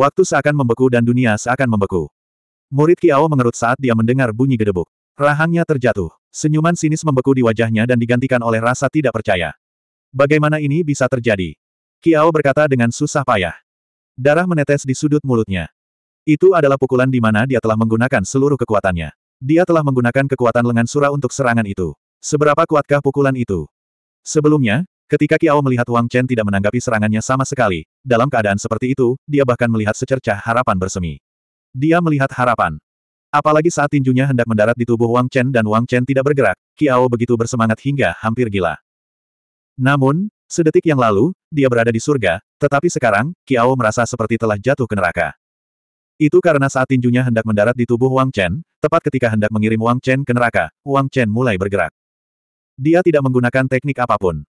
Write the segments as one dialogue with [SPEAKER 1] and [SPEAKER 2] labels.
[SPEAKER 1] Waktu seakan membeku dan dunia seakan membeku. Murid Kiao mengerut saat dia mendengar bunyi gedebuk. Rahangnya terjatuh. Senyuman sinis membeku di wajahnya dan digantikan oleh rasa tidak percaya. Bagaimana ini bisa terjadi? Kiao berkata dengan susah payah. Darah menetes di sudut mulutnya. Itu adalah pukulan di mana dia telah menggunakan seluruh kekuatannya. Dia telah menggunakan kekuatan lengan sura untuk serangan itu. Seberapa kuatkah pukulan itu? Sebelumnya, Ketika Kiao melihat Wang Chen tidak menanggapi serangannya sama sekali, dalam keadaan seperti itu, dia bahkan melihat secercah harapan bersemi. Dia melihat harapan. Apalagi saat tinjunya hendak mendarat di tubuh Wang Chen dan Wang Chen tidak bergerak, Kiao begitu bersemangat hingga hampir gila. Namun, sedetik yang lalu, dia berada di surga, tetapi sekarang, Kiao merasa seperti telah jatuh ke neraka. Itu karena saat tinjunya hendak mendarat di tubuh Wang Chen, tepat ketika hendak mengirim Wang Chen ke neraka, Wang Chen mulai bergerak. Dia tidak menggunakan teknik apapun.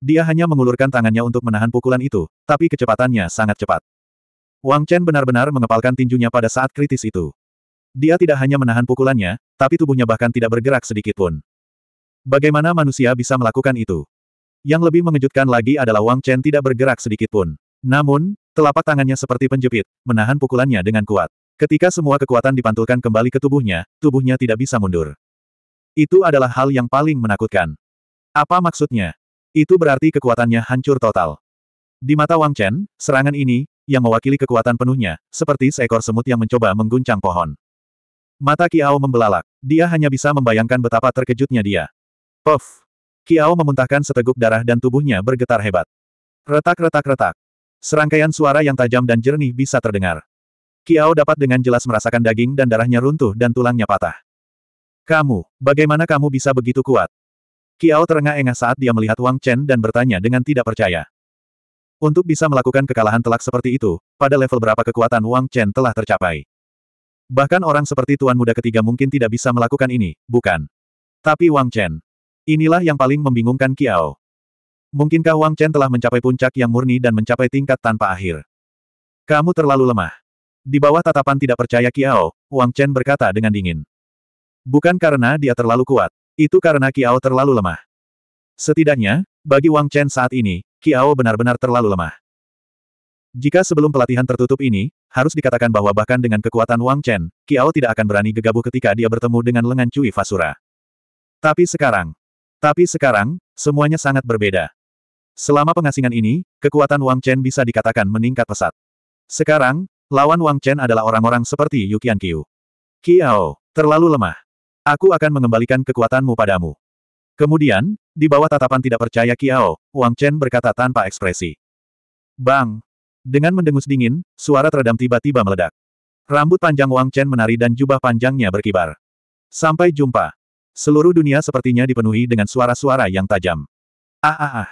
[SPEAKER 1] Dia hanya mengulurkan tangannya untuk menahan pukulan itu, tapi kecepatannya sangat cepat. Wang Chen benar-benar mengepalkan tinjunya pada saat kritis itu. Dia tidak hanya menahan pukulannya, tapi tubuhnya bahkan tidak bergerak sedikit pun. Bagaimana manusia bisa melakukan itu? Yang lebih mengejutkan lagi adalah Wang Chen tidak bergerak sedikit pun. Namun, telapak tangannya seperti penjepit, menahan pukulannya dengan kuat. Ketika semua kekuatan dipantulkan kembali ke tubuhnya, tubuhnya tidak bisa mundur. Itu adalah hal yang paling menakutkan. Apa maksudnya? Itu berarti kekuatannya hancur total. Di mata Wang Chen, serangan ini, yang mewakili kekuatan penuhnya, seperti seekor semut yang mencoba mengguncang pohon. Mata Kiao membelalak. Dia hanya bisa membayangkan betapa terkejutnya dia. Puff! Kiao memuntahkan seteguk darah dan tubuhnya bergetar hebat. Retak-retak-retak. Serangkaian suara yang tajam dan jernih bisa terdengar. Kiao dapat dengan jelas merasakan daging dan darahnya runtuh dan tulangnya patah. Kamu, bagaimana kamu bisa begitu kuat? Kiao terengah-engah saat dia melihat Wang Chen dan bertanya dengan tidak percaya. Untuk bisa melakukan kekalahan telak seperti itu, pada level berapa kekuatan Wang Chen telah tercapai. Bahkan orang seperti Tuan Muda ketiga mungkin tidak bisa melakukan ini, bukan? Tapi Wang Chen. Inilah yang paling membingungkan Kiao. Mungkinkah Wang Chen telah mencapai puncak yang murni dan mencapai tingkat tanpa akhir? Kamu terlalu lemah. Di bawah tatapan tidak percaya Kiao, Wang Chen berkata dengan dingin. Bukan karena dia terlalu kuat, itu karena Kiao terlalu lemah. Setidaknya, bagi Wang Chen saat ini, Kiao benar-benar terlalu lemah. Jika sebelum pelatihan tertutup ini, harus dikatakan bahwa bahkan dengan kekuatan Wang Chen, Kiao tidak akan berani gegabah ketika dia bertemu dengan lengan Cui Fasura. Tapi sekarang, tapi sekarang, semuanya sangat berbeda. Selama pengasingan ini, kekuatan Wang Chen bisa dikatakan meningkat pesat. Sekarang, lawan Wang Chen adalah orang-orang seperti Yukian Qiu. Kiao, terlalu lemah. Aku akan mengembalikan kekuatanmu padamu. Kemudian, di bawah tatapan tidak percaya Kiao, Wang Chen berkata tanpa ekspresi. Bang! Dengan mendengus dingin, suara teredam tiba-tiba meledak. Rambut panjang Wang Chen menari dan jubah panjangnya berkibar. Sampai jumpa. Seluruh dunia sepertinya dipenuhi dengan suara-suara yang tajam. Ah ah ah.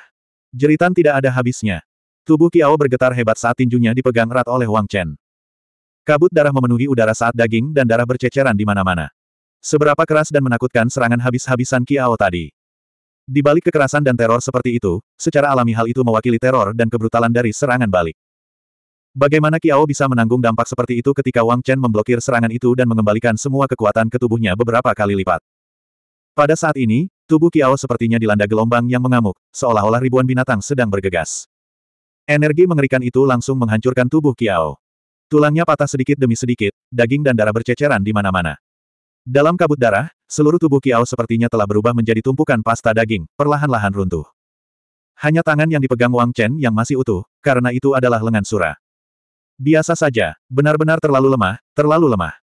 [SPEAKER 1] Jeritan tidak ada habisnya. Tubuh Kiao bergetar hebat saat tinjunya dipegang erat oleh Wang Chen. Kabut darah memenuhi udara saat daging dan darah berceceran di mana-mana. Seberapa keras dan menakutkan serangan habis-habisan Kiao tadi. Di balik kekerasan dan teror seperti itu, secara alami hal itu mewakili teror dan kebrutalan dari serangan balik. Bagaimana Kiao bisa menanggung dampak seperti itu ketika Wang Chen memblokir serangan itu dan mengembalikan semua kekuatan ke tubuhnya beberapa kali lipat? Pada saat ini, tubuh Kiao sepertinya dilanda gelombang yang mengamuk, seolah-olah ribuan binatang sedang bergegas. Energi mengerikan itu langsung menghancurkan tubuh Kiao. Tulangnya patah sedikit demi sedikit, daging dan darah berceceran di mana-mana. Dalam kabut darah, seluruh tubuh Kiao sepertinya telah berubah menjadi tumpukan pasta daging, perlahan-lahan runtuh. Hanya tangan yang dipegang Wang Chen yang masih utuh, karena itu adalah lengan Sura. Biasa saja, benar-benar terlalu lemah, terlalu lemah.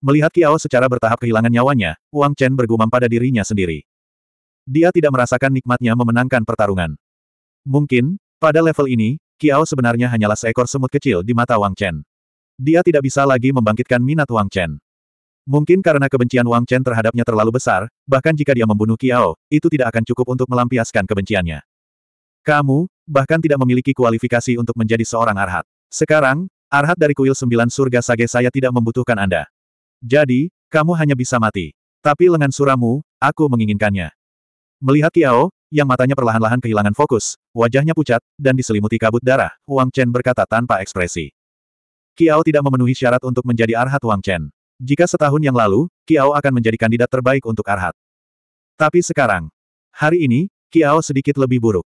[SPEAKER 1] Melihat Kiao secara bertahap kehilangan nyawanya, Wang Chen bergumam pada dirinya sendiri. Dia tidak merasakan nikmatnya memenangkan pertarungan. Mungkin, pada level ini, Kiao sebenarnya hanyalah seekor semut kecil di mata Wang Chen. Dia tidak bisa lagi membangkitkan minat Wang Chen. Mungkin karena kebencian Wang Chen terhadapnya terlalu besar, bahkan jika dia membunuh Kiao, itu tidak akan cukup untuk melampiaskan kebenciannya. Kamu, bahkan tidak memiliki kualifikasi untuk menjadi seorang arhat. Sekarang, arhat dari kuil sembilan surga sage saya tidak membutuhkan Anda. Jadi, kamu hanya bisa mati. Tapi lengan suramu, aku menginginkannya. Melihat Kiao, yang matanya perlahan-lahan kehilangan fokus, wajahnya pucat, dan diselimuti kabut darah, Wang Chen berkata tanpa ekspresi. Kiao tidak memenuhi syarat untuk menjadi arhat Wang Chen. Jika setahun yang lalu, Kiao akan menjadi kandidat terbaik untuk Arhat. Tapi sekarang, hari ini, Kiao sedikit lebih buruk.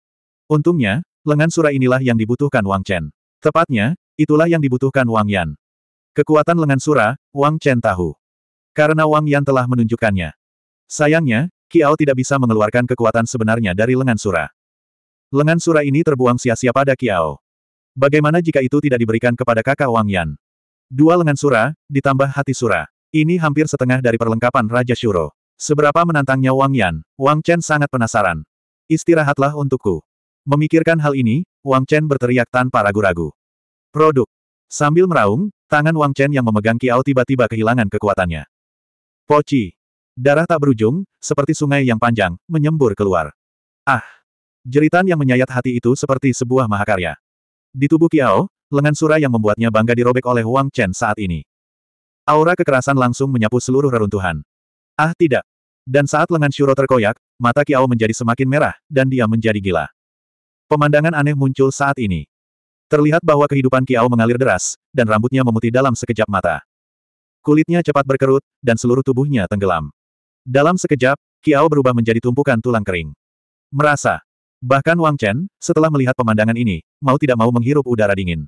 [SPEAKER 1] Untungnya, lengan sura inilah yang dibutuhkan Wang Chen. Tepatnya, itulah yang dibutuhkan Wang Yan. Kekuatan lengan sura, Wang Chen tahu. Karena Wang Yan telah menunjukkannya. Sayangnya, Kiao tidak bisa mengeluarkan kekuatan sebenarnya dari lengan sura. Lengan sura ini terbuang sia-sia pada Kiao. Bagaimana jika itu tidak diberikan kepada kakak Wang Yan? Dua lengan Sura, ditambah hati Sura. Ini hampir setengah dari perlengkapan Raja Shuro. Seberapa menantangnya Wang Yan, Wang Chen sangat penasaran. Istirahatlah untukku. Memikirkan hal ini, Wang Chen berteriak tanpa ragu-ragu. Produk. Sambil meraung, tangan Wang Chen yang memegang Kiao tiba-tiba kehilangan kekuatannya. Poci. Darah tak berujung, seperti sungai yang panjang, menyembur keluar. Ah! Jeritan yang menyayat hati itu seperti sebuah mahakarya. Di tubuh Kiao, lengan Sura yang membuatnya bangga dirobek oleh Wang Chen saat ini. Aura kekerasan langsung menyapu seluruh reruntuhan. Ah tidak. Dan saat lengan Shuro terkoyak, mata Kiao menjadi semakin merah, dan dia menjadi gila. Pemandangan aneh muncul saat ini. Terlihat bahwa kehidupan Kiao mengalir deras, dan rambutnya memutih dalam sekejap mata. Kulitnya cepat berkerut, dan seluruh tubuhnya tenggelam. Dalam sekejap, Kiao berubah menjadi tumpukan tulang kering. Merasa. Bahkan Wang Chen, setelah melihat pemandangan ini, mau tidak mau menghirup udara dingin.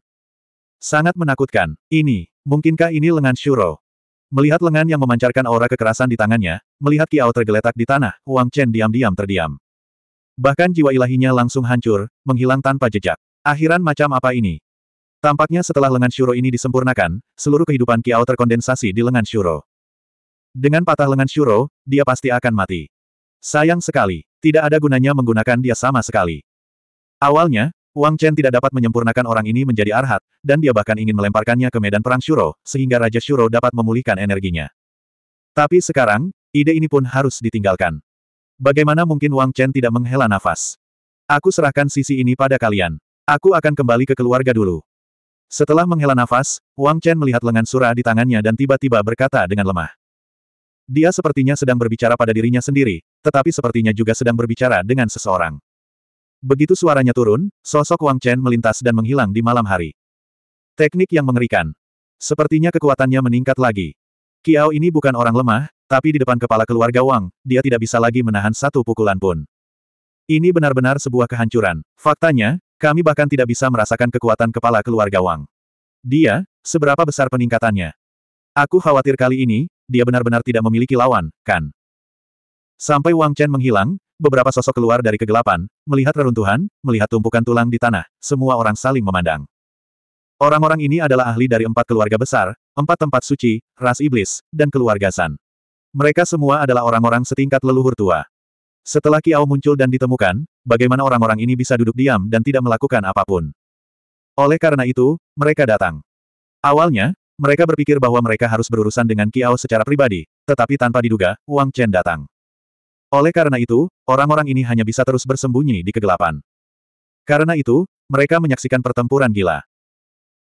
[SPEAKER 1] Sangat menakutkan. Ini, mungkinkah ini lengan Shuro? Melihat lengan yang memancarkan aura kekerasan di tangannya, melihat Kiao tergeletak di tanah, Wang Chen diam-diam terdiam. Bahkan jiwa ilahinya langsung hancur, menghilang tanpa jejak. Akhiran macam apa ini? Tampaknya setelah lengan Shuro ini disempurnakan, seluruh kehidupan Kiao terkondensasi di lengan Shuro. Dengan patah lengan Shuro, dia pasti akan mati. Sayang sekali, tidak ada gunanya menggunakan dia sama sekali. Awalnya, Wang Chen tidak dapat menyempurnakan orang ini menjadi arhat, dan dia bahkan ingin melemparkannya ke medan perang Shuro, sehingga Raja Shuro dapat memulihkan energinya. Tapi sekarang, ide ini pun harus ditinggalkan. Bagaimana mungkin Wang Chen tidak menghela nafas? Aku serahkan sisi ini pada kalian. Aku akan kembali ke keluarga dulu. Setelah menghela nafas, Wang Chen melihat lengan Sura di tangannya dan tiba-tiba berkata dengan lemah. Dia sepertinya sedang berbicara pada dirinya sendiri, tetapi sepertinya juga sedang berbicara dengan seseorang. Begitu suaranya turun, sosok Wang Chen melintas dan menghilang di malam hari. Teknik yang mengerikan. Sepertinya kekuatannya meningkat lagi. Kiao ini bukan orang lemah, tapi di depan kepala keluarga Wang, dia tidak bisa lagi menahan satu pukulan pun. Ini benar-benar sebuah kehancuran. Faktanya, kami bahkan tidak bisa merasakan kekuatan kepala keluarga Wang. Dia, seberapa besar peningkatannya? Aku khawatir kali ini, dia benar-benar tidak memiliki lawan, kan? Sampai Wang Chen menghilang, beberapa sosok keluar dari kegelapan, melihat reruntuhan, melihat tumpukan tulang di tanah, semua orang saling memandang. Orang-orang ini adalah ahli dari empat keluarga besar, empat tempat suci, ras iblis, dan keluarga San. Mereka semua adalah orang-orang setingkat leluhur tua. Setelah Kiao muncul dan ditemukan, bagaimana orang-orang ini bisa duduk diam dan tidak melakukan apapun. Oleh karena itu, mereka datang. Awalnya, mereka berpikir bahwa mereka harus berurusan dengan Kiao secara pribadi, tetapi tanpa diduga, Wang Chen datang. Oleh karena itu, orang-orang ini hanya bisa terus bersembunyi di kegelapan. Karena itu, mereka menyaksikan pertempuran gila.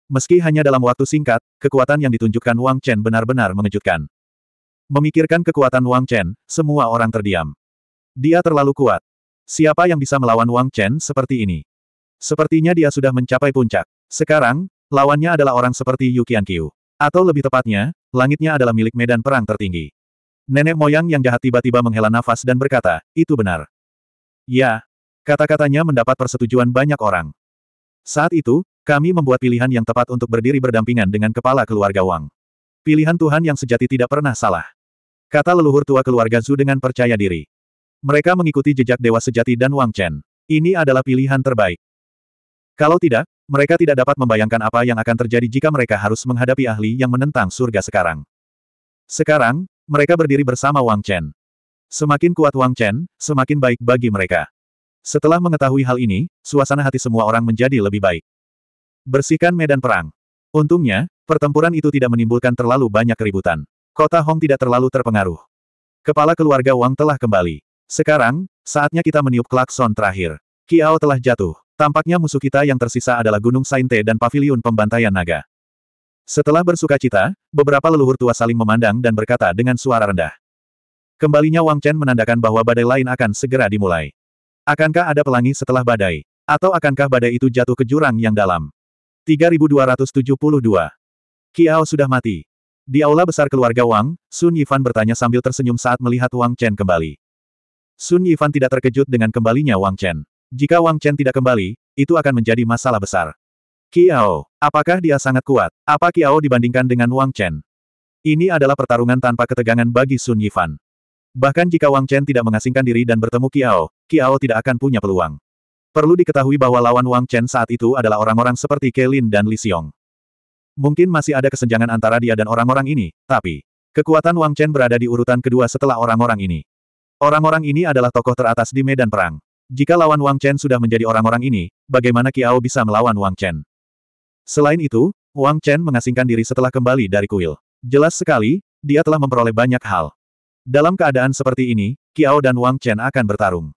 [SPEAKER 1] Meski hanya dalam waktu singkat, kekuatan yang ditunjukkan Wang Chen benar-benar mengejutkan. Memikirkan kekuatan Wang Chen, semua orang terdiam. Dia terlalu kuat. Siapa yang bisa melawan Wang Chen seperti ini? Sepertinya dia sudah mencapai puncak. Sekarang, lawannya adalah orang seperti Yu Qianqiu, Atau lebih tepatnya, langitnya adalah milik medan perang tertinggi. Nenek moyang yang jahat tiba-tiba menghela nafas dan berkata, itu benar. Ya. Kata-katanya mendapat persetujuan banyak orang. Saat itu, kami membuat pilihan yang tepat untuk berdiri berdampingan dengan kepala keluarga Wang. Pilihan Tuhan yang sejati tidak pernah salah. Kata leluhur tua keluarga Zhu dengan percaya diri. Mereka mengikuti jejak dewa sejati dan Wang Chen. Ini adalah pilihan terbaik. Kalau tidak, mereka tidak dapat membayangkan apa yang akan terjadi jika mereka harus menghadapi ahli yang menentang surga sekarang. Sekarang, mereka berdiri bersama Wang Chen. Semakin kuat Wang Chen, semakin baik bagi mereka. Setelah mengetahui hal ini, suasana hati semua orang menjadi lebih baik. Bersihkan medan perang. Untungnya, pertempuran itu tidak menimbulkan terlalu banyak keributan. Kota Hong tidak terlalu terpengaruh. Kepala keluarga Wang telah kembali. Sekarang, saatnya kita meniup klakson terakhir. Kiao telah jatuh. Tampaknya musuh kita yang tersisa adalah Gunung Sainte dan Paviliun Pembantaian Naga. Setelah bersuka cita, beberapa leluhur tua saling memandang dan berkata dengan suara rendah. Kembalinya Wang Chen menandakan bahwa badai lain akan segera dimulai. Akankah ada pelangi setelah badai? Atau akankah badai itu jatuh ke jurang yang dalam? 3272. Kiao sudah mati. Di aula besar keluarga Wang, Sun Yifan bertanya sambil tersenyum saat melihat Wang Chen kembali. Sun Yifan tidak terkejut dengan kembalinya Wang Chen. Jika Wang Chen tidak kembali, itu akan menjadi masalah besar. Kiao, apakah dia sangat kuat? Apa Kiao dibandingkan dengan Wang Chen? Ini adalah pertarungan tanpa ketegangan bagi Sun Yifan. Bahkan jika Wang Chen tidak mengasingkan diri dan bertemu Kiao, Kiao tidak akan punya peluang. Perlu diketahui bahwa lawan Wang Chen saat itu adalah orang-orang seperti Kelin dan Li Xiong. Mungkin masih ada kesenjangan antara dia dan orang-orang ini, tapi kekuatan Wang Chen berada di urutan kedua setelah orang-orang ini. Orang-orang ini adalah tokoh teratas di medan perang. Jika lawan Wang Chen sudah menjadi orang-orang ini, bagaimana Kiao bisa melawan Wang Chen? Selain itu, Wang Chen mengasingkan diri setelah kembali dari kuil. Jelas sekali, dia telah memperoleh banyak hal. Dalam keadaan seperti ini, Kiao dan Wang Chen akan bertarung.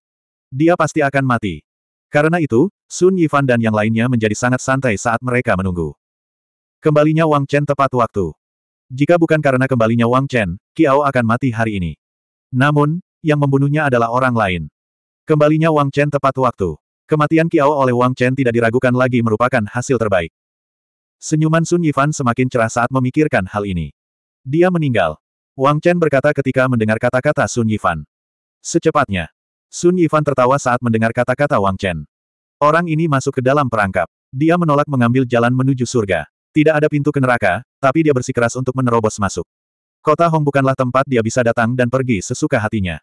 [SPEAKER 1] Dia pasti akan mati. Karena itu, Sun Yifan dan yang lainnya menjadi sangat santai saat mereka menunggu. Kembalinya Wang Chen tepat waktu. Jika bukan karena kembalinya Wang Chen, Kiao akan mati hari ini. Namun, yang membunuhnya adalah orang lain. Kembalinya Wang Chen tepat waktu. Kematian Kiao oleh Wang Chen tidak diragukan lagi merupakan hasil terbaik. Senyuman Sun Yifan semakin cerah saat memikirkan hal ini. Dia meninggal. Wang Chen berkata ketika mendengar kata-kata Sun Yifan. Secepatnya. Sun Yifan tertawa saat mendengar kata-kata Wang Chen. Orang ini masuk ke dalam perangkap. Dia menolak mengambil jalan menuju surga. Tidak ada pintu ke neraka, tapi dia bersikeras untuk menerobos masuk. Kota Hong bukanlah tempat dia bisa datang dan pergi sesuka hatinya.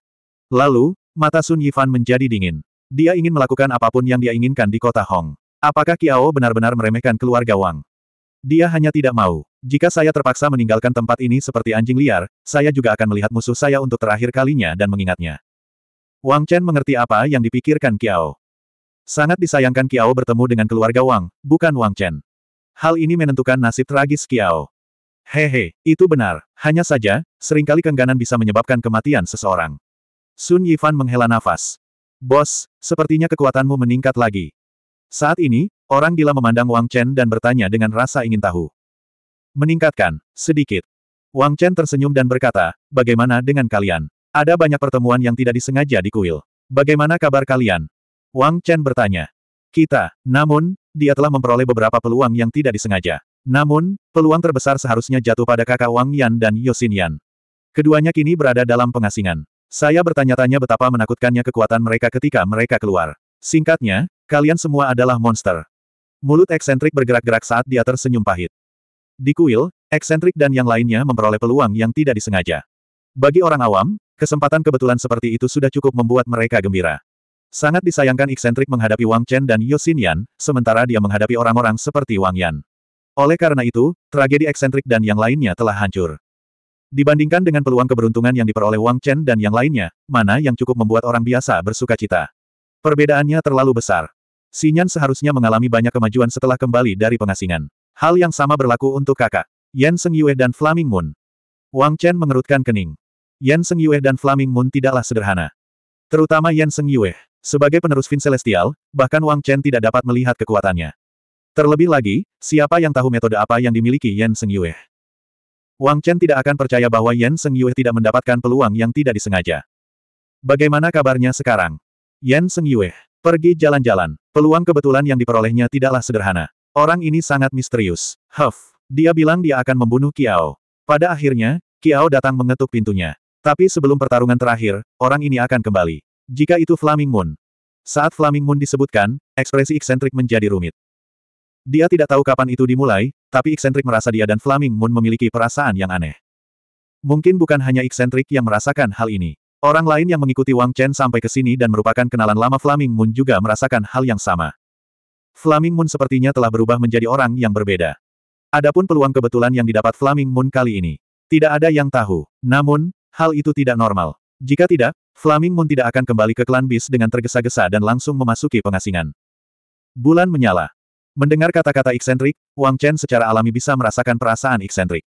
[SPEAKER 1] Lalu, mata Sun Yifan menjadi dingin. Dia ingin melakukan apapun yang dia inginkan di kota Hong. Apakah Kiao benar-benar meremehkan keluarga Wang? Dia hanya tidak mau. Jika saya terpaksa meninggalkan tempat ini seperti anjing liar, saya juga akan melihat musuh saya untuk terakhir kalinya dan mengingatnya. Wang Chen mengerti apa yang dipikirkan Kiao. Sangat disayangkan Kiao bertemu dengan keluarga Wang, bukan Wang Chen. Hal ini menentukan nasib tragis Qiao. Hehe, itu benar. Hanya saja, seringkali kengganan bisa menyebabkan kematian seseorang. Sun Yifan menghela nafas. Bos, sepertinya kekuatanmu meningkat lagi. Saat ini, Orang gila memandang Wang Chen dan bertanya dengan rasa ingin tahu. Meningkatkan, sedikit. Wang Chen tersenyum dan berkata, bagaimana dengan kalian? Ada banyak pertemuan yang tidak disengaja di kuil. Bagaimana kabar kalian? Wang Chen bertanya. Kita, namun, dia telah memperoleh beberapa peluang yang tidak disengaja. Namun, peluang terbesar seharusnya jatuh pada kakak Wang Yan dan Yosin Yan. Keduanya kini berada dalam pengasingan. Saya bertanya-tanya betapa menakutkannya kekuatan mereka ketika mereka keluar. Singkatnya, kalian semua adalah monster. Mulut eksentrik bergerak-gerak saat dia tersenyum pahit. Di kuil, eksentrik dan yang lainnya memperoleh peluang yang tidak disengaja. Bagi orang awam, kesempatan kebetulan seperti itu sudah cukup membuat mereka gembira. Sangat disayangkan eksentrik menghadapi Wang Chen dan Yosin Yan, sementara dia menghadapi orang-orang seperti Wang Yan. Oleh karena itu, tragedi eksentrik dan yang lainnya telah hancur. Dibandingkan dengan peluang keberuntungan yang diperoleh Wang Chen dan yang lainnya, mana yang cukup membuat orang biasa bersuka cita. Perbedaannya terlalu besar. Xinyan seharusnya mengalami banyak kemajuan setelah kembali dari pengasingan. Hal yang sama berlaku untuk kakak. Yan Seng Yue dan Flaming Moon. Wang Chen mengerutkan kening. Yan Seng Yue dan Flaming Moon tidaklah sederhana. Terutama Yan Seng Yue. Sebagai penerus Vin Celestial, bahkan Wang Chen tidak dapat melihat kekuatannya. Terlebih lagi, siapa yang tahu metode apa yang dimiliki Yan Seng Yue? Wang Chen tidak akan percaya bahwa Yan Seng Yue tidak mendapatkan peluang yang tidak disengaja. Bagaimana kabarnya sekarang? Yan Seng Yue, Pergi jalan-jalan. Peluang kebetulan yang diperolehnya tidaklah sederhana. Orang ini sangat misterius. Huff. Dia bilang dia akan membunuh Kiao. Pada akhirnya, Kiao datang mengetuk pintunya. Tapi sebelum pertarungan terakhir, orang ini akan kembali. Jika itu Flaming Moon. Saat Flaming Moon disebutkan, ekspresi eksentrik menjadi rumit. Dia tidak tahu kapan itu dimulai, tapi eksentrik merasa dia dan Flaming Moon memiliki perasaan yang aneh. Mungkin bukan hanya eksentrik yang merasakan hal ini. Orang lain yang mengikuti Wang Chen sampai ke sini dan merupakan kenalan lama Flaming Moon juga merasakan hal yang sama. Flaming Moon sepertinya telah berubah menjadi orang yang berbeda. Adapun peluang kebetulan yang didapat Flaming Moon kali ini. Tidak ada yang tahu. Namun, hal itu tidak normal. Jika tidak, Flaming Moon tidak akan kembali ke klan bis dengan tergesa-gesa dan langsung memasuki pengasingan. Bulan menyala. Mendengar kata-kata eksentrik, Wang Chen secara alami bisa merasakan perasaan eksentrik.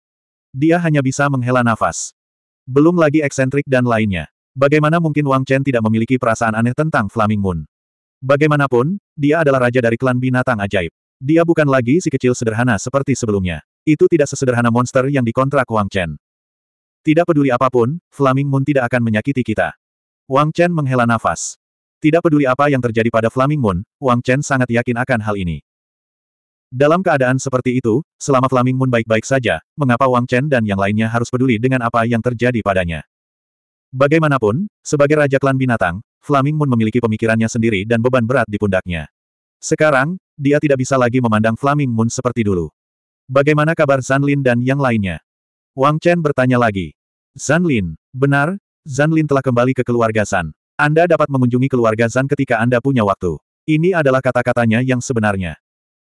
[SPEAKER 1] Dia hanya bisa menghela nafas. Belum lagi eksentrik dan lainnya. Bagaimana mungkin Wang Chen tidak memiliki perasaan aneh tentang Flaming Moon? Bagaimanapun, dia adalah raja dari klan binatang ajaib. Dia bukan lagi si kecil sederhana seperti sebelumnya. Itu tidak sesederhana monster yang dikontrak Wang Chen. Tidak peduli apapun, Flaming Moon tidak akan menyakiti kita. Wang Chen menghela nafas. Tidak peduli apa yang terjadi pada Flaming Moon, Wang Chen sangat yakin akan hal ini. Dalam keadaan seperti itu, selama Flaming Moon baik-baik saja, mengapa Wang Chen dan yang lainnya harus peduli dengan apa yang terjadi padanya? Bagaimanapun, sebagai Raja Klan Binatang, Flaming Moon memiliki pemikirannya sendiri dan beban berat di pundaknya. Sekarang, dia tidak bisa lagi memandang Flaming Moon seperti dulu. Bagaimana kabar Zanlin dan yang lainnya? Wang Chen bertanya lagi. Zanlin, benar, Zanlin telah kembali ke keluarga San. Anda dapat mengunjungi keluarga Zan ketika Anda punya waktu. Ini adalah kata-katanya yang sebenarnya.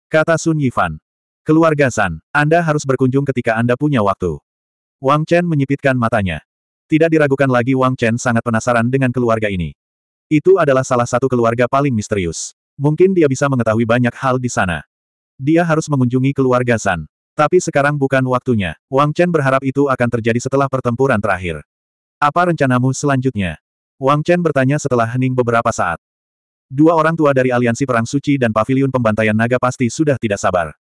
[SPEAKER 1] Kata Sun Yifan. Keluarga San, Anda harus berkunjung ketika Anda punya waktu. Wang Chen menyipitkan matanya. Tidak diragukan lagi Wang Chen sangat penasaran dengan keluarga ini. Itu adalah salah satu keluarga paling misterius. Mungkin dia bisa mengetahui banyak hal di sana. Dia harus mengunjungi keluarga San, Tapi sekarang bukan waktunya. Wang Chen berharap itu akan terjadi setelah pertempuran terakhir. Apa rencanamu selanjutnya? Wang Chen bertanya setelah hening beberapa saat. Dua orang tua dari Aliansi Perang Suci dan Paviliun Pembantaian Naga pasti sudah tidak sabar.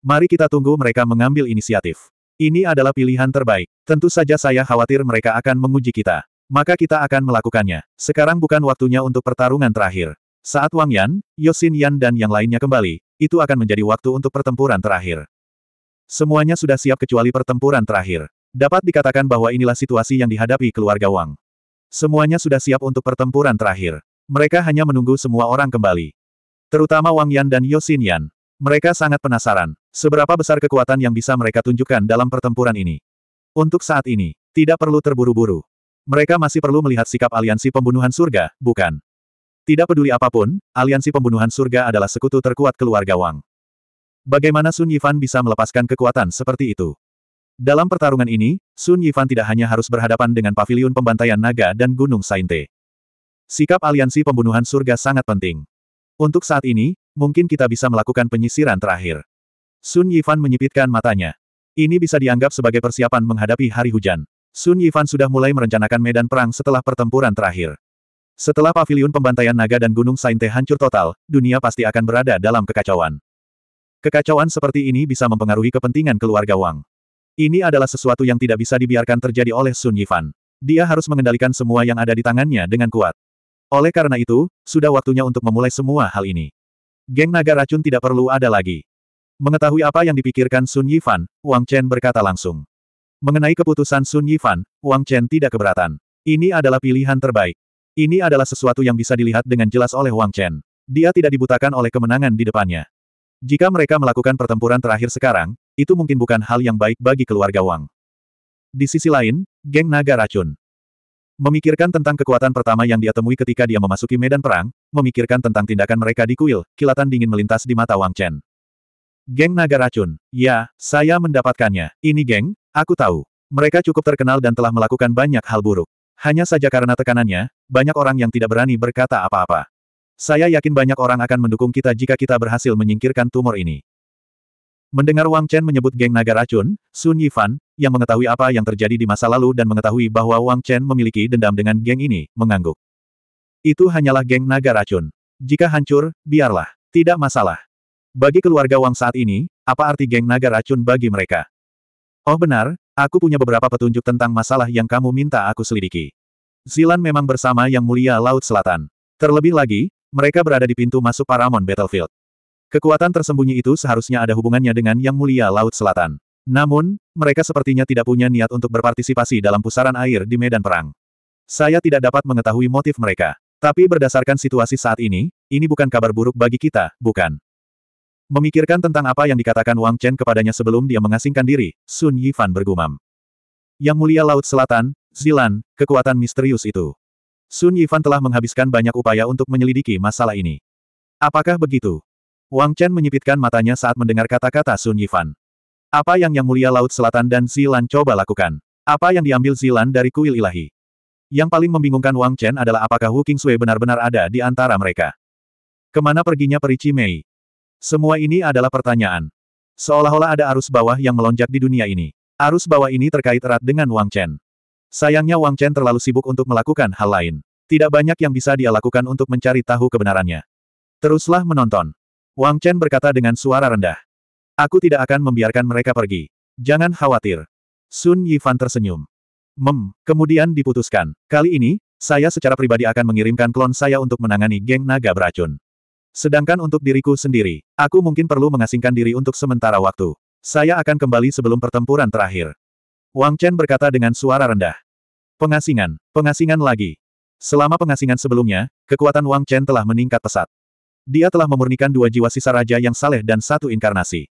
[SPEAKER 1] Mari kita tunggu mereka mengambil inisiatif. Ini adalah pilihan terbaik. Tentu saja saya khawatir mereka akan menguji kita. Maka kita akan melakukannya. Sekarang bukan waktunya untuk pertarungan terakhir. Saat Wang Yan, Yosin Yan dan yang lainnya kembali, itu akan menjadi waktu untuk pertempuran terakhir. Semuanya sudah siap kecuali pertempuran terakhir. Dapat dikatakan bahwa inilah situasi yang dihadapi keluarga Wang. Semuanya sudah siap untuk pertempuran terakhir. Mereka hanya menunggu semua orang kembali. Terutama Wang Yan dan Yosin Yan. Mereka sangat penasaran, seberapa besar kekuatan yang bisa mereka tunjukkan dalam pertempuran ini. Untuk saat ini, tidak perlu terburu-buru. Mereka masih perlu melihat sikap aliansi pembunuhan surga, bukan? Tidak peduli apapun, aliansi pembunuhan surga adalah sekutu terkuat keluarga Wang. Bagaimana Sun Yifan bisa melepaskan kekuatan seperti itu? Dalam pertarungan ini, Sun Yifan tidak hanya harus berhadapan dengan pavilion pembantaian naga dan gunung Sainte. Sikap aliansi pembunuhan surga sangat penting. Untuk saat ini, mungkin kita bisa melakukan penyisiran terakhir. Sun Yifan menyipitkan matanya. Ini bisa dianggap sebagai persiapan menghadapi hari hujan. Sun Yifan sudah mulai merencanakan medan perang setelah pertempuran terakhir. Setelah pavilion pembantaian naga dan gunung Sainte hancur total, dunia pasti akan berada dalam kekacauan. Kekacauan seperti ini bisa mempengaruhi kepentingan keluarga Wang. Ini adalah sesuatu yang tidak bisa dibiarkan terjadi oleh Sun Yifan. Dia harus mengendalikan semua yang ada di tangannya dengan kuat. Oleh karena itu, sudah waktunya untuk memulai semua hal ini. Geng naga racun tidak perlu ada lagi. Mengetahui apa yang dipikirkan Sun Yifan, Wang Chen berkata langsung. Mengenai keputusan Sun Yifan, Wang Chen tidak keberatan. Ini adalah pilihan terbaik. Ini adalah sesuatu yang bisa dilihat dengan jelas oleh Wang Chen. Dia tidak dibutakan oleh kemenangan di depannya. Jika mereka melakukan pertempuran terakhir sekarang, itu mungkin bukan hal yang baik bagi keluarga Wang. Di sisi lain, geng naga racun. Memikirkan tentang kekuatan pertama yang dia temui ketika dia memasuki medan perang, memikirkan tentang tindakan mereka di kuil, kilatan dingin melintas di mata Wang Chen. Geng naga racun. Ya, saya mendapatkannya. Ini geng, aku tahu. Mereka cukup terkenal dan telah melakukan banyak hal buruk. Hanya saja karena tekanannya, banyak orang yang tidak berani berkata apa-apa. Saya yakin banyak orang akan mendukung kita jika kita berhasil menyingkirkan tumor ini. Mendengar Wang Chen menyebut geng naga racun, Sun Yifan, yang mengetahui apa yang terjadi di masa lalu dan mengetahui bahwa Wang Chen memiliki dendam dengan geng ini, mengangguk. Itu hanyalah geng naga racun. Jika hancur, biarlah. Tidak masalah. Bagi keluarga Wang saat ini, apa arti geng naga racun bagi mereka? Oh benar, aku punya beberapa petunjuk tentang masalah yang kamu minta aku selidiki. Zilan memang bersama Yang Mulia Laut Selatan. Terlebih lagi, mereka berada di pintu masuk Paramon Battlefield. Kekuatan tersembunyi itu seharusnya ada hubungannya dengan Yang Mulia Laut Selatan. Namun, mereka sepertinya tidak punya niat untuk berpartisipasi dalam pusaran air di medan perang. Saya tidak dapat mengetahui motif mereka. Tapi berdasarkan situasi saat ini, ini bukan kabar buruk bagi kita, bukan? Memikirkan tentang apa yang dikatakan Wang Chen kepadanya sebelum dia mengasingkan diri, Sun Yifan bergumam. Yang mulia Laut Selatan, Zilan, kekuatan misterius itu. Sun Yifan telah menghabiskan banyak upaya untuk menyelidiki masalah ini. Apakah begitu? Wang Chen menyipitkan matanya saat mendengar kata-kata Sun Yifan. Apa yang Yang Mulia Laut Selatan dan Zilan coba lakukan? Apa yang diambil Zilan dari kuil ilahi? Yang paling membingungkan Wang Chen adalah apakah Wu Sui benar-benar ada di antara mereka. Kemana perginya Perici Mei? Semua ini adalah pertanyaan. Seolah-olah ada arus bawah yang melonjak di dunia ini. Arus bawah ini terkait erat dengan Wang Chen. Sayangnya Wang Chen terlalu sibuk untuk melakukan hal lain. Tidak banyak yang bisa dia lakukan untuk mencari tahu kebenarannya. Teruslah menonton. Wang Chen berkata dengan suara rendah. Aku tidak akan membiarkan mereka pergi. Jangan khawatir. Sun Yifan tersenyum. Mem, kemudian diputuskan. Kali ini, saya secara pribadi akan mengirimkan klon saya untuk menangani geng naga beracun. Sedangkan untuk diriku sendiri, aku mungkin perlu mengasingkan diri untuk sementara waktu. Saya akan kembali sebelum pertempuran terakhir. Wang Chen berkata dengan suara rendah. Pengasingan, pengasingan lagi. Selama pengasingan sebelumnya, kekuatan Wang Chen telah meningkat pesat. Dia telah memurnikan dua jiwa sisa raja yang saleh dan satu inkarnasi.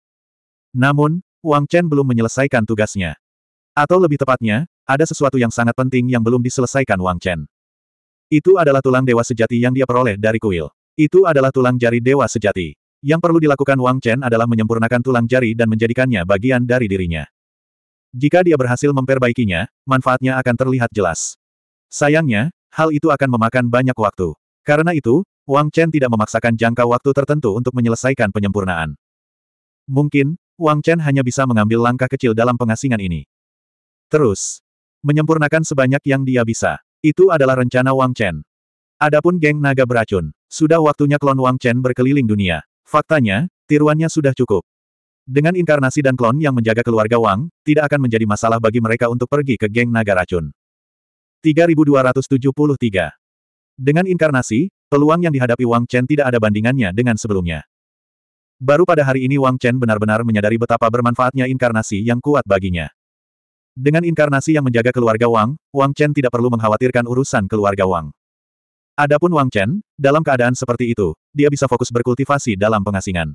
[SPEAKER 1] Namun, Wang Chen belum menyelesaikan tugasnya. Atau lebih tepatnya, ada sesuatu yang sangat penting yang belum diselesaikan Wang Chen. Itu adalah tulang dewa sejati yang dia peroleh dari kuil. Itu adalah tulang jari dewa sejati. Yang perlu dilakukan Wang Chen adalah menyempurnakan tulang jari dan menjadikannya bagian dari dirinya. Jika dia berhasil memperbaikinya, manfaatnya akan terlihat jelas. Sayangnya, hal itu akan memakan banyak waktu. Karena itu, Wang Chen tidak memaksakan jangka waktu tertentu untuk menyelesaikan penyempurnaan. Mungkin, Wang Chen hanya bisa mengambil langkah kecil dalam pengasingan ini. Terus, menyempurnakan sebanyak yang dia bisa. Itu adalah rencana Wang Chen. Adapun geng naga beracun, sudah waktunya klon Wang Chen berkeliling dunia. Faktanya, tiruannya sudah cukup. Dengan inkarnasi dan klon yang menjaga keluarga Wang, tidak akan menjadi masalah bagi mereka untuk pergi ke geng naga racun. 3273 Dengan inkarnasi, peluang yang dihadapi Wang Chen tidak ada bandingannya dengan sebelumnya. Baru pada hari ini Wang Chen benar-benar menyadari betapa bermanfaatnya inkarnasi yang kuat baginya. Dengan inkarnasi yang menjaga keluarga Wang, Wang Chen tidak perlu mengkhawatirkan urusan keluarga Wang. Adapun Wang Chen, dalam keadaan seperti itu, dia bisa fokus berkultivasi dalam pengasingan.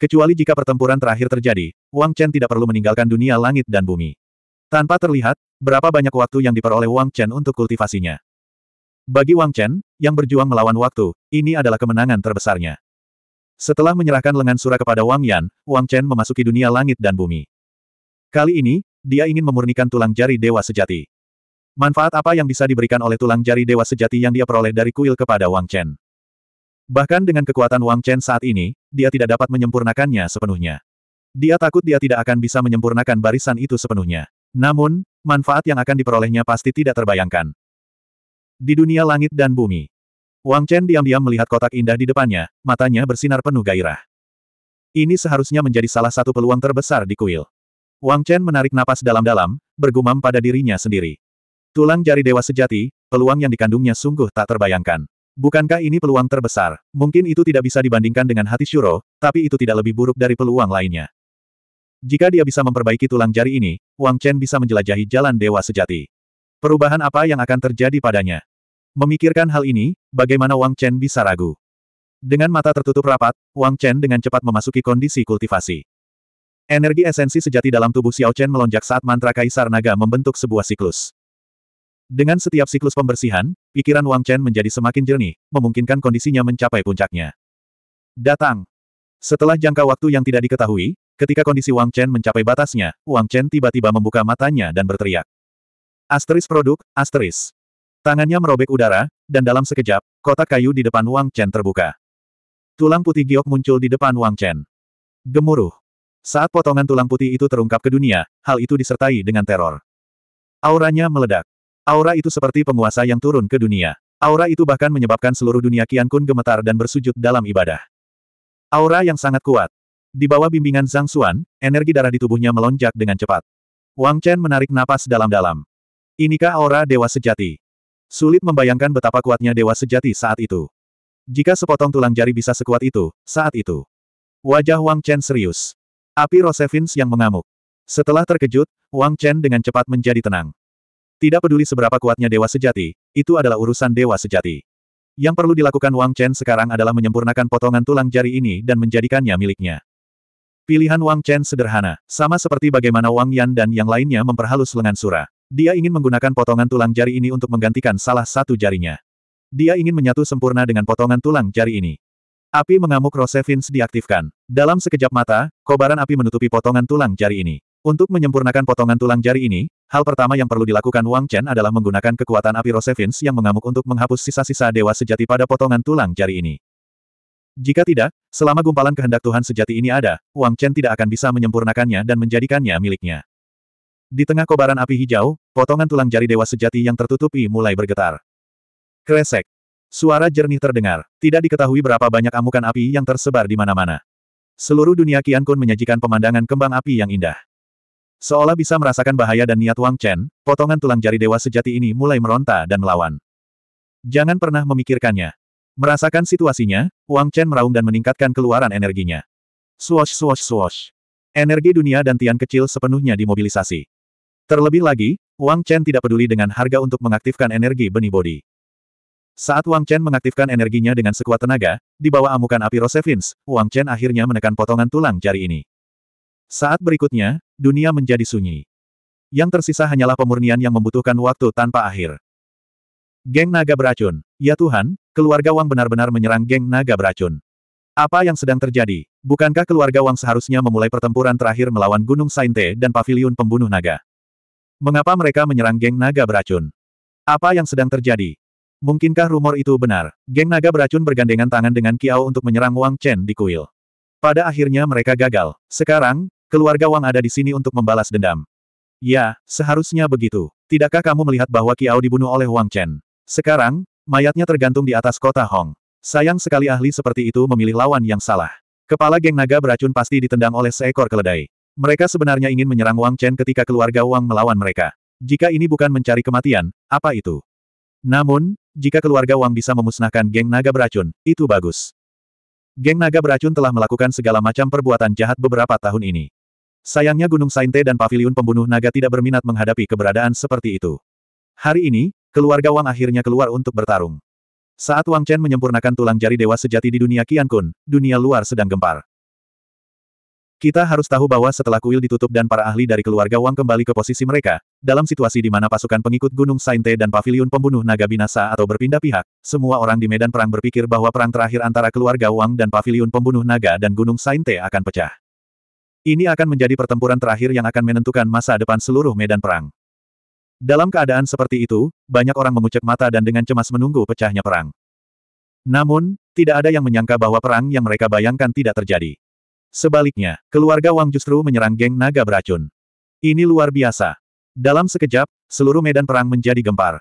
[SPEAKER 1] Kecuali jika pertempuran terakhir terjadi, Wang Chen tidak perlu meninggalkan dunia langit dan bumi. Tanpa terlihat, berapa banyak waktu yang diperoleh Wang Chen untuk kultivasinya. Bagi Wang Chen, yang berjuang melawan waktu, ini adalah kemenangan terbesarnya. Setelah menyerahkan lengan surah kepada Wang Yan, Wang Chen memasuki dunia langit dan bumi. Kali ini, dia ingin memurnikan tulang jari dewa sejati. Manfaat apa yang bisa diberikan oleh tulang jari dewa sejati yang dia peroleh dari kuil kepada Wang Chen? Bahkan dengan kekuatan Wang Chen saat ini, dia tidak dapat menyempurnakannya sepenuhnya. Dia takut dia tidak akan bisa menyempurnakan barisan itu sepenuhnya. Namun, manfaat yang akan diperolehnya pasti tidak terbayangkan. Di dunia langit dan bumi, Wang Chen diam-diam melihat kotak indah di depannya, matanya bersinar penuh gairah. Ini seharusnya menjadi salah satu peluang terbesar di kuil. Wang Chen menarik napas dalam-dalam, bergumam pada dirinya sendiri. Tulang jari dewa sejati, peluang yang dikandungnya sungguh tak terbayangkan. Bukankah ini peluang terbesar? Mungkin itu tidak bisa dibandingkan dengan hati Shuro, tapi itu tidak lebih buruk dari peluang lainnya. Jika dia bisa memperbaiki tulang jari ini, Wang Chen bisa menjelajahi jalan dewa sejati. Perubahan apa yang akan terjadi padanya? Memikirkan hal ini, bagaimana Wang Chen bisa ragu? Dengan mata tertutup rapat, Wang Chen dengan cepat memasuki kondisi kultivasi. Energi esensi sejati dalam tubuh Xiao Chen melonjak saat mantra Kaisar Naga membentuk sebuah siklus. Dengan setiap siklus pembersihan, pikiran Wang Chen menjadi semakin jernih, memungkinkan kondisinya mencapai puncaknya. Datang. Setelah jangka waktu yang tidak diketahui, ketika kondisi Wang Chen mencapai batasnya, Wang Chen tiba-tiba membuka matanya dan berteriak. Asteris produk, asteris. Tangannya merobek udara, dan dalam sekejap, kotak kayu di depan Wang Chen terbuka. Tulang putih giok muncul di depan Wang Chen. Gemuruh. Saat potongan tulang putih itu terungkap ke dunia, hal itu disertai dengan teror. Auranya meledak. Aura itu seperti penguasa yang turun ke dunia. Aura itu bahkan menyebabkan seluruh dunia Qian Kun gemetar dan bersujud dalam ibadah. Aura yang sangat kuat. Di bawah bimbingan Zhang Xuan, energi darah di tubuhnya melonjak dengan cepat. Wang Chen menarik napas dalam-dalam. Inikah aura dewa sejati? Sulit membayangkan betapa kuatnya dewa sejati saat itu. Jika sepotong tulang jari bisa sekuat itu, saat itu. Wajah Wang Chen serius. Api Rosevins yang mengamuk. Setelah terkejut, Wang Chen dengan cepat menjadi tenang. Tidak peduli seberapa kuatnya dewa sejati, itu adalah urusan dewa sejati. Yang perlu dilakukan Wang Chen sekarang adalah menyempurnakan potongan tulang jari ini dan menjadikannya miliknya. Pilihan Wang Chen sederhana, sama seperti bagaimana Wang Yan dan yang lainnya memperhalus lengan Sura. Dia ingin menggunakan potongan tulang jari ini untuk menggantikan salah satu jarinya. Dia ingin menyatu sempurna dengan potongan tulang jari ini. Api mengamuk Rosevins diaktifkan. Dalam sekejap mata, kobaran api menutupi potongan tulang jari ini. Untuk menyempurnakan potongan tulang jari ini, hal pertama yang perlu dilakukan Wang Chen adalah menggunakan kekuatan api Rosevins yang mengamuk untuk menghapus sisa-sisa dewa sejati pada potongan tulang jari ini. Jika tidak, selama gumpalan kehendak Tuhan sejati ini ada, Wang Chen tidak akan bisa menyempurnakannya dan menjadikannya miliknya. Di tengah kobaran api hijau, potongan tulang jari dewa sejati yang tertutupi mulai bergetar. Kresek. Suara jernih terdengar. Tidak diketahui berapa banyak amukan api yang tersebar di mana-mana. Seluruh dunia Kian Kun menyajikan pemandangan kembang api yang indah. Seolah bisa merasakan bahaya dan niat Wang Chen, potongan tulang jari dewa sejati ini mulai meronta dan melawan. Jangan pernah memikirkannya. Merasakan situasinya, Wang Chen meraung dan meningkatkan keluaran energinya. Swash swash swash. Energi dunia dan tian kecil sepenuhnya dimobilisasi. Terlebih lagi, Wang Chen tidak peduli dengan harga untuk mengaktifkan energi benih bodi. Saat Wang Chen mengaktifkan energinya dengan sekuat tenaga, di bawah amukan api Rosevins, Wang Chen akhirnya menekan potongan tulang jari ini. Saat berikutnya, dunia menjadi sunyi. Yang tersisa hanyalah pemurnian yang membutuhkan waktu tanpa akhir. Geng naga beracun. Ya Tuhan, keluarga Wang benar-benar menyerang geng naga beracun. Apa yang sedang terjadi? Bukankah keluarga Wang seharusnya memulai pertempuran terakhir melawan Gunung Sainte dan Paviliun Pembunuh Naga? Mengapa mereka menyerang geng naga beracun? Apa yang sedang terjadi? Mungkinkah rumor itu benar? Geng naga beracun bergandengan tangan dengan Kiao untuk menyerang Wang Chen di kuil. Pada akhirnya mereka gagal. Sekarang, Keluarga Wang ada di sini untuk membalas dendam. Ya, seharusnya begitu. Tidakkah kamu melihat bahwa Kiao dibunuh oleh Wang Chen? Sekarang, mayatnya tergantung di atas kota Hong. Sayang sekali ahli seperti itu memilih lawan yang salah. Kepala geng naga beracun pasti ditendang oleh seekor keledai. Mereka sebenarnya ingin menyerang Wang Chen ketika keluarga Wang melawan mereka. Jika ini bukan mencari kematian, apa itu? Namun, jika keluarga Wang bisa memusnahkan geng naga beracun, itu bagus. Geng naga beracun telah melakukan segala macam perbuatan jahat beberapa tahun ini. Sayangnya Gunung Sainte dan Paviliun Pembunuh Naga tidak berminat menghadapi keberadaan seperti itu. Hari ini, keluarga Wang akhirnya keluar untuk bertarung. Saat Wang Chen menyempurnakan tulang jari dewa sejati di dunia Qian Kun, dunia luar sedang gempar. Kita harus tahu bahwa setelah kuil ditutup dan para ahli dari keluarga Wang kembali ke posisi mereka, dalam situasi di mana pasukan pengikut Gunung Sainte dan Paviliun Pembunuh Naga binasa atau berpindah pihak, semua orang di medan perang berpikir bahwa perang terakhir antara keluarga Wang dan Paviliun Pembunuh Naga dan Gunung Sainte akan pecah. Ini akan menjadi pertempuran terakhir yang akan menentukan masa depan seluruh medan perang. Dalam keadaan seperti itu, banyak orang mengucek mata dan dengan cemas menunggu pecahnya perang. Namun, tidak ada yang menyangka bahwa perang yang mereka bayangkan tidak terjadi. Sebaliknya, keluarga Wang justru menyerang geng naga beracun. Ini luar biasa. Dalam sekejap, seluruh medan perang menjadi gempar.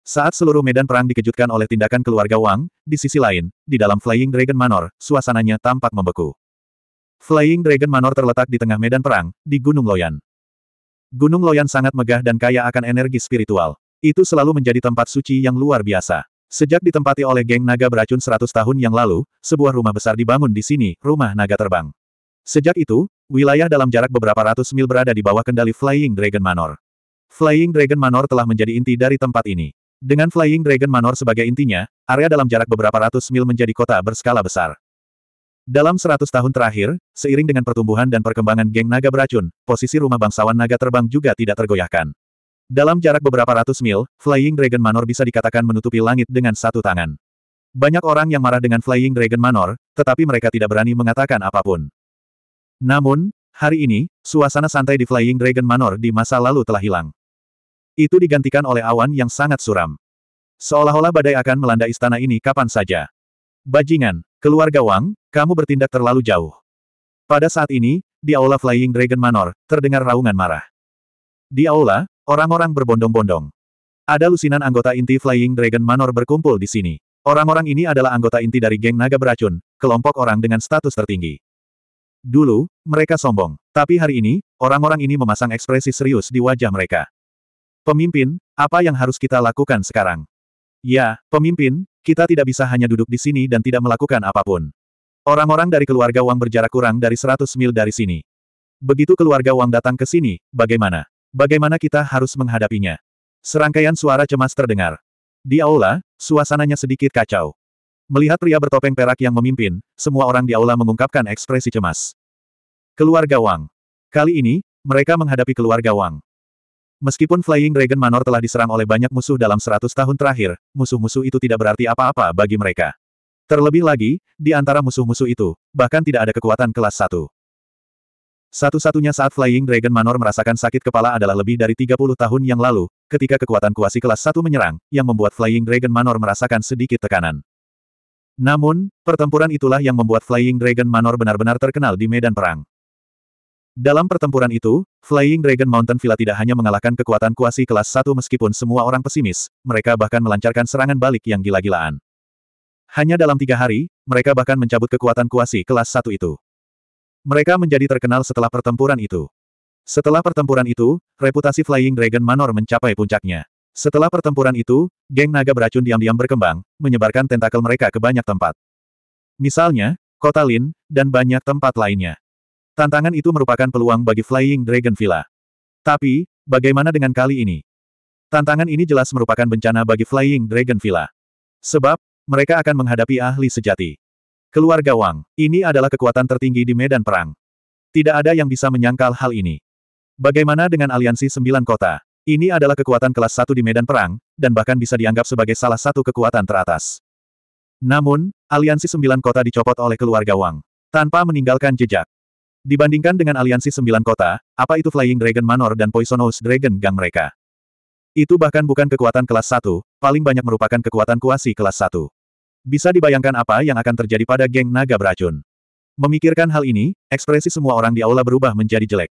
[SPEAKER 1] Saat seluruh medan perang dikejutkan oleh tindakan keluarga Wang, di sisi lain, di dalam Flying Dragon Manor, suasananya tampak membeku. Flying Dragon Manor terletak di tengah medan perang, di Gunung Loyan. Gunung Loyan sangat megah dan kaya akan energi spiritual. Itu selalu menjadi tempat suci yang luar biasa. Sejak ditempati oleh geng naga beracun 100 tahun yang lalu, sebuah rumah besar dibangun di sini, rumah naga terbang. Sejak itu, wilayah dalam jarak beberapa ratus mil berada di bawah kendali Flying Dragon Manor. Flying Dragon Manor telah menjadi inti dari tempat ini. Dengan Flying Dragon Manor sebagai intinya, area dalam jarak beberapa ratus mil menjadi kota berskala besar. Dalam 100 tahun terakhir, seiring dengan pertumbuhan dan perkembangan geng naga beracun, posisi rumah bangsawan naga terbang juga tidak tergoyahkan. Dalam jarak beberapa ratus mil, Flying Dragon Manor bisa dikatakan menutupi langit dengan satu tangan. Banyak orang yang marah dengan Flying Dragon Manor, tetapi mereka tidak berani mengatakan apapun. Namun, hari ini, suasana santai di Flying Dragon Manor di masa lalu telah hilang. Itu digantikan oleh awan yang sangat suram. Seolah-olah badai akan melanda istana ini kapan saja. Bajingan, Keluarga Wang, kamu bertindak terlalu jauh. Pada saat ini, di aula Flying Dragon Manor, terdengar raungan marah. Di aula, orang-orang berbondong-bondong. Ada lusinan anggota inti Flying Dragon Manor berkumpul di sini. Orang-orang ini adalah anggota inti dari geng naga beracun, kelompok orang dengan status tertinggi. Dulu, mereka sombong. Tapi hari ini, orang-orang ini memasang ekspresi serius di wajah mereka. Pemimpin, apa yang harus kita lakukan sekarang? Ya, pemimpin, kita tidak bisa hanya duduk di sini dan tidak melakukan apapun. Orang-orang dari keluarga Wang berjarak kurang dari 100 mil dari sini. Begitu keluarga Wang datang ke sini, bagaimana? Bagaimana kita harus menghadapinya? Serangkaian suara cemas terdengar. Di aula, suasananya sedikit kacau. Melihat pria bertopeng perak yang memimpin, semua orang di aula mengungkapkan ekspresi cemas. Keluarga Wang. Kali ini, mereka menghadapi keluarga Wang. Meskipun Flying Dragon Manor telah diserang oleh banyak musuh dalam 100 tahun terakhir, musuh-musuh itu tidak berarti apa-apa bagi mereka. Terlebih lagi, di antara musuh-musuh itu, bahkan tidak ada kekuatan kelas 1. Satu-satunya saat Flying Dragon Manor merasakan sakit kepala adalah lebih dari 30 tahun yang lalu, ketika kekuatan kuasi kelas 1 menyerang, yang membuat Flying Dragon Manor merasakan sedikit tekanan. Namun, pertempuran itulah yang membuat Flying Dragon Manor benar-benar terkenal di medan perang. Dalam pertempuran itu, Flying Dragon Mountain Villa tidak hanya mengalahkan kekuatan kuasi kelas 1 meskipun semua orang pesimis, mereka bahkan melancarkan serangan balik yang gila-gilaan. Hanya dalam tiga hari, mereka bahkan mencabut kekuatan kuasi kelas 1 itu. Mereka menjadi terkenal setelah pertempuran itu. Setelah pertempuran itu, reputasi Flying Dragon Manor mencapai puncaknya. Setelah pertempuran itu, geng naga beracun diam-diam berkembang, menyebarkan tentakel mereka ke banyak tempat. Misalnya, kota Lin, dan banyak tempat lainnya. Tantangan itu merupakan peluang bagi Flying Dragon Villa. Tapi, bagaimana dengan kali ini? Tantangan ini jelas merupakan bencana bagi Flying Dragon Villa. Sebab, mereka akan menghadapi ahli sejati. Keluarga Wang, ini adalah kekuatan tertinggi di medan perang. Tidak ada yang bisa menyangkal hal ini. Bagaimana dengan aliansi sembilan kota? Ini adalah kekuatan kelas satu di medan perang, dan bahkan bisa dianggap sebagai salah satu kekuatan teratas. Namun, aliansi sembilan kota dicopot oleh keluarga Wang. Tanpa meninggalkan jejak, Dibandingkan dengan aliansi sembilan kota, apa itu Flying Dragon Manor dan Poisonous Dragon Gang mereka? Itu bahkan bukan kekuatan kelas satu, paling banyak merupakan kekuatan kuasi kelas satu. Bisa dibayangkan apa yang akan terjadi pada geng naga beracun. Memikirkan hal ini, ekspresi semua orang di aula berubah menjadi jelek.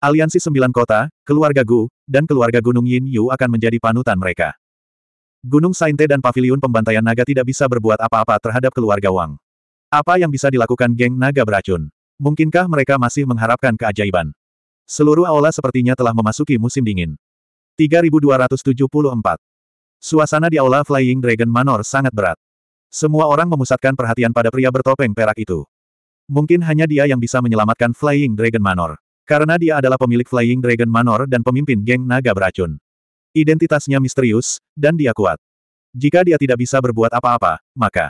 [SPEAKER 1] Aliansi Sembilan Kota, keluarga Gu, dan keluarga Gunung Yin Yu akan menjadi panutan mereka. Gunung Sainte dan Paviliun Pembantaian Naga tidak bisa berbuat apa-apa terhadap keluarga Wang. Apa yang bisa dilakukan geng naga beracun? Mungkinkah mereka masih mengharapkan keajaiban? Seluruh aula sepertinya telah memasuki musim dingin. 3274. Suasana di aula Flying Dragon Manor sangat berat. Semua orang memusatkan perhatian pada pria bertopeng perak itu. Mungkin hanya dia yang bisa menyelamatkan Flying Dragon Manor. Karena dia adalah pemilik Flying Dragon Manor dan pemimpin geng naga beracun. Identitasnya misterius, dan dia kuat. Jika dia tidak bisa berbuat apa-apa, maka...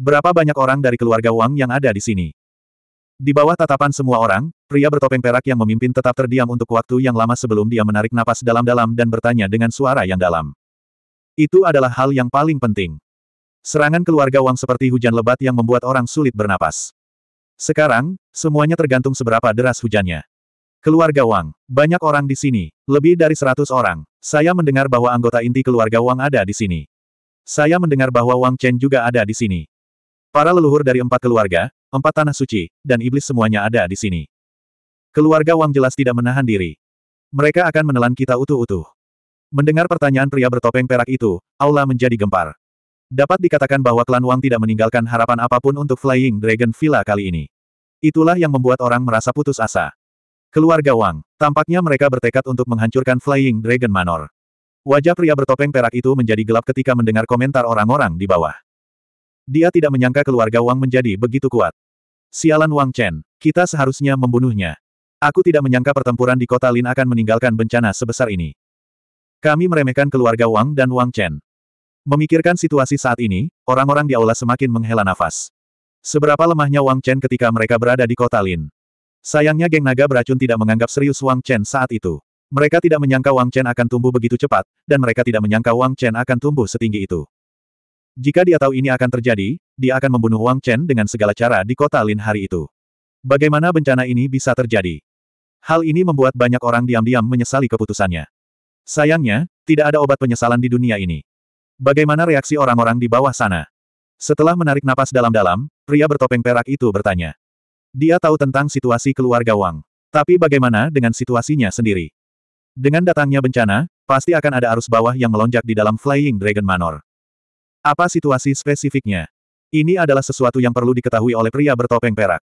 [SPEAKER 1] Berapa banyak orang dari keluarga Wang yang ada di sini? Di bawah tatapan semua orang, pria bertopeng perak yang memimpin tetap terdiam untuk waktu yang lama sebelum dia menarik napas dalam-dalam dan bertanya dengan suara yang dalam. Itu adalah hal yang paling penting. Serangan keluarga Wang seperti hujan lebat yang membuat orang sulit bernapas. Sekarang, semuanya tergantung seberapa deras hujannya. Keluarga Wang, banyak orang di sini, lebih dari seratus orang. Saya mendengar bahwa anggota inti keluarga Wang ada di sini. Saya mendengar bahwa Wang Chen juga ada di sini. Para leluhur dari empat keluarga, empat tanah suci, dan iblis semuanya ada di sini. Keluarga Wang jelas tidak menahan diri. Mereka akan menelan kita utuh-utuh. Mendengar pertanyaan pria bertopeng perak itu, Aula menjadi gempar. Dapat dikatakan bahwa klan Wang tidak meninggalkan harapan apapun untuk Flying Dragon Villa kali ini. Itulah yang membuat orang merasa putus asa. Keluarga Wang, tampaknya mereka bertekad untuk menghancurkan Flying Dragon Manor. Wajah pria bertopeng perak itu menjadi gelap ketika mendengar komentar orang-orang di bawah. Dia tidak menyangka keluarga Wang menjadi begitu kuat. Sialan Wang Chen, kita seharusnya membunuhnya. Aku tidak menyangka pertempuran di kota Lin akan meninggalkan bencana sebesar ini. Kami meremehkan keluarga Wang dan Wang Chen. Memikirkan situasi saat ini, orang-orang di aula semakin menghela nafas. Seberapa lemahnya Wang Chen ketika mereka berada di kota Lin. Sayangnya geng naga beracun tidak menganggap serius Wang Chen saat itu. Mereka tidak menyangka Wang Chen akan tumbuh begitu cepat, dan mereka tidak menyangka Wang Chen akan tumbuh setinggi itu. Jika dia tahu ini akan terjadi, dia akan membunuh Wang Chen dengan segala cara di kota Lin hari itu. Bagaimana bencana ini bisa terjadi? Hal ini membuat banyak orang diam-diam menyesali keputusannya. Sayangnya, tidak ada obat penyesalan di dunia ini. Bagaimana reaksi orang-orang di bawah sana? Setelah menarik napas dalam-dalam, pria bertopeng perak itu bertanya. Dia tahu tentang situasi keluarga Wang. Tapi bagaimana dengan situasinya sendiri? Dengan datangnya bencana, pasti akan ada arus bawah yang melonjak di dalam Flying Dragon Manor. Apa situasi spesifiknya? Ini adalah sesuatu yang perlu diketahui oleh pria bertopeng perak.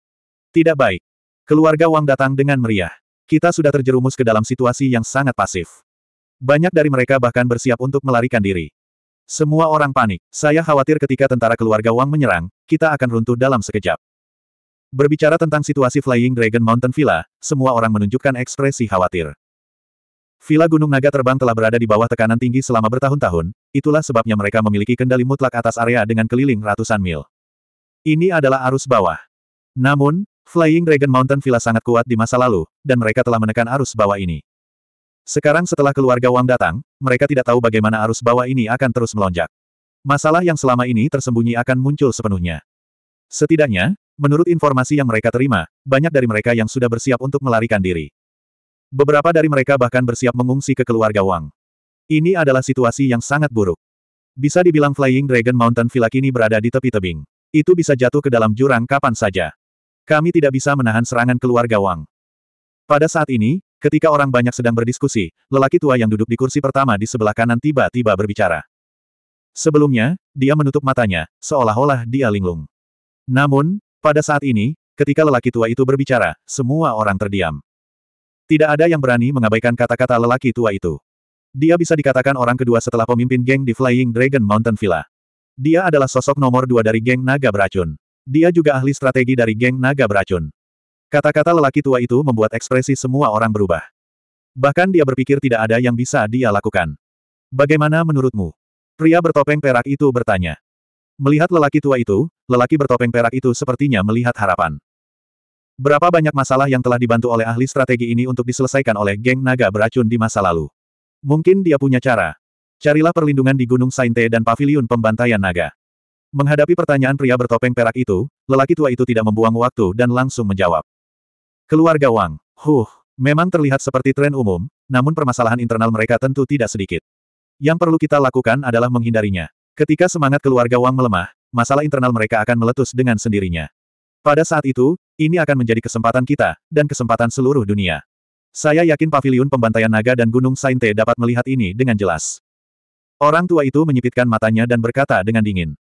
[SPEAKER 1] Tidak baik. Keluarga Wang datang dengan meriah. Kita sudah terjerumus ke dalam situasi yang sangat pasif. Banyak dari mereka bahkan bersiap untuk melarikan diri. Semua orang panik. Saya khawatir ketika tentara keluarga Wang menyerang, kita akan runtuh dalam sekejap. Berbicara tentang situasi Flying Dragon Mountain Villa, semua orang menunjukkan ekspresi khawatir. Villa Gunung Naga Terbang telah berada di bawah tekanan tinggi selama bertahun-tahun, itulah sebabnya mereka memiliki kendali mutlak atas area dengan keliling ratusan mil. Ini adalah arus bawah. Namun, Flying Dragon Mountain Villa sangat kuat di masa lalu, dan mereka telah menekan arus bawah ini. Sekarang setelah keluarga Wang datang, mereka tidak tahu bagaimana arus bawah ini akan terus melonjak. Masalah yang selama ini tersembunyi akan muncul sepenuhnya. Setidaknya, menurut informasi yang mereka terima, banyak dari mereka yang sudah bersiap untuk melarikan diri. Beberapa dari mereka bahkan bersiap mengungsi ke keluarga Wang. Ini adalah situasi yang sangat buruk. Bisa dibilang Flying Dragon Mountain Villa kini berada di tepi tebing. Itu bisa jatuh ke dalam jurang kapan saja. Kami tidak bisa menahan serangan keluarga Wang. Pada saat ini, ketika orang banyak sedang berdiskusi, lelaki tua yang duduk di kursi pertama di sebelah kanan tiba-tiba berbicara. Sebelumnya, dia menutup matanya, seolah-olah dia linglung. Namun, pada saat ini, ketika lelaki tua itu berbicara, semua orang terdiam. Tidak ada yang berani mengabaikan kata-kata lelaki tua itu. Dia bisa dikatakan orang kedua setelah pemimpin geng di Flying Dragon Mountain Villa. Dia adalah sosok nomor dua dari geng naga beracun. Dia juga ahli strategi dari geng naga beracun. Kata-kata lelaki tua itu membuat ekspresi semua orang berubah. Bahkan dia berpikir tidak ada yang bisa dia lakukan. Bagaimana menurutmu? Pria bertopeng perak itu bertanya. Melihat lelaki tua itu, lelaki bertopeng perak itu sepertinya melihat harapan. Berapa banyak masalah yang telah dibantu oleh ahli strategi ini untuk diselesaikan oleh geng naga beracun di masa lalu. Mungkin dia punya cara. Carilah perlindungan di Gunung Sainte dan Paviliun Pembantaian Naga. Menghadapi pertanyaan pria bertopeng perak itu, lelaki tua itu tidak membuang waktu dan langsung menjawab. Keluarga Wang, huh, memang terlihat seperti tren umum, namun permasalahan internal mereka tentu tidak sedikit. Yang perlu kita lakukan adalah menghindarinya. Ketika semangat keluarga Wang melemah, masalah internal mereka akan meletus dengan sendirinya. Pada saat itu, ini akan menjadi kesempatan kita, dan kesempatan seluruh dunia. Saya yakin paviliun pembantaian naga dan Gunung Sainte dapat melihat ini dengan jelas. Orang tua itu menyipitkan matanya dan berkata dengan dingin.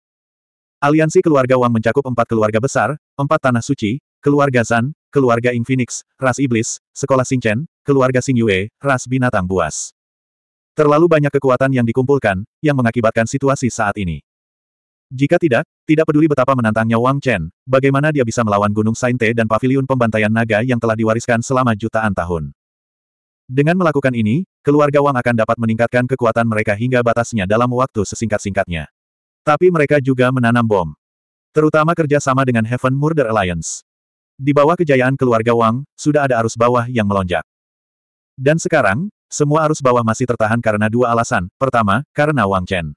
[SPEAKER 1] Aliansi keluarga Wang mencakup empat keluarga besar, empat tanah suci, keluarga Zan, keluarga Ing Phoenix, ras iblis, sekolah Xingchen, keluarga Sing Yue, ras binatang buas. Terlalu banyak kekuatan yang dikumpulkan, yang mengakibatkan situasi saat ini. Jika tidak, tidak peduli betapa menantangnya Wang Chen, bagaimana dia bisa melawan Gunung Sainte dan Paviliun Pembantaian Naga yang telah diwariskan selama jutaan tahun. Dengan melakukan ini, keluarga Wang akan dapat meningkatkan kekuatan mereka hingga batasnya dalam waktu sesingkat-singkatnya. Tapi mereka juga menanam bom. Terutama kerja sama dengan Heaven Murder Alliance. Di bawah kejayaan keluarga Wang, sudah ada arus bawah yang melonjak. Dan sekarang, semua arus bawah masih tertahan karena dua alasan. Pertama, karena Wang Chen.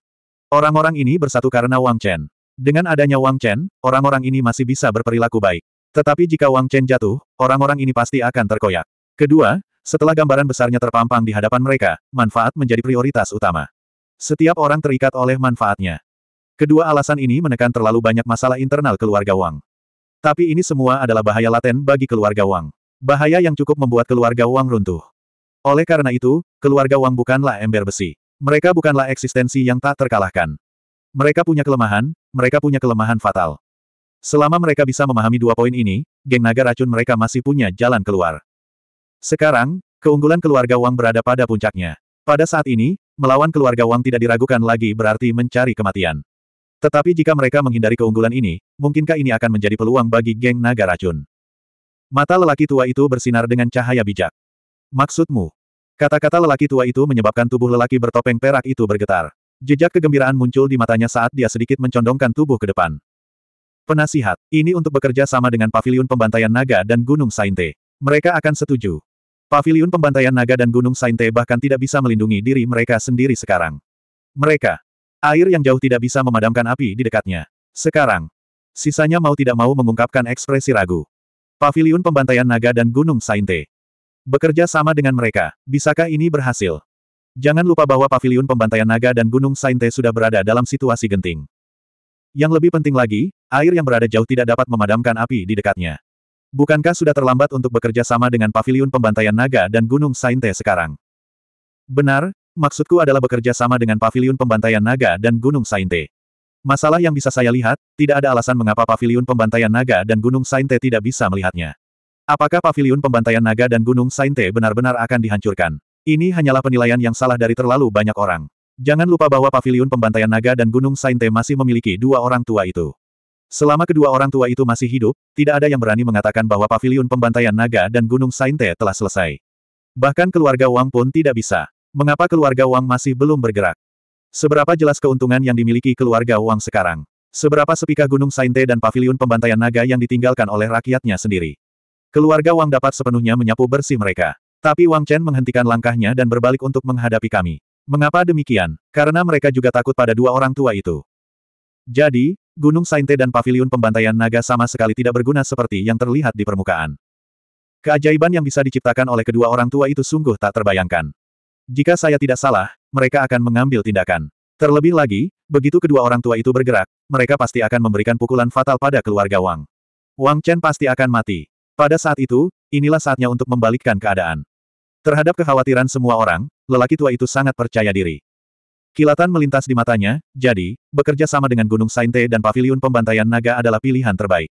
[SPEAKER 1] Orang-orang ini bersatu karena Wang Chen. Dengan adanya Wang Chen, orang-orang ini masih bisa berperilaku baik. Tetapi jika Wang Chen jatuh, orang-orang ini pasti akan terkoyak. Kedua, setelah gambaran besarnya terpampang di hadapan mereka, manfaat menjadi prioritas utama. Setiap orang terikat oleh manfaatnya. Kedua alasan ini menekan terlalu banyak masalah internal keluarga Wang. Tapi ini semua adalah bahaya laten bagi keluarga Wang. Bahaya yang cukup membuat keluarga Wang runtuh. Oleh karena itu, keluarga Wang bukanlah ember besi. Mereka bukanlah eksistensi yang tak terkalahkan. Mereka punya kelemahan, mereka punya kelemahan fatal. Selama mereka bisa memahami dua poin ini, geng naga racun mereka masih punya jalan keluar. Sekarang, keunggulan keluarga Wang berada pada puncaknya. Pada saat ini, melawan keluarga Wang tidak diragukan lagi berarti mencari kematian. Tetapi jika mereka menghindari keunggulan ini, mungkinkah ini akan menjadi peluang bagi geng naga racun? Mata lelaki tua itu bersinar dengan cahaya bijak. Maksudmu, Kata-kata lelaki tua itu menyebabkan tubuh lelaki bertopeng perak itu bergetar. Jejak kegembiraan muncul di matanya saat dia sedikit mencondongkan tubuh ke depan. Penasihat, ini untuk bekerja sama dengan Paviliun Pembantaian Naga dan Gunung Sainte. Mereka akan setuju. Paviliun Pembantaian Naga dan Gunung Sainte bahkan tidak bisa melindungi diri mereka sendiri sekarang. Mereka, air yang jauh tidak bisa memadamkan api di dekatnya. Sekarang, sisanya mau tidak mau mengungkapkan ekspresi ragu. Paviliun Pembantaian Naga dan Gunung Sainte. Bekerja sama dengan mereka, bisakah ini berhasil? Jangan lupa bahwa paviliun pembantaian naga dan Gunung Sainte sudah berada dalam situasi genting. Yang lebih penting lagi, air yang berada jauh tidak dapat memadamkan api di dekatnya. Bukankah sudah terlambat untuk bekerja sama dengan paviliun pembantaian naga dan Gunung Sainte sekarang? Benar, maksudku adalah bekerja sama dengan paviliun pembantaian naga dan Gunung Sainte. Masalah yang bisa saya lihat, tidak ada alasan mengapa paviliun pembantaian naga dan Gunung Sainte tidak bisa melihatnya. Apakah paviliun pembantaian naga dan gunung Sainte benar-benar akan dihancurkan? Ini hanyalah penilaian yang salah dari terlalu banyak orang. Jangan lupa bahwa paviliun pembantaian naga dan gunung Sainte masih memiliki dua orang tua itu. Selama kedua orang tua itu masih hidup, tidak ada yang berani mengatakan bahwa paviliun pembantaian naga dan gunung Sainte telah selesai. Bahkan keluarga Wang pun tidak bisa. Mengapa keluarga Wang masih belum bergerak? Seberapa jelas keuntungan yang dimiliki keluarga Wang sekarang? Seberapa sepikah gunung Sainte dan paviliun pembantaian naga yang ditinggalkan oleh rakyatnya sendiri? Keluarga Wang dapat sepenuhnya menyapu bersih mereka. Tapi Wang Chen menghentikan langkahnya dan berbalik untuk menghadapi kami. Mengapa demikian? Karena mereka juga takut pada dua orang tua itu. Jadi, Gunung Sainte dan Paviliun Pembantaian Naga sama sekali tidak berguna seperti yang terlihat di permukaan. Keajaiban yang bisa diciptakan oleh kedua orang tua itu sungguh tak terbayangkan. Jika saya tidak salah, mereka akan mengambil tindakan. Terlebih lagi, begitu kedua orang tua itu bergerak, mereka pasti akan memberikan pukulan fatal pada keluarga Wang. Wang Chen pasti akan mati. Pada saat itu, inilah saatnya untuk membalikkan keadaan. Terhadap kekhawatiran semua orang, lelaki tua itu sangat percaya diri. Kilatan melintas di matanya, jadi, bekerja sama dengan Gunung Sainte dan Paviliun Pembantaian Naga adalah pilihan terbaik.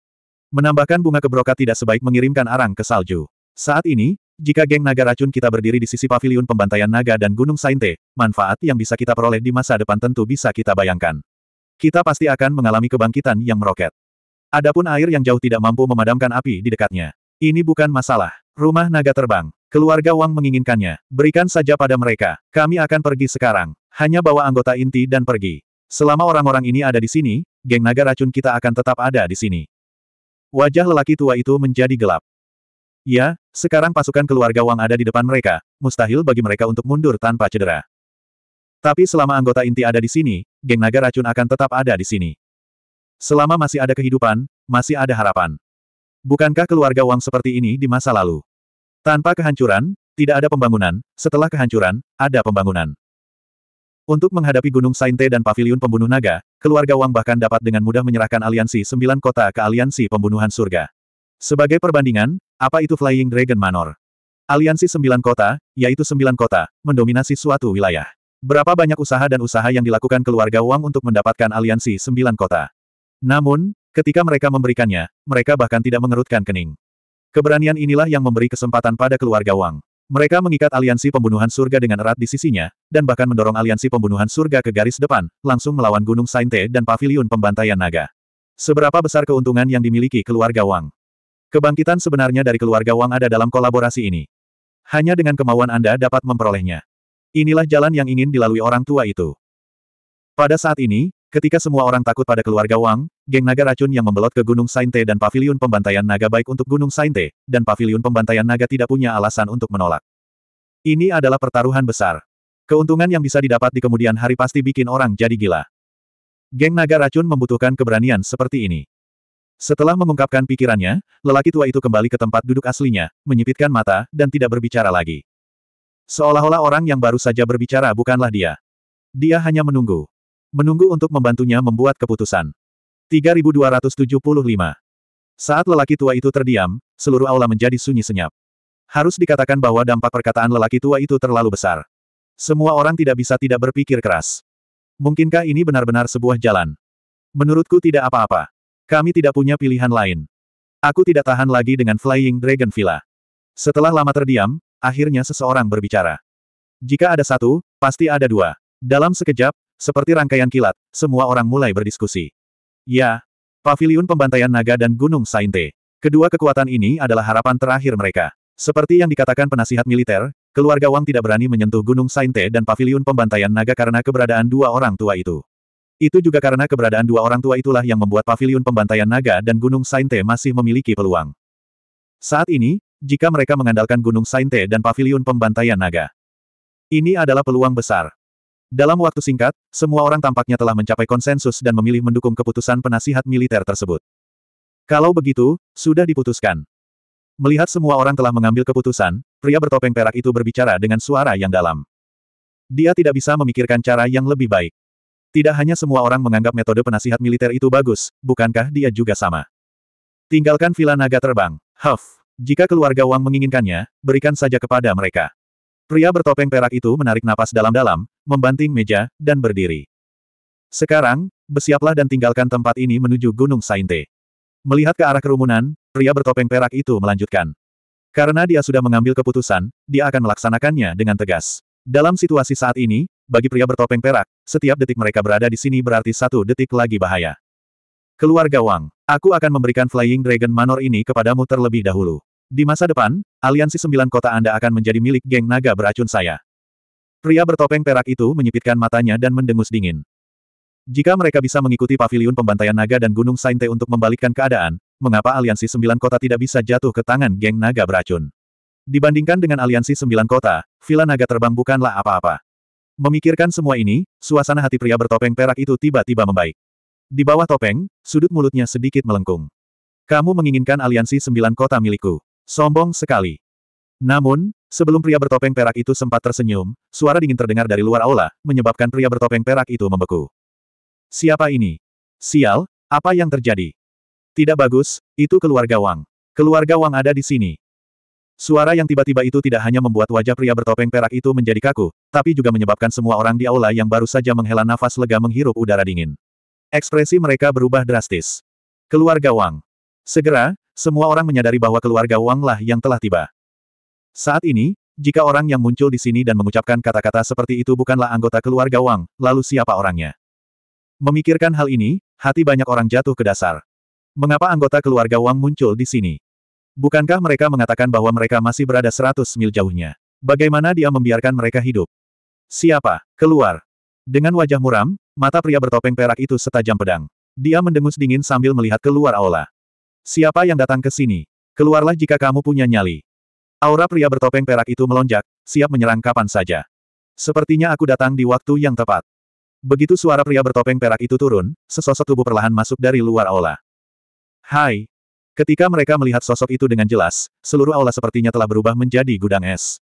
[SPEAKER 1] Menambahkan bunga kebrokat tidak sebaik mengirimkan arang ke salju. Saat ini, jika geng naga racun kita berdiri di sisi Paviliun Pembantaian Naga dan Gunung Sainte, manfaat yang bisa kita peroleh di masa depan tentu bisa kita bayangkan. Kita pasti akan mengalami kebangkitan yang meroket. Adapun air yang jauh tidak mampu memadamkan api di dekatnya. Ini bukan masalah. Rumah naga terbang. Keluarga Wang menginginkannya. Berikan saja pada mereka. Kami akan pergi sekarang. Hanya bawa anggota inti dan pergi. Selama orang-orang ini ada di sini, geng naga racun kita akan tetap ada di sini. Wajah lelaki tua itu menjadi gelap. Ya, sekarang pasukan keluarga Wang ada di depan mereka. Mustahil bagi mereka untuk mundur tanpa cedera. Tapi selama anggota inti ada di sini, geng naga racun akan tetap ada di sini. Selama masih ada kehidupan, masih ada harapan. Bukankah keluarga Wang seperti ini di masa lalu? Tanpa kehancuran, tidak ada pembangunan, setelah kehancuran, ada pembangunan. Untuk menghadapi Gunung Sainte dan Paviliun Pembunuh Naga, keluarga Wang bahkan dapat dengan mudah menyerahkan aliansi sembilan kota ke aliansi pembunuhan surga. Sebagai perbandingan, apa itu Flying Dragon Manor? Aliansi sembilan kota, yaitu sembilan kota, mendominasi suatu wilayah. Berapa banyak usaha dan usaha yang dilakukan keluarga Wang untuk mendapatkan aliansi sembilan kota? Namun, ketika mereka memberikannya, mereka bahkan tidak mengerutkan kening. Keberanian inilah yang memberi kesempatan pada keluarga Wang. Mereka mengikat aliansi pembunuhan surga dengan erat di sisinya, dan bahkan mendorong aliansi pembunuhan surga ke garis depan, langsung melawan Gunung Sainte dan Paviliun Pembantaian Naga. Seberapa besar keuntungan yang dimiliki keluarga Wang? Kebangkitan sebenarnya dari keluarga Wang ada dalam kolaborasi ini. Hanya dengan kemauan Anda dapat memperolehnya. Inilah jalan yang ingin dilalui orang tua itu. Pada saat ini, Ketika semua orang takut pada keluarga Wang, geng naga racun yang membelot ke Gunung Sainte dan paviliun pembantaian naga baik untuk Gunung Sainte, dan paviliun pembantaian naga tidak punya alasan untuk menolak. Ini adalah pertaruhan besar. Keuntungan yang bisa didapat di kemudian hari pasti bikin orang jadi gila. Geng naga racun membutuhkan keberanian seperti ini. Setelah mengungkapkan pikirannya, lelaki tua itu kembali ke tempat duduk aslinya, menyipitkan mata, dan tidak berbicara lagi. Seolah-olah orang yang baru saja berbicara bukanlah dia. Dia hanya menunggu menunggu untuk membantunya membuat keputusan. 3275. Saat lelaki tua itu terdiam, seluruh aula menjadi sunyi senyap. Harus dikatakan bahwa dampak perkataan lelaki tua itu terlalu besar. Semua orang tidak bisa tidak berpikir keras. Mungkinkah ini benar-benar sebuah jalan? Menurutku tidak apa-apa. Kami tidak punya pilihan lain. Aku tidak tahan lagi dengan Flying Dragon Villa. Setelah lama terdiam, akhirnya seseorang berbicara. Jika ada satu, pasti ada dua. Dalam sekejap, seperti rangkaian kilat, semua orang mulai berdiskusi. Ya, Paviliun Pembantaian Naga dan Gunung Sainte. Kedua kekuatan ini adalah harapan terakhir mereka. Seperti yang dikatakan penasihat militer, keluarga Wang tidak berani menyentuh Gunung Sainte dan Paviliun Pembantaian Naga karena keberadaan dua orang tua itu. Itu juga karena keberadaan dua orang tua itulah yang membuat Paviliun Pembantaian Naga dan Gunung Sainte masih memiliki peluang. Saat ini, jika mereka mengandalkan Gunung Sainte dan Paviliun Pembantaian Naga, ini adalah peluang besar. Dalam waktu singkat, semua orang tampaknya telah mencapai konsensus dan memilih mendukung keputusan penasihat militer tersebut. Kalau begitu, sudah diputuskan. Melihat semua orang telah mengambil keputusan, pria bertopeng perak itu berbicara dengan suara yang dalam. Dia tidak bisa memikirkan cara yang lebih baik. Tidak hanya semua orang menganggap metode penasihat militer itu bagus, bukankah dia juga sama? Tinggalkan Villa Naga terbang. Huff. Jika keluarga Wang menginginkannya, berikan saja kepada mereka. Pria bertopeng perak itu menarik napas dalam-dalam, membanting meja, dan berdiri. Sekarang, bersiaplah dan tinggalkan tempat ini menuju Gunung Sainte. Melihat ke arah kerumunan, pria bertopeng perak itu melanjutkan. Karena dia sudah mengambil keputusan, dia akan melaksanakannya dengan tegas. Dalam situasi saat ini, bagi pria bertopeng perak, setiap detik mereka berada di sini berarti satu detik lagi bahaya. Keluarga Wang, aku akan memberikan Flying Dragon Manor ini kepadamu terlebih dahulu. Di masa depan, aliansi sembilan kota Anda akan menjadi milik geng naga beracun saya. Pria bertopeng perak itu menyipitkan matanya dan mendengus dingin. Jika mereka bisa mengikuti pavilion pembantaian naga dan Gunung Sainte untuk membalikkan keadaan, mengapa aliansi sembilan kota tidak bisa jatuh ke tangan geng naga beracun? Dibandingkan dengan aliansi sembilan kota, Villa Naga Terbang bukanlah apa-apa. Memikirkan semua ini, suasana hati pria bertopeng perak itu tiba-tiba membaik. Di bawah topeng, sudut mulutnya sedikit melengkung. Kamu menginginkan aliansi sembilan kota milikku. Sombong sekali. Namun, sebelum pria bertopeng perak itu sempat tersenyum, suara dingin terdengar dari luar aula, menyebabkan pria bertopeng perak itu membeku. Siapa ini? Sial, apa yang terjadi? Tidak bagus, itu keluarga Wang. Keluarga Wang ada di sini. Suara yang tiba-tiba itu tidak hanya membuat wajah pria bertopeng perak itu menjadi kaku, tapi juga menyebabkan semua orang di aula yang baru saja menghela nafas lega menghirup udara dingin. Ekspresi mereka berubah drastis. Keluarga Wang. Segera, semua orang menyadari bahwa keluarga Wang lah yang telah tiba. Saat ini, jika orang yang muncul di sini dan mengucapkan kata-kata seperti itu bukanlah anggota keluarga Wang, lalu siapa orangnya? Memikirkan hal ini, hati banyak orang jatuh ke dasar. Mengapa anggota keluarga Wang muncul di sini? Bukankah mereka mengatakan bahwa mereka masih berada seratus mil jauhnya? Bagaimana dia membiarkan mereka hidup? Siapa? Keluar. Dengan wajah muram, mata pria bertopeng perak itu setajam pedang. Dia mendengus dingin sambil melihat keluar aula. Siapa yang datang ke sini? Keluarlah jika kamu punya nyali. Aura pria bertopeng perak itu melonjak, siap menyerang kapan saja. Sepertinya aku datang di waktu yang tepat. Begitu suara pria bertopeng perak itu turun, sesosok tubuh perlahan masuk dari luar aula. Hai. Ketika mereka melihat sosok itu dengan jelas, seluruh aula sepertinya telah berubah menjadi gudang es.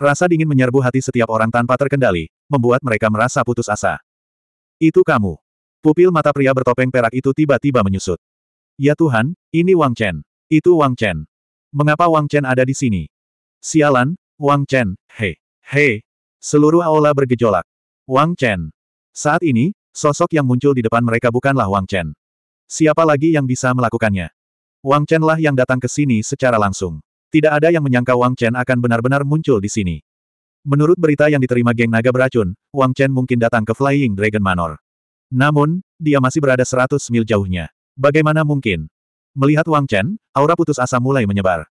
[SPEAKER 1] Rasa dingin menyerbu hati setiap orang tanpa terkendali, membuat mereka merasa putus asa. Itu kamu. Pupil mata pria bertopeng perak itu tiba-tiba menyusut. Ya Tuhan, ini Wang Chen. Itu Wang Chen. Mengapa Wang Chen ada di sini? Sialan, Wang Chen, hei, hei. Seluruh aula bergejolak. Wang Chen. Saat ini, sosok yang muncul di depan mereka bukanlah Wang Chen. Siapa lagi yang bisa melakukannya? Wang Chen lah yang datang ke sini secara langsung. Tidak ada yang menyangka Wang Chen akan benar-benar muncul di sini. Menurut berita yang diterima geng naga beracun, Wang Chen mungkin datang ke Flying Dragon Manor. Namun, dia masih berada 100 mil jauhnya. Bagaimana mungkin? Melihat Wang Chen, aura putus asa mulai menyebar.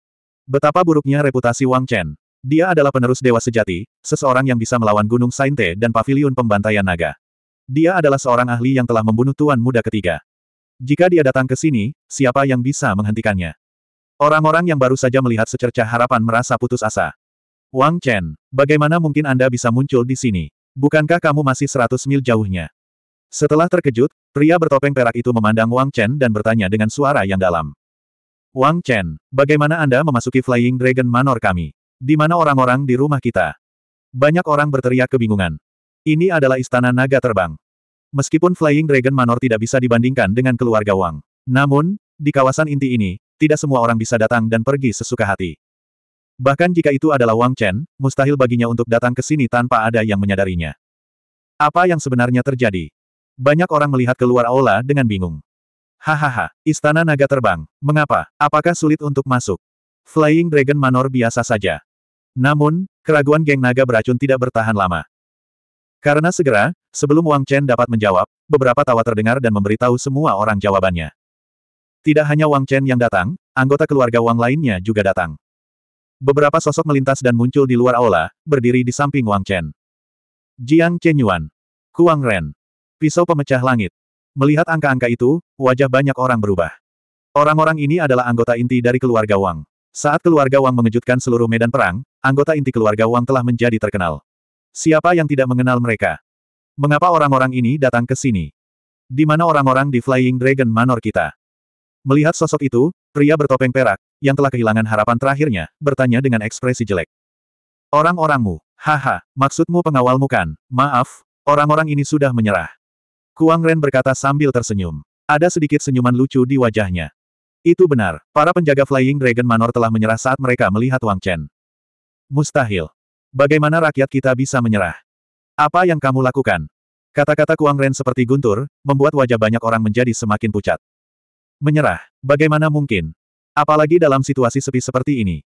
[SPEAKER 1] Betapa buruknya reputasi Wang Chen. Dia adalah penerus dewa sejati, seseorang yang bisa melawan Gunung Sainte dan Paviliun Pembantaian Naga. Dia adalah seorang ahli yang telah membunuh tuan muda ketiga. Jika dia datang ke sini, siapa yang bisa menghentikannya? Orang-orang yang baru saja melihat secerca harapan merasa putus asa. Wang Chen, bagaimana mungkin Anda bisa muncul di sini? Bukankah kamu masih seratus mil jauhnya? Setelah terkejut, pria bertopeng perak itu memandang Wang Chen dan bertanya dengan suara yang dalam. Wang Chen, bagaimana Anda memasuki Flying Dragon Manor kami? Di mana orang-orang di rumah kita? Banyak orang berteriak kebingungan. Ini adalah istana naga terbang. Meskipun Flying Dragon Manor tidak bisa dibandingkan dengan keluarga Wang. Namun, di kawasan inti ini, tidak semua orang bisa datang dan pergi sesuka hati. Bahkan jika itu adalah Wang Chen, mustahil baginya untuk datang ke sini tanpa ada yang menyadarinya. Apa yang sebenarnya terjadi? Banyak orang melihat keluar aula dengan bingung. Hahaha, istana naga terbang. Mengapa? Apakah sulit untuk masuk? Flying Dragon Manor biasa saja. Namun, keraguan geng naga beracun tidak bertahan lama. Karena segera, sebelum Wang Chen dapat menjawab, beberapa tawa terdengar dan memberitahu semua orang jawabannya. Tidak hanya Wang Chen yang datang, anggota keluarga Wang lainnya juga datang. Beberapa sosok melintas dan muncul di luar aula, berdiri di samping Wang Chen. Jiang Chenyuan. Kuang Ren. Pisau pemecah langit. Melihat angka-angka itu, wajah banyak orang berubah. Orang-orang ini adalah anggota inti dari keluarga Wang. Saat keluarga Wang mengejutkan seluruh medan perang, anggota inti keluarga Wang telah menjadi terkenal. Siapa yang tidak mengenal mereka? Mengapa orang-orang ini datang ke sini? Di mana orang-orang di Flying Dragon Manor kita? Melihat sosok itu, pria bertopeng perak, yang telah kehilangan harapan terakhirnya, bertanya dengan ekspresi jelek. Orang-orangmu, haha, maksudmu pengawalmu kan, maaf, orang-orang ini sudah menyerah. Kuang Ren berkata sambil tersenyum. Ada sedikit senyuman lucu di wajahnya. Itu benar, para penjaga Flying Dragon Manor telah menyerah saat mereka melihat Wang Chen. Mustahil. Bagaimana rakyat kita bisa menyerah? Apa yang kamu lakukan? Kata-kata Kuang Ren seperti guntur, membuat wajah banyak orang menjadi semakin pucat. Menyerah, bagaimana mungkin? Apalagi dalam situasi sepi seperti ini.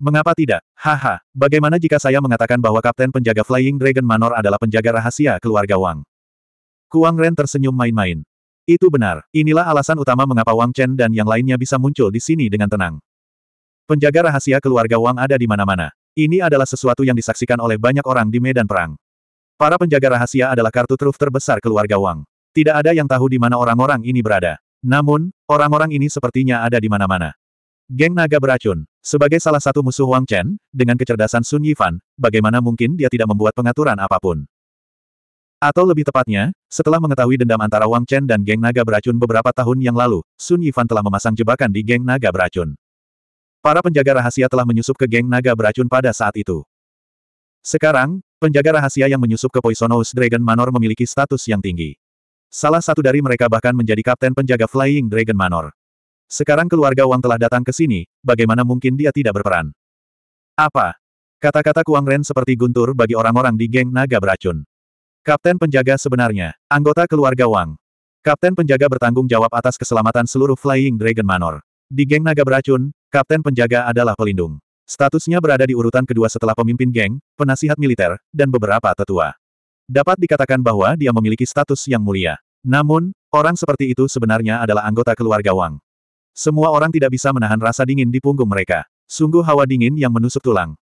[SPEAKER 1] Mengapa tidak? Haha, bagaimana jika saya mengatakan bahwa Kapten Penjaga Flying Dragon Manor adalah penjaga rahasia keluarga Wang? Kuang Ren tersenyum main-main. Itu benar, inilah alasan utama mengapa Wang Chen dan yang lainnya bisa muncul di sini dengan tenang. Penjaga rahasia keluarga Wang ada di mana-mana. Ini adalah sesuatu yang disaksikan oleh banyak orang di medan perang. Para penjaga rahasia adalah kartu truf terbesar keluarga Wang. Tidak ada yang tahu di mana orang-orang ini berada. Namun, orang-orang ini sepertinya ada di mana-mana. Geng naga beracun. Sebagai salah satu musuh Wang Chen, dengan kecerdasan Sun Yifan, bagaimana mungkin dia tidak membuat pengaturan apapun. Atau lebih tepatnya, setelah mengetahui dendam antara Wang Chen dan geng naga beracun beberapa tahun yang lalu, Sun Yifan telah memasang jebakan di geng naga beracun. Para penjaga rahasia telah menyusup ke geng naga beracun pada saat itu. Sekarang, penjaga rahasia yang menyusup ke Poisonous Dragon Manor memiliki status yang tinggi. Salah satu dari mereka bahkan menjadi kapten penjaga Flying Dragon Manor. Sekarang keluarga Wang telah datang ke sini, bagaimana mungkin dia tidak berperan? Apa? Kata-kata Kuang Ren seperti guntur bagi orang-orang di geng naga beracun. Kapten penjaga sebenarnya, anggota keluarga Wang. Kapten penjaga bertanggung jawab atas keselamatan seluruh Flying Dragon Manor. Di geng naga beracun, kapten penjaga adalah pelindung. Statusnya berada di urutan kedua setelah pemimpin geng, penasihat militer, dan beberapa tetua. Dapat dikatakan bahwa dia memiliki status yang mulia. Namun, orang seperti itu sebenarnya adalah anggota keluarga Wang. Semua orang tidak bisa menahan rasa dingin di punggung mereka. Sungguh hawa dingin yang menusuk tulang.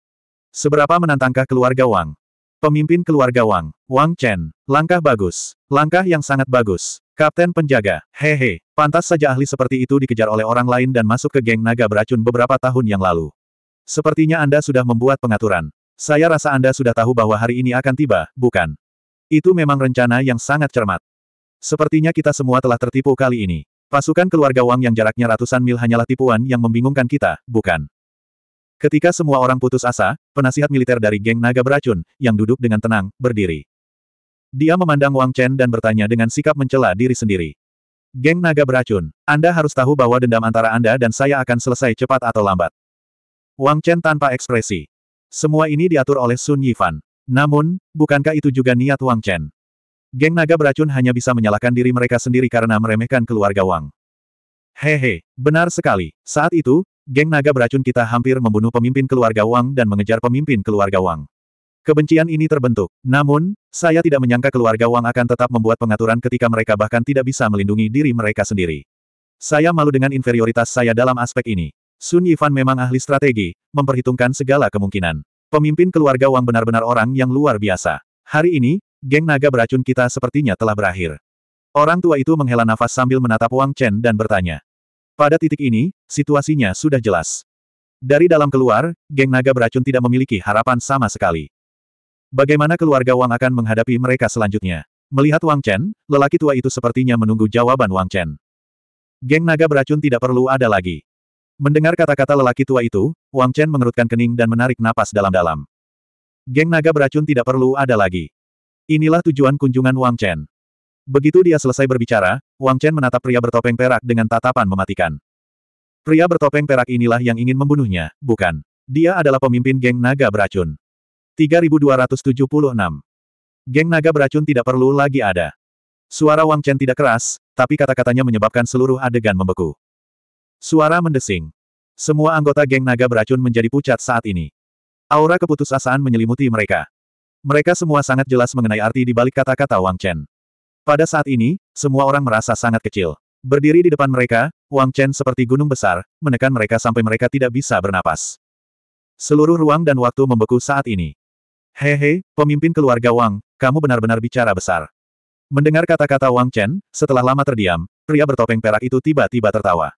[SPEAKER 1] Seberapa menantangkah keluarga Wang? Pemimpin keluarga Wang, Wang Chen, langkah bagus, langkah yang sangat bagus. Kapten penjaga, hehe, pantas saja ahli seperti itu dikejar oleh orang lain dan masuk ke geng naga beracun beberapa tahun yang lalu. Sepertinya Anda sudah membuat pengaturan. Saya rasa Anda sudah tahu bahwa hari ini akan tiba, bukan? Itu memang rencana yang sangat cermat. Sepertinya kita semua telah tertipu kali ini. Pasukan keluarga Wang yang jaraknya ratusan mil hanyalah tipuan yang membingungkan kita, bukan? Ketika semua orang putus asa, penasihat militer dari geng naga beracun, yang duduk dengan tenang, berdiri. Dia memandang Wang Chen dan bertanya dengan sikap mencela diri sendiri. Geng naga beracun, Anda harus tahu bahwa dendam antara Anda dan saya akan selesai cepat atau lambat. Wang Chen tanpa ekspresi. Semua ini diatur oleh Sun Yifan. Namun, bukankah itu juga niat Wang Chen? Geng naga beracun hanya bisa menyalahkan diri mereka sendiri karena meremehkan keluarga Wang. Hehe, benar sekali. Saat itu, Geng naga beracun kita hampir membunuh pemimpin keluarga Wang dan mengejar pemimpin keluarga Wang. Kebencian ini terbentuk. Namun, saya tidak menyangka keluarga Wang akan tetap membuat pengaturan ketika mereka bahkan tidak bisa melindungi diri mereka sendiri. Saya malu dengan inferioritas saya dalam aspek ini. Sun Yifan memang ahli strategi, memperhitungkan segala kemungkinan. Pemimpin keluarga Wang benar-benar orang yang luar biasa. Hari ini, geng naga beracun kita sepertinya telah berakhir. Orang tua itu menghela nafas sambil menatap Wang Chen dan bertanya. Pada titik ini, situasinya sudah jelas. Dari dalam keluar, geng naga beracun tidak memiliki harapan sama sekali. Bagaimana keluarga Wang akan menghadapi mereka selanjutnya? Melihat Wang Chen, lelaki tua itu sepertinya menunggu jawaban Wang Chen. Geng naga beracun tidak perlu ada lagi. Mendengar kata-kata lelaki tua itu, Wang Chen mengerutkan kening dan menarik napas dalam-dalam. Geng naga beracun tidak perlu ada lagi. Inilah tujuan kunjungan Wang Chen. Begitu dia selesai berbicara, Wang Chen menatap pria bertopeng perak dengan tatapan mematikan. Pria bertopeng perak inilah yang ingin membunuhnya, bukan. Dia adalah pemimpin geng naga beracun. 3276. Geng naga beracun tidak perlu lagi ada. Suara Wang Chen tidak keras, tapi kata-katanya menyebabkan seluruh adegan membeku. Suara mendesing. Semua anggota geng naga beracun menjadi pucat saat ini. Aura keputusasaan menyelimuti mereka. Mereka semua sangat jelas mengenai arti di balik kata-kata Wang Chen. Pada saat ini, semua orang merasa sangat kecil. Berdiri di depan mereka, Wang Chen seperti gunung besar, menekan mereka sampai mereka tidak bisa bernapas. Seluruh ruang dan waktu membeku saat ini. Hehe, pemimpin keluarga Wang, kamu benar-benar bicara besar. Mendengar kata-kata Wang Chen, setelah lama terdiam, pria bertopeng perak itu tiba-tiba tertawa.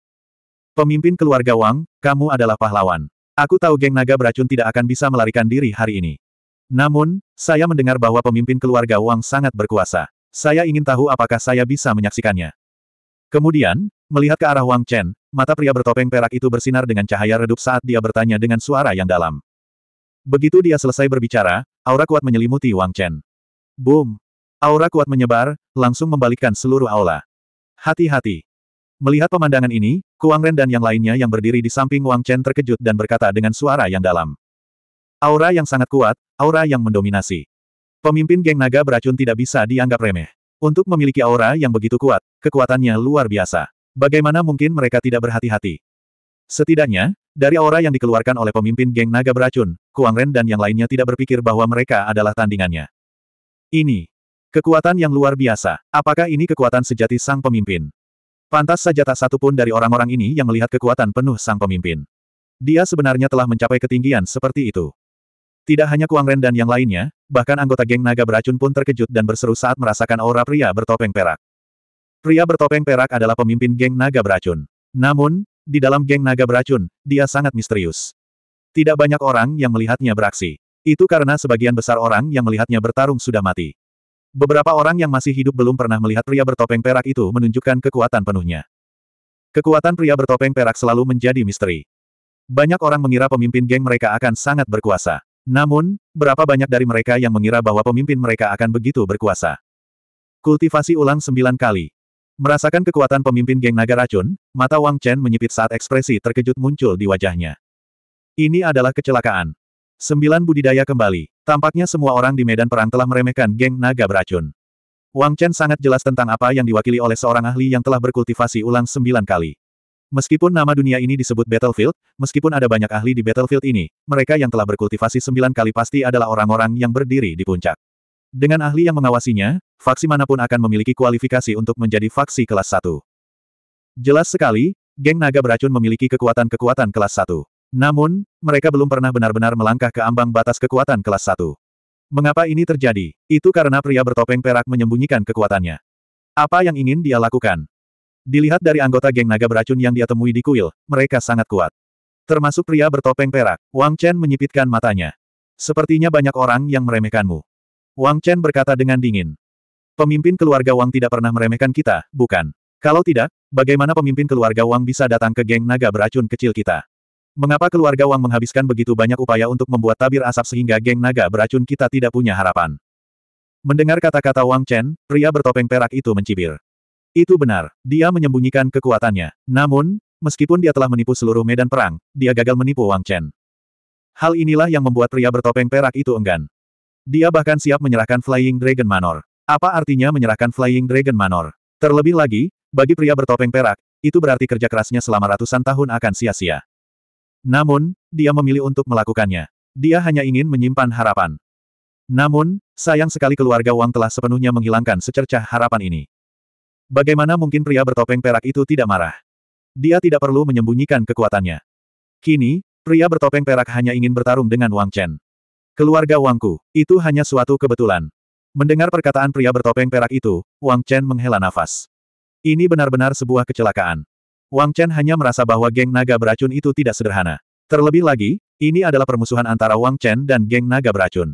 [SPEAKER 1] Pemimpin keluarga Wang, kamu adalah pahlawan. Aku tahu geng naga beracun tidak akan bisa melarikan diri hari ini. Namun, saya mendengar bahwa pemimpin keluarga Wang sangat berkuasa. Saya ingin tahu apakah saya bisa menyaksikannya. Kemudian, melihat ke arah Wang Chen, mata pria bertopeng perak itu bersinar dengan cahaya redup saat dia bertanya dengan suara yang dalam. Begitu dia selesai berbicara, aura kuat menyelimuti Wang Chen. Boom! Aura kuat menyebar, langsung membalikkan seluruh aula. Hati-hati! Melihat pemandangan ini, Kuang Ren dan yang lainnya yang berdiri di samping Wang Chen terkejut dan berkata dengan suara yang dalam. Aura yang sangat kuat, aura yang mendominasi. Pemimpin geng naga beracun tidak bisa dianggap remeh. Untuk memiliki aura yang begitu kuat, kekuatannya luar biasa. Bagaimana mungkin mereka tidak berhati-hati? Setidaknya, dari aura yang dikeluarkan oleh pemimpin geng naga beracun, Kuang Ren dan yang lainnya tidak berpikir bahwa mereka adalah tandingannya. Ini. Kekuatan yang luar biasa. Apakah ini kekuatan sejati sang pemimpin? Pantas saja tak satu pun dari orang-orang ini yang melihat kekuatan penuh sang pemimpin. Dia sebenarnya telah mencapai ketinggian seperti itu. Tidak hanya Kuang Ren dan yang lainnya, bahkan anggota geng naga beracun pun terkejut dan berseru saat merasakan aura pria bertopeng perak. Pria bertopeng perak adalah pemimpin geng naga beracun. Namun, di dalam geng naga beracun, dia sangat misterius. Tidak banyak orang yang melihatnya beraksi. Itu karena sebagian besar orang yang melihatnya bertarung sudah mati. Beberapa orang yang masih hidup belum pernah melihat pria bertopeng perak itu menunjukkan kekuatan penuhnya. Kekuatan pria bertopeng perak selalu menjadi misteri. Banyak orang mengira pemimpin geng mereka akan sangat berkuasa. Namun, berapa banyak dari mereka yang mengira bahwa pemimpin mereka akan begitu berkuasa? Kultivasi ulang sembilan kali. Merasakan kekuatan pemimpin geng naga racun, mata Wang Chen menyipit saat ekspresi terkejut muncul di wajahnya. Ini adalah kecelakaan. Sembilan budidaya kembali. Tampaknya semua orang di medan perang telah meremehkan geng naga beracun. Wang Chen sangat jelas tentang apa yang diwakili oleh seorang ahli yang telah berkultivasi ulang sembilan kali. Meskipun nama dunia ini disebut Battlefield, meskipun ada banyak ahli di Battlefield ini, mereka yang telah berkultivasi sembilan kali pasti adalah orang-orang yang berdiri di puncak. Dengan ahli yang mengawasinya, faksi manapun akan memiliki kualifikasi untuk menjadi faksi kelas 1. Jelas sekali, geng naga beracun memiliki kekuatan-kekuatan kelas 1. Namun, mereka belum pernah benar-benar melangkah ke ambang batas kekuatan kelas 1. Mengapa ini terjadi? Itu karena pria bertopeng perak menyembunyikan kekuatannya. Apa yang ingin dia lakukan? Dilihat dari anggota geng naga beracun yang dia temui di kuil, mereka sangat kuat. Termasuk pria bertopeng perak, Wang Chen menyipitkan matanya. Sepertinya banyak orang yang meremehkanmu. Wang Chen berkata dengan dingin. Pemimpin keluarga Wang tidak pernah meremehkan kita, bukan? Kalau tidak, bagaimana pemimpin keluarga Wang bisa datang ke geng naga beracun kecil kita? Mengapa keluarga Wang menghabiskan begitu banyak upaya untuk membuat tabir asap sehingga geng naga beracun kita tidak punya harapan? Mendengar kata-kata Wang Chen, pria bertopeng perak itu mencibir. Itu benar, dia menyembunyikan kekuatannya. Namun, meskipun dia telah menipu seluruh medan perang, dia gagal menipu Wang Chen. Hal inilah yang membuat pria bertopeng perak itu enggan. Dia bahkan siap menyerahkan Flying Dragon Manor. Apa artinya menyerahkan Flying Dragon Manor? Terlebih lagi, bagi pria bertopeng perak, itu berarti kerja kerasnya selama ratusan tahun akan sia-sia. Namun, dia memilih untuk melakukannya. Dia hanya ingin menyimpan harapan. Namun, sayang sekali keluarga Wang telah sepenuhnya menghilangkan secercah harapan ini. Bagaimana mungkin pria bertopeng perak itu tidak marah? Dia tidak perlu menyembunyikan kekuatannya. Kini, pria bertopeng perak hanya ingin bertarung dengan Wang Chen. Keluarga Wangku, itu hanya suatu kebetulan. Mendengar perkataan pria bertopeng perak itu, Wang Chen menghela nafas. Ini benar-benar sebuah kecelakaan. Wang Chen hanya merasa bahwa geng naga beracun itu tidak sederhana. Terlebih lagi, ini adalah permusuhan antara Wang Chen dan geng naga beracun.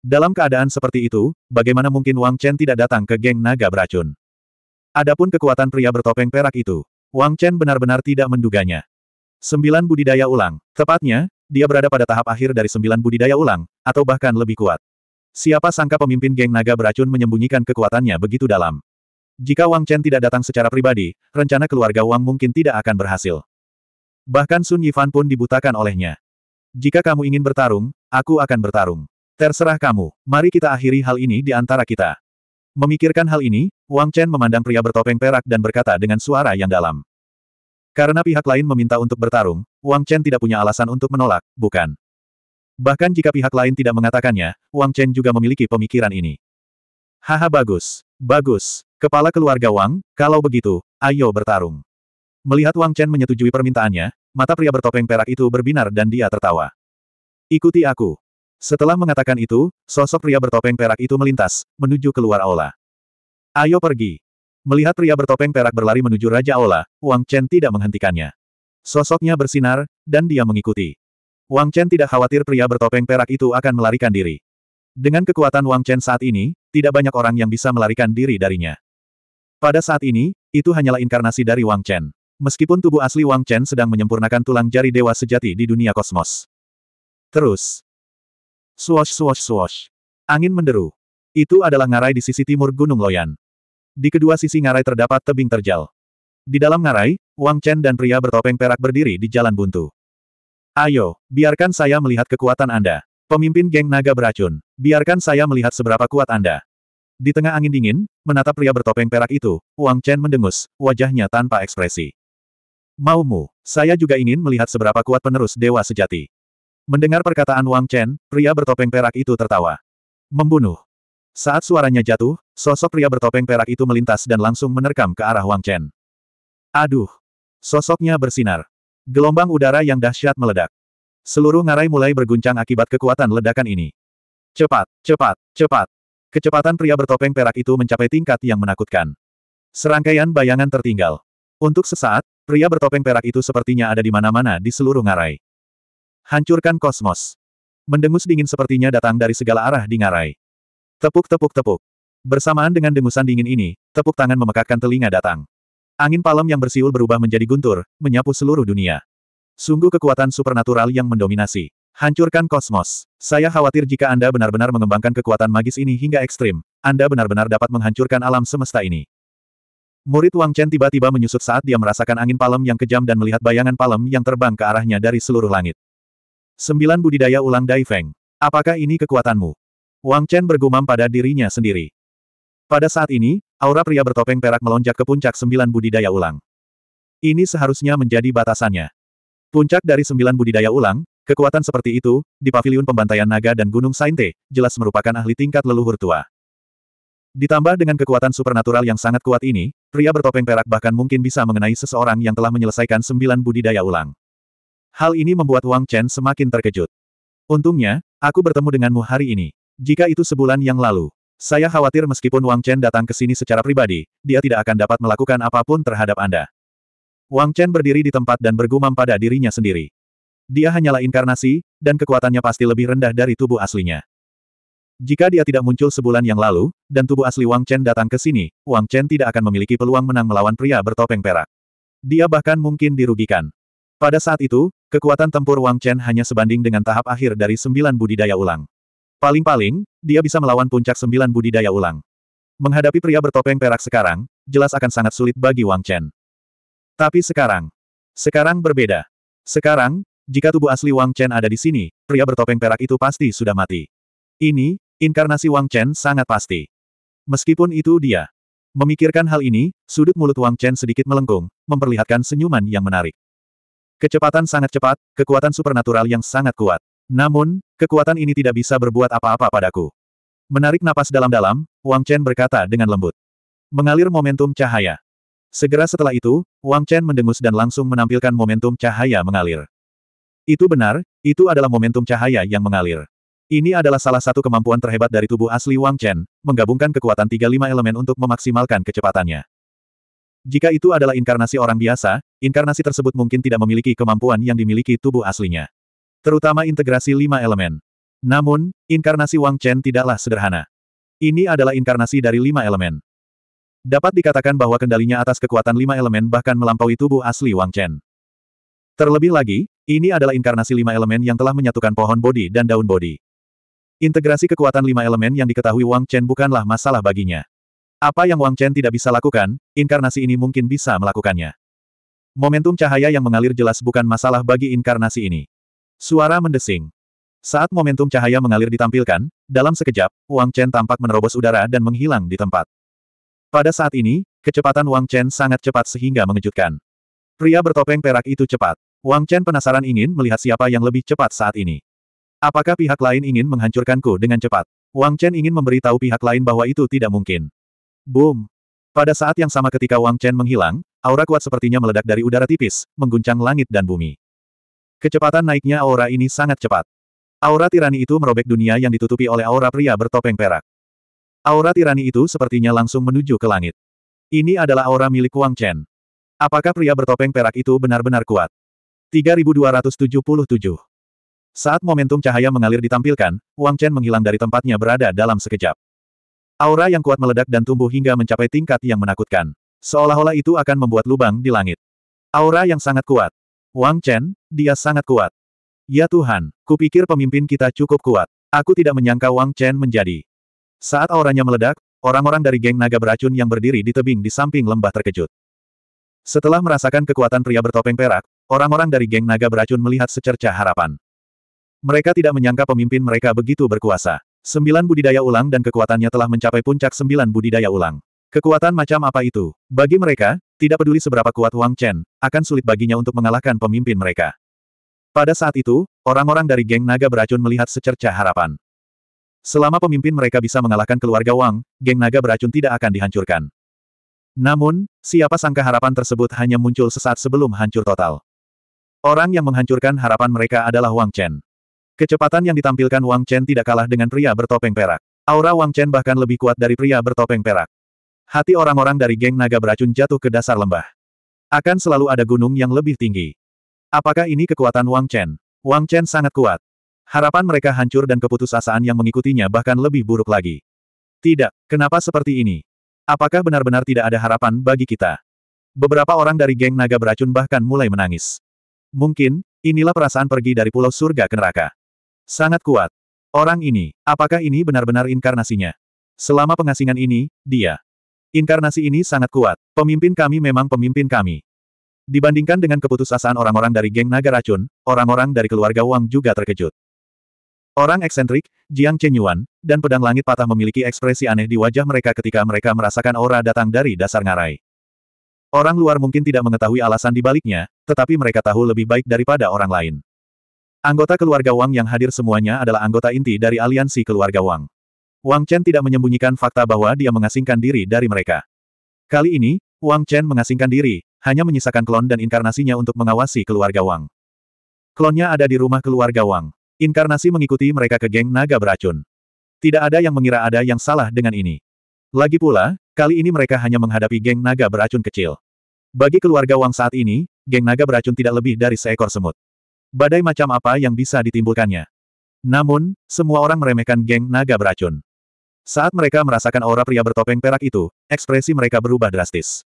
[SPEAKER 1] Dalam keadaan seperti itu, bagaimana mungkin Wang Chen tidak datang ke geng naga beracun? Adapun kekuatan pria bertopeng perak itu, Wang Chen benar-benar tidak menduganya. Sembilan budidaya ulang, tepatnya, dia berada pada tahap akhir dari sembilan budidaya ulang, atau bahkan lebih kuat. Siapa sangka pemimpin geng naga beracun menyembunyikan kekuatannya begitu dalam. Jika Wang Chen tidak datang secara pribadi, rencana keluarga Wang mungkin tidak akan berhasil. Bahkan Sun Yifan pun dibutakan olehnya. Jika kamu ingin bertarung, aku akan bertarung. Terserah kamu, mari kita akhiri hal ini di antara kita. Memikirkan hal ini, Wang Chen memandang pria bertopeng perak dan berkata dengan suara yang dalam. Karena pihak lain meminta untuk bertarung, Wang Chen tidak punya alasan untuk menolak, bukan? Bahkan jika pihak lain tidak mengatakannya, Wang Chen juga memiliki pemikiran ini. Haha bagus, bagus, kepala keluarga Wang, kalau begitu, ayo bertarung. Melihat Wang Chen menyetujui permintaannya, mata pria bertopeng perak itu berbinar dan dia tertawa. Ikuti aku. Setelah mengatakan itu, sosok pria bertopeng perak itu melintas, menuju keluar aula. Ayo pergi. Melihat pria bertopeng perak berlari menuju Raja Aula, Wang Chen tidak menghentikannya. Sosoknya bersinar, dan dia mengikuti. Wang Chen tidak khawatir pria bertopeng perak itu akan melarikan diri. Dengan kekuatan Wang Chen saat ini, tidak banyak orang yang bisa melarikan diri darinya. Pada saat ini, itu hanyalah inkarnasi dari Wang Chen. Meskipun tubuh asli Wang Chen sedang menyempurnakan tulang jari dewa sejati di dunia kosmos. Terus, Swash swash swash. Angin menderu. Itu adalah ngarai di sisi timur Gunung Loyan. Di kedua sisi ngarai terdapat tebing terjal. Di dalam ngarai, Wang Chen dan pria bertopeng perak berdiri di jalan buntu. Ayo, biarkan saya melihat kekuatan Anda. Pemimpin geng naga beracun, biarkan saya melihat seberapa kuat Anda. Di tengah angin dingin, menatap pria bertopeng perak itu, Wang Chen mendengus, wajahnya tanpa ekspresi. Maumu, saya juga ingin melihat seberapa kuat penerus dewa sejati. Mendengar perkataan Wang Chen, pria bertopeng perak itu tertawa. Membunuh. Saat suaranya jatuh, sosok pria bertopeng perak itu melintas dan langsung menerkam ke arah Wang Chen. Aduh. Sosoknya bersinar. Gelombang udara yang dahsyat meledak. Seluruh ngarai mulai berguncang akibat kekuatan ledakan ini. Cepat, cepat, cepat. Kecepatan pria bertopeng perak itu mencapai tingkat yang menakutkan. Serangkaian bayangan tertinggal. Untuk sesaat, pria bertopeng perak itu sepertinya ada di mana-mana di seluruh ngarai. Hancurkan kosmos. Mendengus dingin sepertinya datang dari segala arah di ngarai. Tepuk tepuk tepuk. Bersamaan dengan dengusan dingin ini, tepuk tangan memekakkan telinga datang. Angin palem yang bersiul berubah menjadi guntur, menyapu seluruh dunia. Sungguh kekuatan supernatural yang mendominasi. Hancurkan kosmos. Saya khawatir jika Anda benar-benar mengembangkan kekuatan magis ini hingga ekstrim, Anda benar-benar dapat menghancurkan alam semesta ini. Murid Wang Chen tiba-tiba menyusut saat dia merasakan angin palem yang kejam dan melihat bayangan palem yang terbang ke arahnya dari seluruh langit. Sembilan budidaya ulang Dai Feng. Apakah ini kekuatanmu? Wang Chen bergumam pada dirinya sendiri. Pada saat ini, aura pria bertopeng perak melonjak ke puncak sembilan budidaya ulang. Ini seharusnya menjadi batasannya. Puncak dari sembilan budidaya ulang, kekuatan seperti itu, di paviliun pembantaian naga dan gunung Sainte, jelas merupakan ahli tingkat leluhur tua. Ditambah dengan kekuatan supernatural yang sangat kuat ini, pria bertopeng perak bahkan mungkin bisa mengenai seseorang yang telah menyelesaikan sembilan budidaya ulang. Hal ini membuat Wang Chen semakin terkejut. Untungnya, aku bertemu denganmu hari ini. Jika itu sebulan yang lalu, saya khawatir meskipun Wang Chen datang ke sini secara pribadi, dia tidak akan dapat melakukan apapun terhadap Anda. Wang Chen berdiri di tempat dan bergumam pada dirinya sendiri. Dia hanyalah inkarnasi, dan kekuatannya pasti lebih rendah dari tubuh aslinya. Jika dia tidak muncul sebulan yang lalu, dan tubuh asli Wang Chen datang ke sini, Wang Chen tidak akan memiliki peluang menang melawan pria bertopeng perak. Dia bahkan mungkin dirugikan. Pada saat itu, kekuatan tempur Wang Chen hanya sebanding dengan tahap akhir dari sembilan budidaya ulang. Paling-paling, dia bisa melawan puncak sembilan budidaya ulang. Menghadapi pria bertopeng perak sekarang, jelas akan sangat sulit bagi Wang Chen. Tapi sekarang, sekarang berbeda. Sekarang, jika tubuh asli Wang Chen ada di sini, pria bertopeng perak itu pasti sudah mati. Ini, inkarnasi Wang Chen sangat pasti. Meskipun itu dia. Memikirkan hal ini, sudut mulut Wang Chen sedikit melengkung, memperlihatkan senyuman yang menarik. Kecepatan sangat cepat, kekuatan supernatural yang sangat kuat. Namun, kekuatan ini tidak bisa berbuat apa-apa padaku. Menarik napas dalam-dalam, Wang Chen berkata dengan lembut. Mengalir momentum cahaya. Segera setelah itu, Wang Chen mendengus dan langsung menampilkan momentum cahaya mengalir. Itu benar, itu adalah momentum cahaya yang mengalir. Ini adalah salah satu kemampuan terhebat dari tubuh asli Wang Chen, menggabungkan kekuatan tiga lima elemen untuk memaksimalkan kecepatannya. Jika itu adalah inkarnasi orang biasa, inkarnasi tersebut mungkin tidak memiliki kemampuan yang dimiliki tubuh aslinya. Terutama integrasi lima elemen. Namun, inkarnasi Wang Chen tidaklah sederhana. Ini adalah inkarnasi dari lima elemen. Dapat dikatakan bahwa kendalinya atas kekuatan lima elemen bahkan melampaui tubuh asli Wang Chen. Terlebih lagi, ini adalah inkarnasi lima elemen yang telah menyatukan pohon bodi dan daun bodi. Integrasi kekuatan lima elemen yang diketahui Wang Chen bukanlah masalah baginya. Apa yang Wang Chen tidak bisa lakukan, inkarnasi ini mungkin bisa melakukannya. Momentum cahaya yang mengalir jelas bukan masalah bagi inkarnasi ini. Suara mendesing. Saat momentum cahaya mengalir ditampilkan, dalam sekejap, Wang Chen tampak menerobos udara dan menghilang di tempat. Pada saat ini, kecepatan Wang Chen sangat cepat sehingga mengejutkan. Pria bertopeng perak itu cepat. Wang Chen penasaran ingin melihat siapa yang lebih cepat saat ini. Apakah pihak lain ingin menghancurkanku dengan cepat? Wang Chen ingin memberitahu pihak lain bahwa itu tidak mungkin. Boom! Pada saat yang sama ketika Wang Chen menghilang, aura kuat sepertinya meledak dari udara tipis, mengguncang langit dan bumi. Kecepatan naiknya aura ini sangat cepat. Aura tirani itu merobek dunia yang ditutupi oleh aura pria bertopeng perak. Aura tirani itu sepertinya langsung menuju ke langit. Ini adalah aura milik Wang Chen. Apakah pria bertopeng perak itu benar-benar kuat? 3277 Saat momentum cahaya mengalir ditampilkan, Wang Chen menghilang dari tempatnya berada dalam sekejap. Aura yang kuat meledak dan tumbuh hingga mencapai tingkat yang menakutkan. Seolah-olah itu akan membuat lubang di langit. Aura yang sangat kuat. Wang Chen, dia sangat kuat. Ya Tuhan, kupikir pemimpin kita cukup kuat. Aku tidak menyangka Wang Chen menjadi. Saat auranya meledak, orang-orang dari geng naga beracun yang berdiri di tebing di samping lembah terkejut. Setelah merasakan kekuatan pria bertopeng perak, orang-orang dari geng naga beracun melihat secerca harapan. Mereka tidak menyangka pemimpin mereka begitu berkuasa. Sembilan budidaya ulang dan kekuatannya telah mencapai puncak sembilan budidaya ulang. Kekuatan macam apa itu? Bagi mereka, tidak peduli seberapa kuat Wang Chen, akan sulit baginya untuk mengalahkan pemimpin mereka. Pada saat itu, orang-orang dari geng naga beracun melihat secerca harapan. Selama pemimpin mereka bisa mengalahkan keluarga Wang, geng naga beracun tidak akan dihancurkan. Namun, siapa sangka harapan tersebut hanya muncul sesaat sebelum hancur total. Orang yang menghancurkan harapan mereka adalah Wang Chen. Kecepatan yang ditampilkan Wang Chen tidak kalah dengan pria bertopeng perak. Aura Wang Chen bahkan lebih kuat dari pria bertopeng perak. Hati orang-orang dari geng naga beracun jatuh ke dasar lembah. Akan selalu ada gunung yang lebih tinggi. Apakah ini kekuatan Wang Chen? Wang Chen sangat kuat. Harapan mereka hancur dan keputusasaan yang mengikutinya bahkan lebih buruk lagi. Tidak, kenapa seperti ini? Apakah benar-benar tidak ada harapan bagi kita? Beberapa orang dari geng naga beracun bahkan mulai menangis. Mungkin, inilah perasaan pergi dari pulau surga ke neraka. Sangat kuat. Orang ini, apakah ini benar-benar inkarnasinya? Selama pengasingan ini, dia. Inkarnasi ini sangat kuat. Pemimpin kami memang pemimpin kami. Dibandingkan dengan keputusasaan orang-orang dari geng naga racun, orang-orang dari keluarga Wang juga terkejut. Orang eksentrik, Jiang Chenyuan, dan pedang langit patah memiliki ekspresi aneh di wajah mereka ketika mereka merasakan aura datang dari dasar ngarai. Orang luar mungkin tidak mengetahui alasan di baliknya, tetapi mereka tahu lebih baik daripada orang lain. Anggota keluarga Wang yang hadir semuanya adalah anggota inti dari aliansi keluarga Wang. Wang Chen tidak menyembunyikan fakta bahwa dia mengasingkan diri dari mereka. Kali ini, Wang Chen mengasingkan diri, hanya menyisakan klon dan inkarnasinya untuk mengawasi keluarga Wang. Klonnya ada di rumah keluarga Wang. Inkarnasi mengikuti mereka ke geng naga beracun. Tidak ada yang mengira ada yang salah dengan ini. Lagi pula, kali ini mereka hanya menghadapi geng naga beracun kecil. Bagi keluarga Wang saat ini, geng naga beracun tidak lebih dari seekor semut badai macam apa yang bisa ditimbulkannya. Namun, semua orang meremehkan geng naga beracun. Saat mereka merasakan aura pria bertopeng perak itu, ekspresi mereka berubah drastis.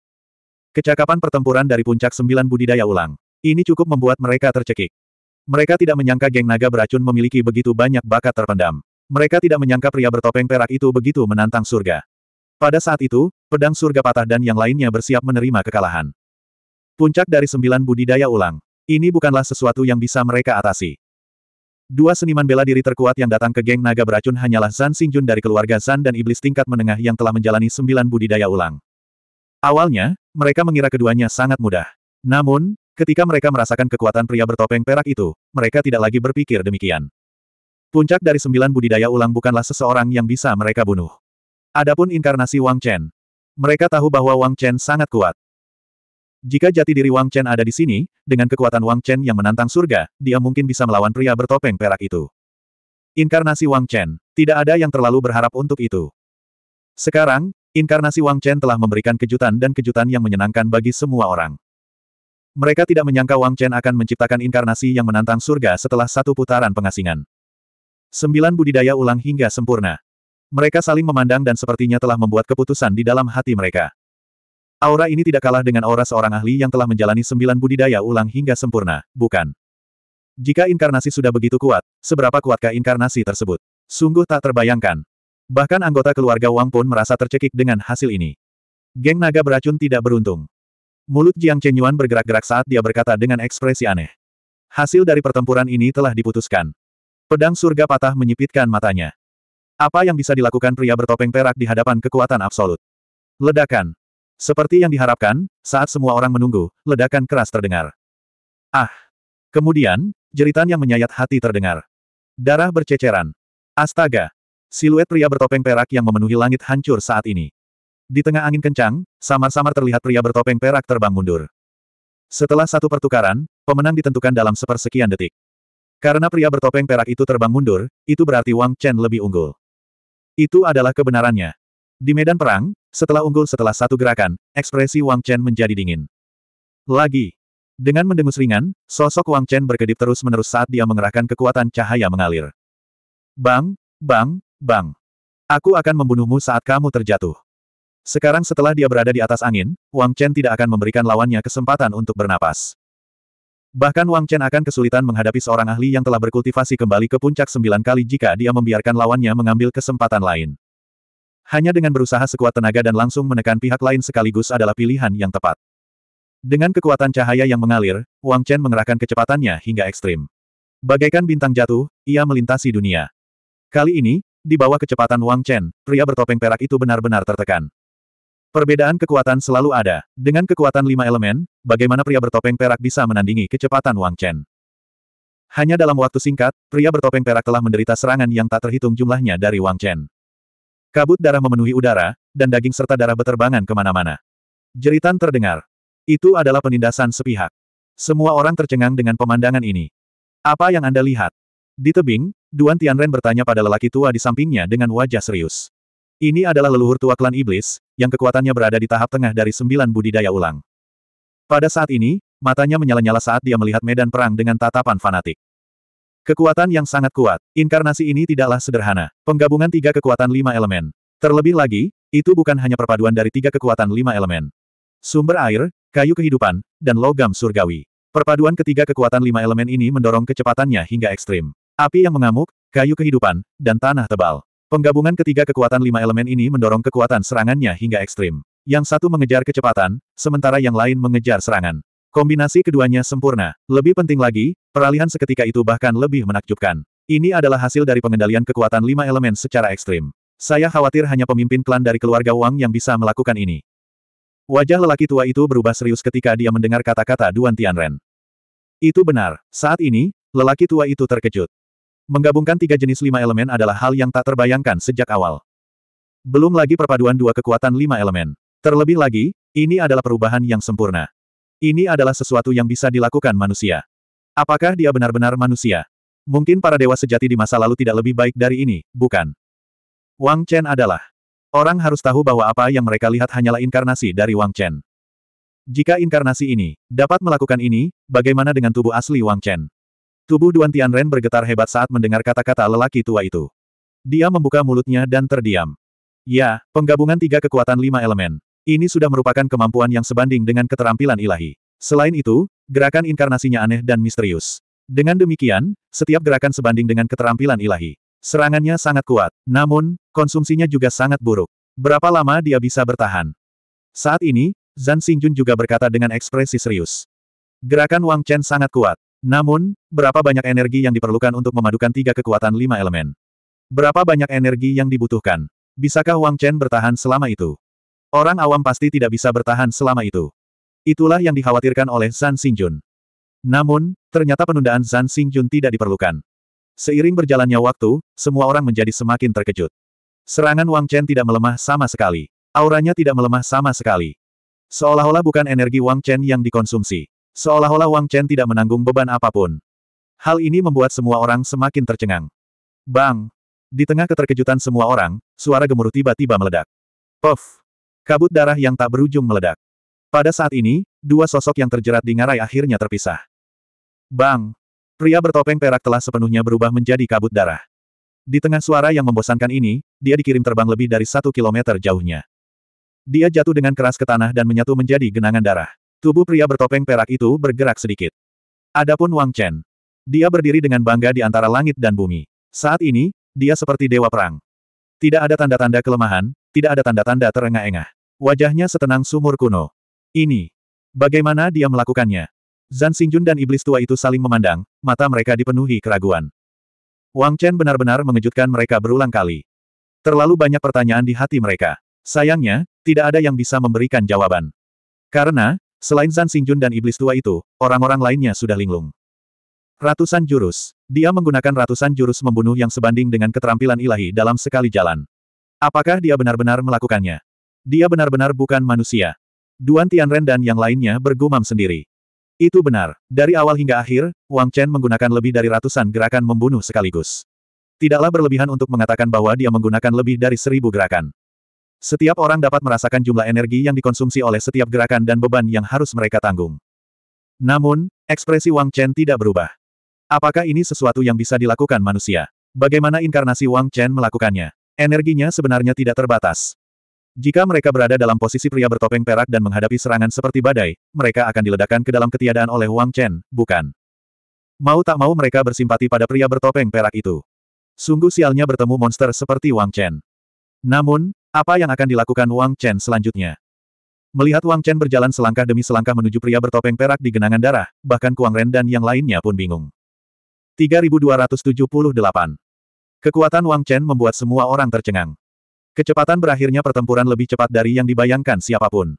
[SPEAKER 1] Kecakapan pertempuran dari puncak sembilan budidaya ulang. Ini cukup membuat mereka tercekik. Mereka tidak menyangka geng naga beracun memiliki begitu banyak bakat terpendam. Mereka tidak menyangka pria bertopeng perak itu begitu menantang surga. Pada saat itu, pedang surga patah dan yang lainnya bersiap menerima kekalahan. Puncak dari sembilan budidaya ulang. Ini bukanlah sesuatu yang bisa mereka atasi. Dua seniman bela diri terkuat yang datang ke geng naga beracun hanyalah Zan Xingjun dari keluarga Zan dan iblis tingkat menengah yang telah menjalani sembilan budidaya ulang. Awalnya, mereka mengira keduanya sangat mudah. Namun, ketika mereka merasakan kekuatan pria bertopeng perak itu, mereka tidak lagi berpikir demikian. Puncak dari sembilan budidaya ulang bukanlah seseorang yang bisa mereka bunuh. Adapun inkarnasi Wang Chen. Mereka tahu bahwa Wang Chen sangat kuat. Jika jati diri Wang Chen ada di sini, dengan kekuatan Wang Chen yang menantang surga, dia mungkin bisa melawan pria bertopeng perak itu. Inkarnasi Wang Chen. Tidak ada yang terlalu berharap untuk itu. Sekarang, inkarnasi Wang Chen telah memberikan kejutan dan kejutan yang menyenangkan bagi semua orang. Mereka tidak menyangka Wang Chen akan menciptakan inkarnasi yang menantang surga setelah satu putaran pengasingan. Sembilan budidaya ulang hingga sempurna. Mereka saling memandang dan sepertinya telah membuat keputusan di dalam hati mereka. Aura ini tidak kalah dengan aura seorang ahli yang telah menjalani sembilan budidaya ulang hingga sempurna, bukan? Jika inkarnasi sudah begitu kuat, seberapa kuatkah inkarnasi tersebut? Sungguh tak terbayangkan. Bahkan anggota keluarga Wang pun merasa tercekik dengan hasil ini. Geng naga beracun tidak beruntung. Mulut Jiang Chenyuan bergerak-gerak saat dia berkata dengan ekspresi aneh. Hasil dari pertempuran ini telah diputuskan. Pedang surga patah menyipitkan matanya. Apa yang bisa dilakukan pria bertopeng perak di hadapan kekuatan absolut? Ledakan. Seperti yang diharapkan, saat semua orang menunggu, ledakan keras terdengar. Ah! Kemudian, jeritan yang menyayat hati terdengar. Darah berceceran. Astaga! Siluet pria bertopeng perak yang memenuhi langit hancur saat ini. Di tengah angin kencang, samar-samar terlihat pria bertopeng perak terbang mundur. Setelah satu pertukaran, pemenang ditentukan dalam sepersekian detik. Karena pria bertopeng perak itu terbang mundur, itu berarti Wang Chen lebih unggul. Itu adalah kebenarannya. Di medan perang, setelah unggul setelah satu gerakan, ekspresi Wang Chen menjadi dingin. Lagi. Dengan mendengus ringan, sosok Wang Chen berkedip terus-menerus saat dia mengerahkan kekuatan cahaya mengalir. Bang, bang, bang. Aku akan membunuhmu saat kamu terjatuh. Sekarang setelah dia berada di atas angin, Wang Chen tidak akan memberikan lawannya kesempatan untuk bernapas. Bahkan Wang Chen akan kesulitan menghadapi seorang ahli yang telah berkultivasi kembali ke puncak sembilan kali jika dia membiarkan lawannya mengambil kesempatan lain. Hanya dengan berusaha sekuat tenaga dan langsung menekan pihak lain sekaligus adalah pilihan yang tepat. Dengan kekuatan cahaya yang mengalir, Wang Chen mengerahkan kecepatannya hingga ekstrim. Bagaikan bintang jatuh, ia melintasi dunia. Kali ini, di bawah kecepatan Wang Chen, pria bertopeng perak itu benar-benar tertekan. Perbedaan kekuatan selalu ada. Dengan kekuatan lima elemen, bagaimana pria bertopeng perak bisa menandingi kecepatan Wang Chen? Hanya dalam waktu singkat, pria bertopeng perak telah menderita serangan yang tak terhitung jumlahnya dari Wang Chen. Kabut darah memenuhi udara, dan daging serta darah beterbangan kemana-mana. Jeritan terdengar. Itu adalah penindasan sepihak. Semua orang tercengang dengan pemandangan ini. Apa yang Anda lihat? Di tebing, Duan Tianren bertanya pada lelaki tua di sampingnya dengan wajah serius. Ini adalah leluhur tua klan iblis, yang kekuatannya berada di tahap tengah dari sembilan budidaya ulang. Pada saat ini, matanya menyala-nyala saat dia melihat medan perang dengan tatapan fanatik. Kekuatan yang sangat kuat. Inkarnasi ini tidaklah sederhana. Penggabungan tiga kekuatan lima elemen. Terlebih lagi, itu bukan hanya perpaduan dari tiga kekuatan lima elemen. Sumber air, kayu kehidupan, dan logam surgawi. Perpaduan ketiga kekuatan lima elemen ini mendorong kecepatannya hingga ekstrim. Api yang mengamuk, kayu kehidupan, dan tanah tebal. Penggabungan ketiga kekuatan lima elemen ini mendorong kekuatan serangannya hingga ekstrim. Yang satu mengejar kecepatan, sementara yang lain mengejar serangan. Kombinasi keduanya sempurna. Lebih penting lagi, Peralihan seketika itu bahkan lebih menakjubkan. Ini adalah hasil dari pengendalian kekuatan lima elemen secara ekstrim. Saya khawatir hanya pemimpin klan dari keluarga Wang yang bisa melakukan ini. Wajah lelaki tua itu berubah serius ketika dia mendengar kata-kata Duan Tianren. Itu benar, saat ini, lelaki tua itu terkejut. Menggabungkan tiga jenis lima elemen adalah hal yang tak terbayangkan sejak awal. Belum lagi perpaduan dua kekuatan lima elemen. Terlebih lagi, ini adalah perubahan yang sempurna. Ini adalah sesuatu yang bisa dilakukan manusia. Apakah dia benar-benar manusia? Mungkin para dewa sejati di masa lalu tidak lebih baik dari ini, bukan? Wang Chen adalah. Orang harus tahu bahwa apa yang mereka lihat hanyalah inkarnasi dari Wang Chen. Jika inkarnasi ini dapat melakukan ini, bagaimana dengan tubuh asli Wang Chen? Tubuh Duan Tianren bergetar hebat saat mendengar kata-kata lelaki tua itu. Dia membuka mulutnya dan terdiam. Ya, penggabungan tiga kekuatan lima elemen. Ini sudah merupakan kemampuan yang sebanding dengan keterampilan ilahi. Selain itu, gerakan inkarnasinya aneh dan misterius. Dengan demikian, setiap gerakan sebanding dengan keterampilan ilahi. Serangannya sangat kuat, namun, konsumsinya juga sangat buruk. Berapa lama dia bisa bertahan? Saat ini, Zan Xingjun juga berkata dengan ekspresi serius. Gerakan Wang Chen sangat kuat. Namun, berapa banyak energi yang diperlukan untuk memadukan tiga kekuatan lima elemen? Berapa banyak energi yang dibutuhkan? Bisakah Wang Chen bertahan selama itu? Orang awam pasti tidak bisa bertahan selama itu. Itulah yang dikhawatirkan oleh Zan Xingjun. Namun, ternyata penundaan Zan Xingjun tidak diperlukan. Seiring berjalannya waktu, semua orang menjadi semakin terkejut. Serangan Wang Chen tidak melemah sama sekali. Auranya tidak melemah sama sekali. Seolah-olah bukan energi Wang Chen yang dikonsumsi. Seolah-olah Wang Chen tidak menanggung beban apapun. Hal ini membuat semua orang semakin tercengang. Bang! Di tengah keterkejutan semua orang, suara gemuruh tiba-tiba meledak. Puff! Kabut darah yang tak berujung meledak. Pada saat ini, dua sosok yang terjerat di ngarai akhirnya terpisah. Bang! Pria bertopeng perak telah sepenuhnya berubah menjadi kabut darah. Di tengah suara yang membosankan ini, dia dikirim terbang lebih dari satu kilometer jauhnya. Dia jatuh dengan keras ke tanah dan menyatu menjadi genangan darah. Tubuh pria bertopeng perak itu bergerak sedikit. Adapun Wang Chen. Dia berdiri dengan bangga di antara langit dan bumi. Saat ini, dia seperti dewa perang. Tidak ada tanda-tanda kelemahan, tidak ada tanda-tanda terengah-engah. Wajahnya setenang sumur kuno. Ini. Bagaimana dia melakukannya? Zan Xingjun dan iblis tua itu saling memandang, mata mereka dipenuhi keraguan. Wang Chen benar-benar mengejutkan mereka berulang kali. Terlalu banyak pertanyaan di hati mereka. Sayangnya, tidak ada yang bisa memberikan jawaban. Karena, selain Zan Xingjun dan iblis tua itu, orang-orang lainnya sudah linglung. Ratusan jurus. Dia menggunakan ratusan jurus membunuh yang sebanding dengan keterampilan ilahi dalam sekali jalan. Apakah dia benar-benar melakukannya? Dia benar-benar bukan manusia. Duan Tianren dan yang lainnya bergumam sendiri. Itu benar. Dari awal hingga akhir, Wang Chen menggunakan lebih dari ratusan gerakan membunuh sekaligus. Tidaklah berlebihan untuk mengatakan bahwa dia menggunakan lebih dari seribu gerakan. Setiap orang dapat merasakan jumlah energi yang dikonsumsi oleh setiap gerakan dan beban yang harus mereka tanggung. Namun, ekspresi Wang Chen tidak berubah. Apakah ini sesuatu yang bisa dilakukan manusia? Bagaimana inkarnasi Wang Chen melakukannya? Energinya sebenarnya tidak terbatas. Jika mereka berada dalam posisi pria bertopeng perak dan menghadapi serangan seperti badai, mereka akan diledakkan ke dalam ketiadaan oleh Wang Chen, bukan? Mau tak mau mereka bersimpati pada pria bertopeng perak itu. Sungguh sialnya bertemu monster seperti Wang Chen. Namun, apa yang akan dilakukan Wang Chen selanjutnya? Melihat Wang Chen berjalan selangkah demi selangkah menuju pria bertopeng perak di genangan darah, bahkan Kuang Ren dan yang lainnya pun bingung. 3278 Kekuatan Wang Chen membuat semua orang tercengang. Kecepatan berakhirnya pertempuran lebih cepat dari yang dibayangkan siapapun.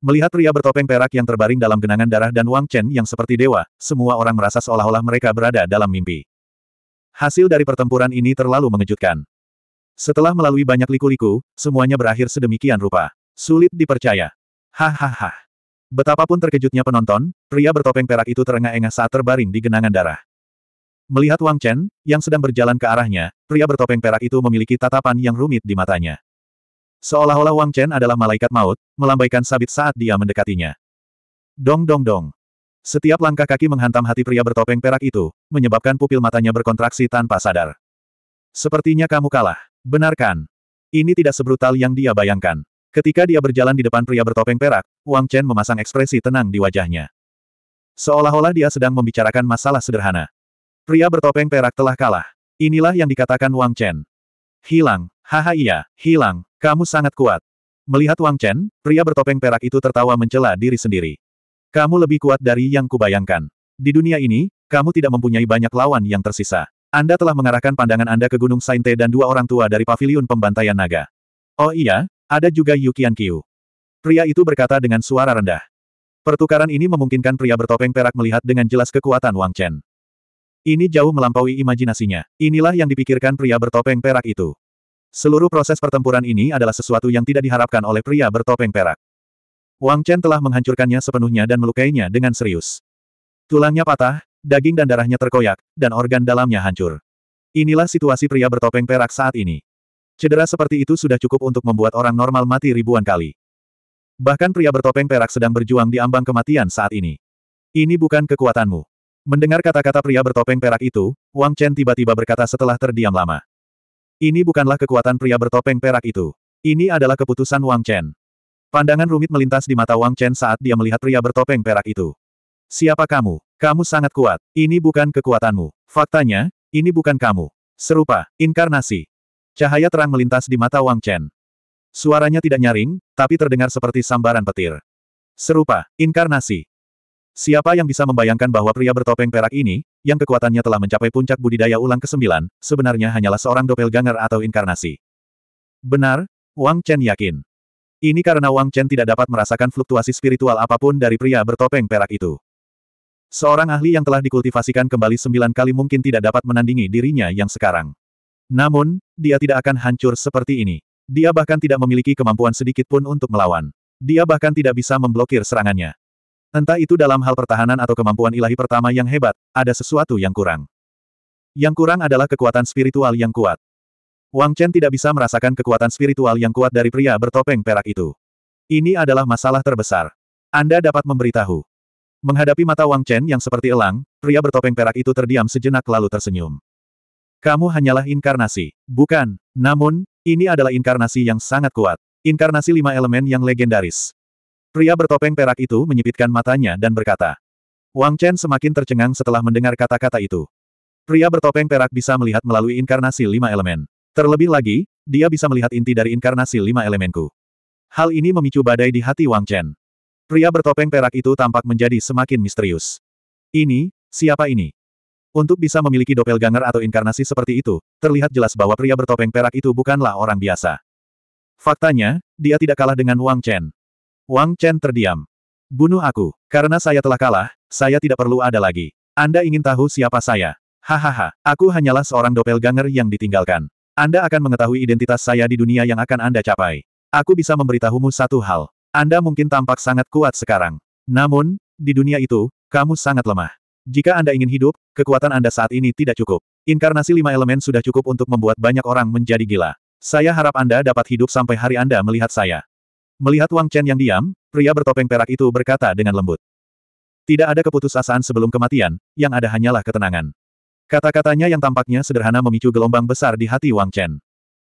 [SPEAKER 1] Melihat pria bertopeng perak yang terbaring dalam genangan darah dan Wang Chen yang seperti dewa, semua orang merasa seolah-olah mereka berada dalam mimpi. Hasil dari pertempuran ini terlalu mengejutkan. Setelah melalui banyak liku-liku, semuanya berakhir sedemikian rupa. Sulit dipercaya. Hahaha. Betapapun terkejutnya penonton, pria bertopeng perak itu terengah-engah saat terbaring di genangan darah. Melihat Wang Chen, yang sedang berjalan ke arahnya, pria bertopeng perak itu memiliki tatapan yang rumit di matanya. Seolah-olah Wang Chen adalah malaikat maut, melambaikan sabit saat dia mendekatinya. Dong dong dong. Setiap langkah kaki menghantam hati pria bertopeng perak itu, menyebabkan pupil matanya berkontraksi tanpa sadar. Sepertinya kamu kalah. benarkan? Ini tidak sebrutal yang dia bayangkan. Ketika dia berjalan di depan pria bertopeng perak, Wang Chen memasang ekspresi tenang di wajahnya. Seolah-olah dia sedang membicarakan masalah sederhana. Pria bertopeng perak telah kalah. Inilah yang dikatakan Wang Chen. Hilang, haha iya, hilang, kamu sangat kuat. Melihat Wang Chen, pria bertopeng perak itu tertawa mencela diri sendiri. Kamu lebih kuat dari yang kubayangkan. Di dunia ini, kamu tidak mempunyai banyak lawan yang tersisa. Anda telah mengarahkan pandangan Anda ke Gunung Sainte dan dua orang tua dari paviliun pembantaian naga. Oh iya, ada juga Yukian Qiu. Pria itu berkata dengan suara rendah. Pertukaran ini memungkinkan pria bertopeng perak melihat dengan jelas kekuatan Wang Chen. Ini jauh melampaui imajinasinya. Inilah yang dipikirkan pria bertopeng perak itu. Seluruh proses pertempuran ini adalah sesuatu yang tidak diharapkan oleh pria bertopeng perak. Wang Chen telah menghancurkannya sepenuhnya dan melukainya dengan serius. Tulangnya patah, daging dan darahnya terkoyak, dan organ dalamnya hancur. Inilah situasi pria bertopeng perak saat ini. Cedera seperti itu sudah cukup untuk membuat orang normal mati ribuan kali. Bahkan pria bertopeng perak sedang berjuang di ambang kematian saat ini. Ini bukan kekuatanmu. Mendengar kata-kata pria bertopeng perak itu, Wang Chen tiba-tiba berkata setelah terdiam lama. Ini bukanlah kekuatan pria bertopeng perak itu. Ini adalah keputusan Wang Chen. Pandangan rumit melintas di mata Wang Chen saat dia melihat pria bertopeng perak itu. Siapa kamu? Kamu sangat kuat. Ini bukan kekuatanmu. Faktanya, ini bukan kamu. Serupa, inkarnasi. Cahaya terang melintas di mata Wang Chen. Suaranya tidak nyaring, tapi terdengar seperti sambaran petir. Serupa, inkarnasi. Siapa yang bisa membayangkan bahwa pria bertopeng perak ini, yang kekuatannya telah mencapai puncak budidaya ulang ke-9, sebenarnya hanyalah seorang ganger atau inkarnasi. Benar, Wang Chen yakin. Ini karena Wang Chen tidak dapat merasakan fluktuasi spiritual apapun dari pria bertopeng perak itu. Seorang ahli yang telah dikultivasikan kembali sembilan kali mungkin tidak dapat menandingi dirinya yang sekarang. Namun, dia tidak akan hancur seperti ini. Dia bahkan tidak memiliki kemampuan sedikit pun untuk melawan. Dia bahkan tidak bisa memblokir serangannya. Entah itu dalam hal pertahanan atau kemampuan ilahi pertama yang hebat, ada sesuatu yang kurang. Yang kurang adalah kekuatan spiritual yang kuat. Wang Chen tidak bisa merasakan kekuatan spiritual yang kuat dari pria bertopeng perak itu. Ini adalah masalah terbesar. Anda dapat memberitahu. Menghadapi mata Wang Chen yang seperti elang, pria bertopeng perak itu terdiam sejenak lalu tersenyum. Kamu hanyalah inkarnasi, bukan. Namun, ini adalah inkarnasi yang sangat kuat. Inkarnasi lima elemen yang legendaris. Pria bertopeng perak itu menyipitkan matanya dan berkata. Wang Chen semakin tercengang setelah mendengar kata-kata itu. Pria bertopeng perak bisa melihat melalui inkarnasi lima elemen. Terlebih lagi, dia bisa melihat inti dari inkarnasi lima elemenku. Hal ini memicu badai di hati Wang Chen. Pria bertopeng perak itu tampak menjadi semakin misterius. Ini, siapa ini? Untuk bisa memiliki doppelganger atau inkarnasi seperti itu, terlihat jelas bahwa pria bertopeng perak itu bukanlah orang biasa. Faktanya, dia tidak kalah dengan Wang Chen. Wang Chen terdiam. Bunuh aku. Karena saya telah kalah, saya tidak perlu ada lagi. Anda ingin tahu siapa saya? Hahaha, aku hanyalah seorang doppelganger yang ditinggalkan. Anda akan mengetahui identitas saya di dunia yang akan Anda capai. Aku bisa memberitahumu satu hal. Anda mungkin tampak sangat kuat sekarang. Namun, di dunia itu, kamu sangat lemah. Jika Anda ingin hidup, kekuatan Anda saat ini tidak cukup. Inkarnasi lima elemen sudah cukup untuk membuat banyak orang menjadi gila. Saya harap Anda dapat hidup sampai hari Anda melihat saya. Melihat Wang Chen yang diam, pria bertopeng perak itu berkata dengan lembut. Tidak ada keputusasaan sebelum kematian, yang ada hanyalah ketenangan. Kata-katanya yang tampaknya sederhana memicu gelombang besar di hati Wang Chen.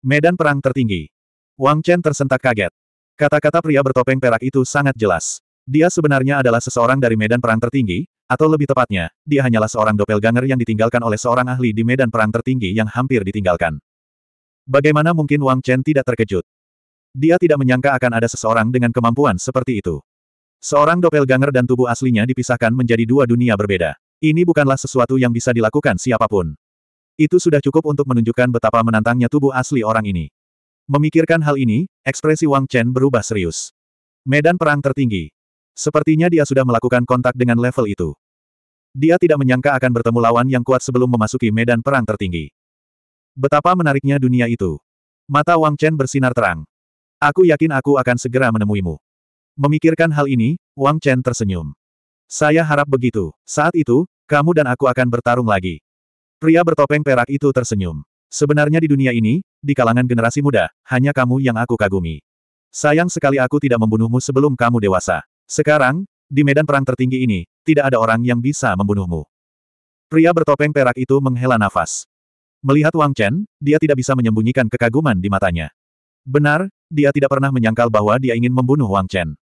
[SPEAKER 1] Medan perang tertinggi. Wang Chen tersentak kaget. Kata-kata pria bertopeng perak itu sangat jelas. Dia sebenarnya adalah seseorang dari medan perang tertinggi, atau lebih tepatnya, dia hanyalah seorang doppelganger yang ditinggalkan oleh seorang ahli di medan perang tertinggi yang hampir ditinggalkan. Bagaimana mungkin Wang Chen tidak terkejut? Dia tidak menyangka akan ada seseorang dengan kemampuan seperti itu. Seorang doppelganger dan tubuh aslinya dipisahkan menjadi dua dunia berbeda. Ini bukanlah sesuatu yang bisa dilakukan siapapun. Itu sudah cukup untuk menunjukkan betapa menantangnya tubuh asli orang ini. Memikirkan hal ini, ekspresi Wang Chen berubah serius. Medan perang tertinggi. Sepertinya dia sudah melakukan kontak dengan level itu. Dia tidak menyangka akan bertemu lawan yang kuat sebelum memasuki medan perang tertinggi. Betapa menariknya dunia itu. Mata Wang Chen bersinar terang. Aku yakin aku akan segera menemuimu. Memikirkan hal ini, Wang Chen tersenyum. Saya harap begitu. Saat itu, kamu dan aku akan bertarung lagi. Pria bertopeng perak itu tersenyum. Sebenarnya di dunia ini, di kalangan generasi muda, hanya kamu yang aku kagumi. Sayang sekali aku tidak membunuhmu sebelum kamu dewasa. Sekarang, di medan perang tertinggi ini, tidak ada orang yang bisa membunuhmu. Pria bertopeng perak itu menghela nafas. Melihat Wang Chen, dia tidak bisa menyembunyikan kekaguman di matanya. Benar, dia tidak pernah menyangkal bahwa dia ingin membunuh Wang Chen.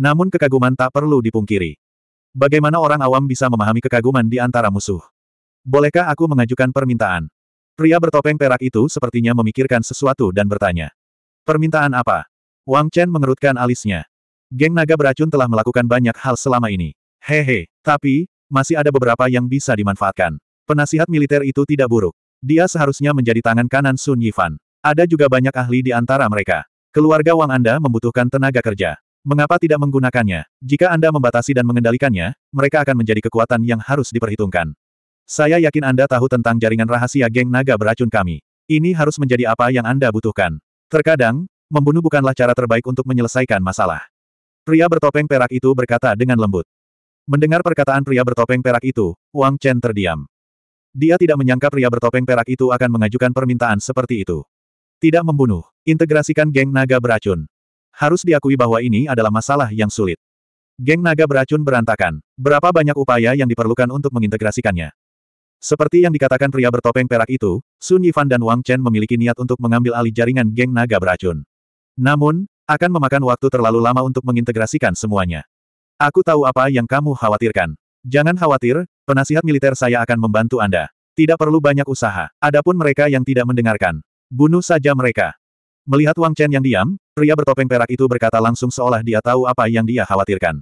[SPEAKER 1] Namun kekaguman tak perlu dipungkiri. Bagaimana orang awam bisa memahami kekaguman di antara musuh? Bolehkah aku mengajukan permintaan? Pria bertopeng perak itu sepertinya memikirkan sesuatu dan bertanya. Permintaan apa? Wang Chen mengerutkan alisnya. Geng naga beracun telah melakukan banyak hal selama ini. Hehe, tapi, masih ada beberapa yang bisa dimanfaatkan. Penasihat militer itu tidak buruk. Dia seharusnya menjadi tangan kanan Sun Yifan. Ada juga banyak ahli di antara mereka. Keluarga Wang Anda membutuhkan tenaga kerja. Mengapa tidak menggunakannya? Jika Anda membatasi dan mengendalikannya, mereka akan menjadi kekuatan yang harus diperhitungkan. Saya yakin Anda tahu tentang jaringan rahasia geng naga beracun kami. Ini harus menjadi apa yang Anda butuhkan. Terkadang, membunuh bukanlah cara terbaik untuk menyelesaikan masalah. Pria bertopeng perak itu berkata dengan lembut. Mendengar perkataan pria bertopeng perak itu, Wang Chen terdiam. Dia tidak menyangka pria bertopeng perak itu akan mengajukan permintaan seperti itu. Tidak membunuh. Integrasikan geng naga beracun. Harus diakui bahwa ini adalah masalah yang sulit. Geng naga beracun berantakan. Berapa banyak upaya yang diperlukan untuk mengintegrasikannya? Seperti yang dikatakan pria bertopeng perak itu, Sun Yifan dan Wang Chen memiliki niat untuk mengambil alih jaringan geng naga beracun. Namun, akan memakan waktu terlalu lama untuk mengintegrasikan semuanya. Aku tahu apa yang kamu khawatirkan. Jangan khawatir, penasihat militer saya akan membantu Anda. Tidak perlu banyak usaha. Adapun mereka yang tidak mendengarkan, Bunuh saja mereka. Melihat Wang Chen yang diam, pria bertopeng perak itu berkata langsung seolah dia tahu apa yang dia khawatirkan.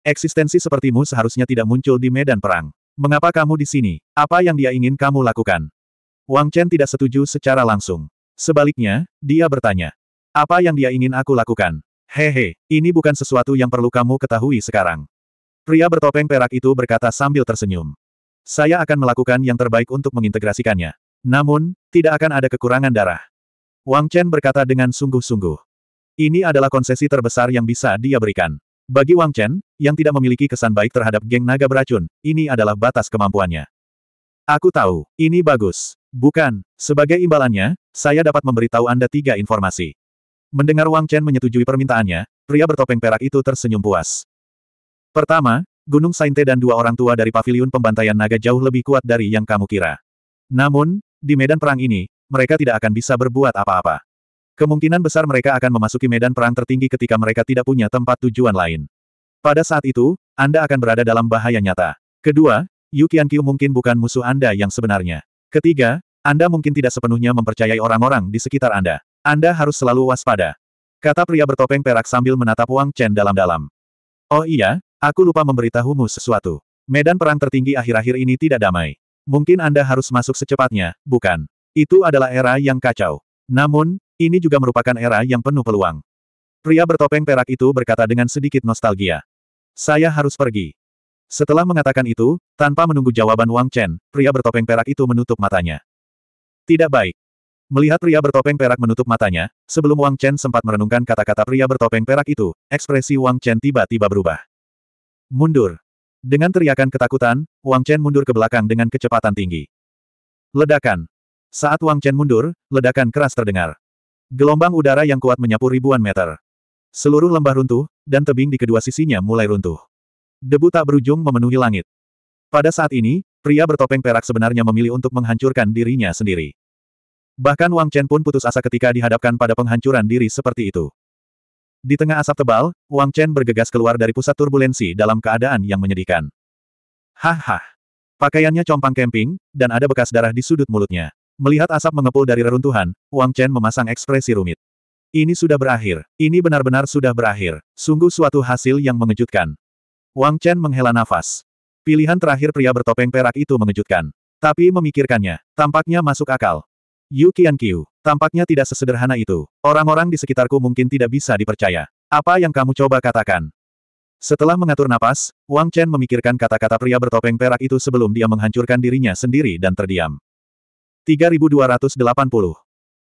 [SPEAKER 1] Eksistensi sepertimu seharusnya tidak muncul di medan perang. Mengapa kamu di sini? Apa yang dia ingin kamu lakukan? Wang Chen tidak setuju secara langsung. Sebaliknya, dia bertanya. Apa yang dia ingin aku lakukan? Hehe, ini bukan sesuatu yang perlu kamu ketahui sekarang. Pria bertopeng perak itu berkata sambil tersenyum. Saya akan melakukan yang terbaik untuk mengintegrasikannya. Namun, tidak akan ada kekurangan darah. Wang Chen berkata dengan sungguh-sungguh. Ini adalah konsesi terbesar yang bisa dia berikan. Bagi Wang Chen, yang tidak memiliki kesan baik terhadap geng naga beracun, ini adalah batas kemampuannya. Aku tahu, ini bagus. Bukan, sebagai imbalannya, saya dapat memberitahu Anda tiga informasi. Mendengar Wang Chen menyetujui permintaannya, pria bertopeng perak itu tersenyum puas. Pertama, Gunung Sainte dan dua orang tua dari paviliun pembantaian naga jauh lebih kuat dari yang kamu kira. Namun, di medan perang ini, mereka tidak akan bisa berbuat apa-apa. Kemungkinan besar mereka akan memasuki medan perang tertinggi ketika mereka tidak punya tempat tujuan lain. Pada saat itu, Anda akan berada dalam bahaya nyata. Kedua, Yu Qianqiu mungkin bukan musuh Anda yang sebenarnya. Ketiga, Anda mungkin tidak sepenuhnya mempercayai orang-orang di sekitar Anda. Anda harus selalu waspada. Kata pria bertopeng perak sambil menatap Wang Chen dalam-dalam. Oh iya, aku lupa memberitahumu sesuatu. Medan perang tertinggi akhir-akhir ini tidak damai. Mungkin Anda harus masuk secepatnya, bukan? Itu adalah era yang kacau. Namun, ini juga merupakan era yang penuh peluang. Pria bertopeng perak itu berkata dengan sedikit nostalgia. Saya harus pergi. Setelah mengatakan itu, tanpa menunggu jawaban Wang Chen, pria bertopeng perak itu menutup matanya. Tidak baik. Melihat pria bertopeng perak menutup matanya, sebelum Wang Chen sempat merenungkan kata-kata pria bertopeng perak itu, ekspresi Wang Chen tiba-tiba berubah. Mundur. Dengan teriakan ketakutan, Wang Chen mundur ke belakang dengan kecepatan tinggi. Ledakan. Saat Wang Chen mundur, ledakan keras terdengar. Gelombang udara yang kuat menyapu ribuan meter. Seluruh lembah runtuh, dan tebing di kedua sisinya mulai runtuh. Debu tak berujung memenuhi langit. Pada saat ini, pria bertopeng perak sebenarnya memilih untuk menghancurkan dirinya sendiri. Bahkan Wang Chen pun putus asa ketika dihadapkan pada penghancuran diri seperti itu. Di tengah asap tebal, Wang Chen bergegas keluar dari pusat turbulensi dalam keadaan yang menyedihkan. Haha. Pakaiannya compang camping, dan ada bekas darah di sudut mulutnya. Melihat asap mengepul dari reruntuhan, Wang Chen memasang ekspresi rumit. Ini sudah berakhir, ini benar-benar sudah berakhir, sungguh suatu hasil yang mengejutkan. Wang Chen menghela nafas. Pilihan terakhir pria bertopeng perak itu mengejutkan. Tapi memikirkannya, tampaknya masuk akal. Yu Qianqiu, tampaknya tidak sesederhana itu. Orang-orang di sekitarku mungkin tidak bisa dipercaya. Apa yang kamu coba katakan? Setelah mengatur napas, Wang Chen memikirkan kata-kata pria bertopeng perak itu sebelum dia menghancurkan dirinya sendiri dan terdiam. 3280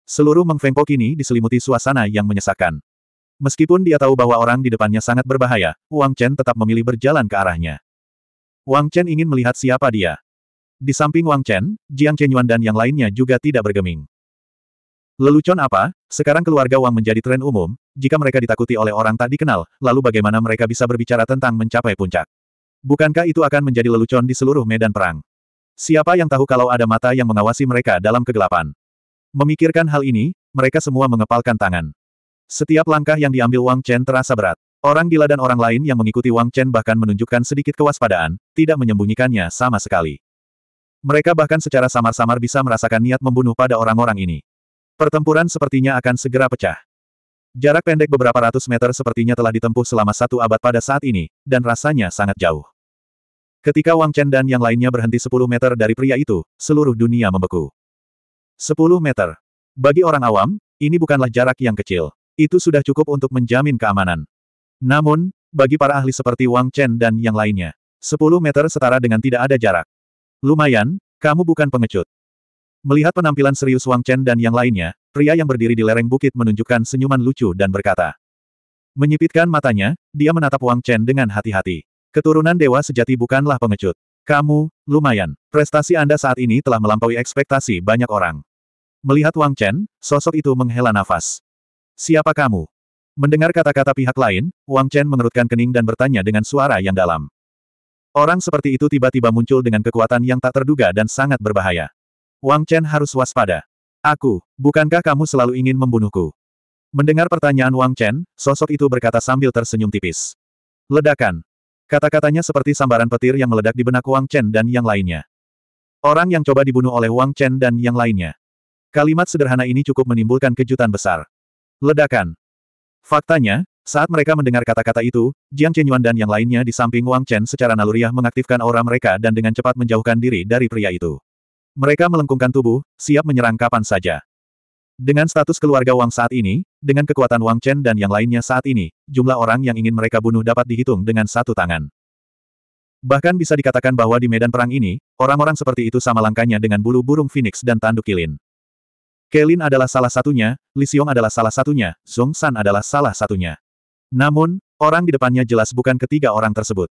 [SPEAKER 1] Seluruh Meng Fengpo kini diselimuti suasana yang menyesakkan. Meskipun dia tahu bahwa orang di depannya sangat berbahaya, Wang Chen tetap memilih berjalan ke arahnya. Wang Chen ingin melihat siapa dia. Di samping Wang Chen, Jiang Chenyuan dan yang lainnya juga tidak bergeming. Lelucon apa? Sekarang keluarga Wang menjadi tren umum, jika mereka ditakuti oleh orang tak dikenal, lalu bagaimana mereka bisa berbicara tentang mencapai puncak? Bukankah itu akan menjadi lelucon di seluruh medan perang? Siapa yang tahu kalau ada mata yang mengawasi mereka dalam kegelapan? Memikirkan hal ini, mereka semua mengepalkan tangan. Setiap langkah yang diambil Wang Chen terasa berat. Orang gila dan orang lain yang mengikuti Wang Chen bahkan menunjukkan sedikit kewaspadaan, tidak menyembunyikannya sama sekali. Mereka bahkan secara samar-samar bisa merasakan niat membunuh pada orang-orang ini. Pertempuran sepertinya akan segera pecah. Jarak pendek beberapa ratus meter sepertinya telah ditempuh selama satu abad pada saat ini, dan rasanya sangat jauh. Ketika Wang Chen dan yang lainnya berhenti 10 meter dari pria itu, seluruh dunia membeku. 10 meter. Bagi orang awam, ini bukanlah jarak yang kecil. Itu sudah cukup untuk menjamin keamanan. Namun, bagi para ahli seperti Wang Chen dan yang lainnya, 10 meter setara dengan tidak ada jarak. Lumayan, kamu bukan pengecut. Melihat penampilan serius Wang Chen dan yang lainnya, pria yang berdiri di lereng bukit menunjukkan senyuman lucu dan berkata. Menyipitkan matanya, dia menatap Wang Chen dengan hati-hati. Keturunan dewa sejati bukanlah pengecut. Kamu, lumayan. Prestasi Anda saat ini telah melampaui ekspektasi banyak orang. Melihat Wang Chen, sosok itu menghela nafas. Siapa kamu? Mendengar kata-kata pihak lain, Wang Chen mengerutkan kening dan bertanya dengan suara yang dalam. Orang seperti itu tiba-tiba muncul dengan kekuatan yang tak terduga dan sangat berbahaya. Wang Chen harus waspada. Aku, bukankah kamu selalu ingin membunuhku? Mendengar pertanyaan Wang Chen, sosok itu berkata sambil tersenyum tipis. Ledakan. Kata-katanya seperti sambaran petir yang meledak di benak Wang Chen dan yang lainnya. Orang yang coba dibunuh oleh Wang Chen dan yang lainnya. Kalimat sederhana ini cukup menimbulkan kejutan besar. Ledakan. Faktanya, saat mereka mendengar kata-kata itu, Jiang Chenyuan dan yang lainnya di samping Wang Chen secara naluriah mengaktifkan aura mereka dan dengan cepat menjauhkan diri dari pria itu. Mereka melengkungkan tubuh, siap menyerang kapan saja. Dengan status keluarga Wang saat ini, dengan kekuatan Wang Chen dan yang lainnya saat ini, jumlah orang yang ingin mereka bunuh dapat dihitung dengan satu tangan. Bahkan bisa dikatakan bahwa di medan perang ini, orang-orang seperti itu sama langkanya dengan bulu burung phoenix dan tanduk kilin. Kelin adalah salah satunya, Li Xiong adalah salah satunya, Song San adalah salah satunya. Namun, orang di depannya jelas bukan ketiga orang tersebut.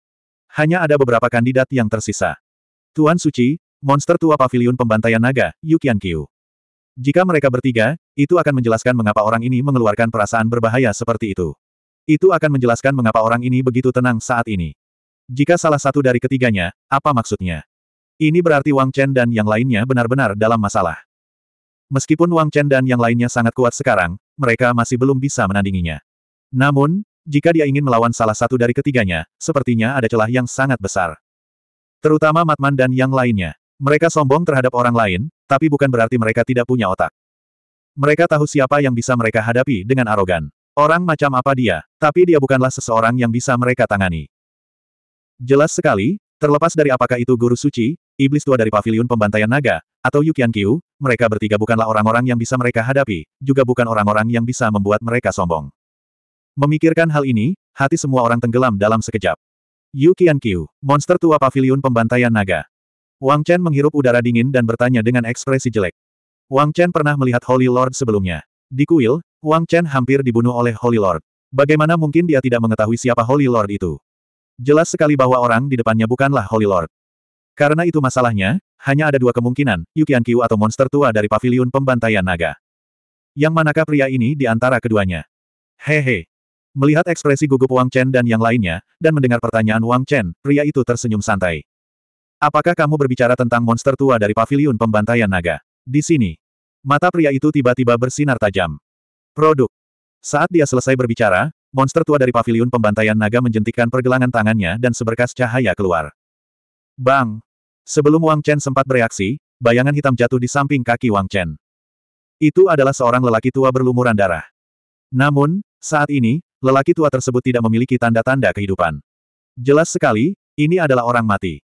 [SPEAKER 1] Hanya ada beberapa kandidat yang tersisa. Tuan Suci, monster tua pavilion pembantaian naga, Yukian Kyu. Jika mereka bertiga, itu akan menjelaskan mengapa orang ini mengeluarkan perasaan berbahaya seperti itu. Itu akan menjelaskan mengapa orang ini begitu tenang saat ini. Jika salah satu dari ketiganya, apa maksudnya? Ini berarti Wang Chen dan yang lainnya benar-benar dalam masalah. Meskipun Wang Chen dan yang lainnya sangat kuat sekarang, mereka masih belum bisa menandinginya. Namun, jika dia ingin melawan salah satu dari ketiganya, sepertinya ada celah yang sangat besar. Terutama Matman dan yang lainnya. Mereka sombong terhadap orang lain, tapi bukan berarti mereka tidak punya otak. Mereka tahu siapa yang bisa mereka hadapi dengan arogan. Orang macam apa dia, tapi dia bukanlah seseorang yang bisa mereka tangani. Jelas sekali, terlepas dari apakah itu guru suci, iblis tua dari paviliun pembantaian naga, atau Yukian Kyu, mereka bertiga bukanlah orang-orang yang bisa mereka hadapi, juga bukan orang-orang yang bisa membuat mereka sombong. Memikirkan hal ini, hati semua orang tenggelam dalam sekejap. Yu Qianqiu, monster tua Pavilion pembantaian naga. Wang Chen menghirup udara dingin dan bertanya dengan ekspresi jelek. Wang Chen pernah melihat Holy Lord sebelumnya. Di kuil, Wang Chen hampir dibunuh oleh Holy Lord. Bagaimana mungkin dia tidak mengetahui siapa Holy Lord itu? Jelas sekali bahwa orang di depannya bukanlah Holy Lord. Karena itu masalahnya, hanya ada dua kemungkinan, Yu Qianqiu atau monster tua dari Pavilion pembantaian naga. Yang manakah pria ini di antara keduanya? Hehe, Melihat ekspresi gugup Wang Chen dan yang lainnya, dan mendengar pertanyaan Wang Chen, pria itu tersenyum santai. Apakah kamu berbicara tentang monster tua dari paviliun pembantaian naga? Di sini. Mata pria itu tiba-tiba bersinar tajam. Produk. Saat dia selesai berbicara, monster tua dari paviliun pembantaian naga menjentikan pergelangan tangannya dan seberkas cahaya keluar. Bang! Sebelum Wang Chen sempat bereaksi, bayangan hitam jatuh di samping kaki Wang Chen. Itu adalah seorang lelaki tua berlumuran darah. Namun, saat ini, lelaki tua tersebut tidak memiliki tanda-tanda kehidupan. Jelas sekali, ini adalah orang mati.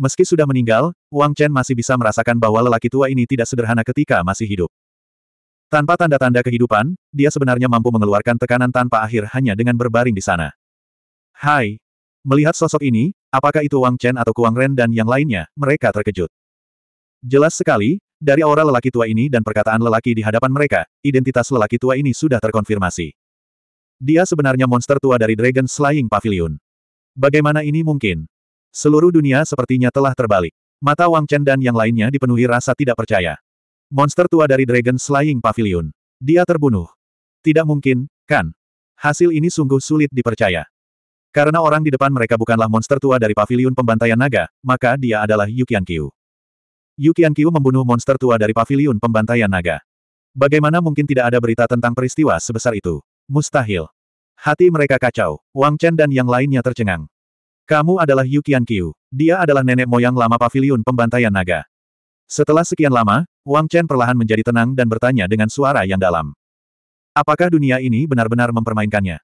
[SPEAKER 1] Meski sudah meninggal, Wang Chen masih bisa merasakan bahwa lelaki tua ini tidak sederhana ketika masih hidup. Tanpa tanda-tanda kehidupan, dia sebenarnya mampu mengeluarkan tekanan tanpa akhir hanya dengan berbaring di sana. Hai! Melihat sosok ini, apakah itu Wang Chen atau Kuang Ren dan yang lainnya, mereka terkejut. Jelas sekali, dari aura lelaki tua ini dan perkataan lelaki di hadapan mereka, identitas lelaki tua ini sudah terkonfirmasi. Dia sebenarnya monster tua dari Dragon Slaying Pavilion. Bagaimana ini mungkin? Seluruh dunia sepertinya telah terbalik. Mata Wang Chen dan yang lainnya dipenuhi rasa tidak percaya. Monster tua dari Dragon Slaying Pavilion. Dia terbunuh. Tidak mungkin, kan? Hasil ini sungguh sulit dipercaya. Karena orang di depan mereka bukanlah monster tua dari pavilion pembantaian naga, maka dia adalah Yukian Qiu. Yukian Qiu membunuh monster tua dari pavilion pembantaian naga. Bagaimana mungkin tidak ada berita tentang peristiwa sebesar itu? Mustahil. Hati mereka kacau, Wang Chen dan yang lainnya tercengang. Kamu adalah Yu Qianqiu. Dia adalah nenek moyang lama pavilion pembantaian naga. Setelah sekian lama, Wang Chen perlahan menjadi tenang dan bertanya dengan suara yang dalam. Apakah dunia ini benar-benar mempermainkannya?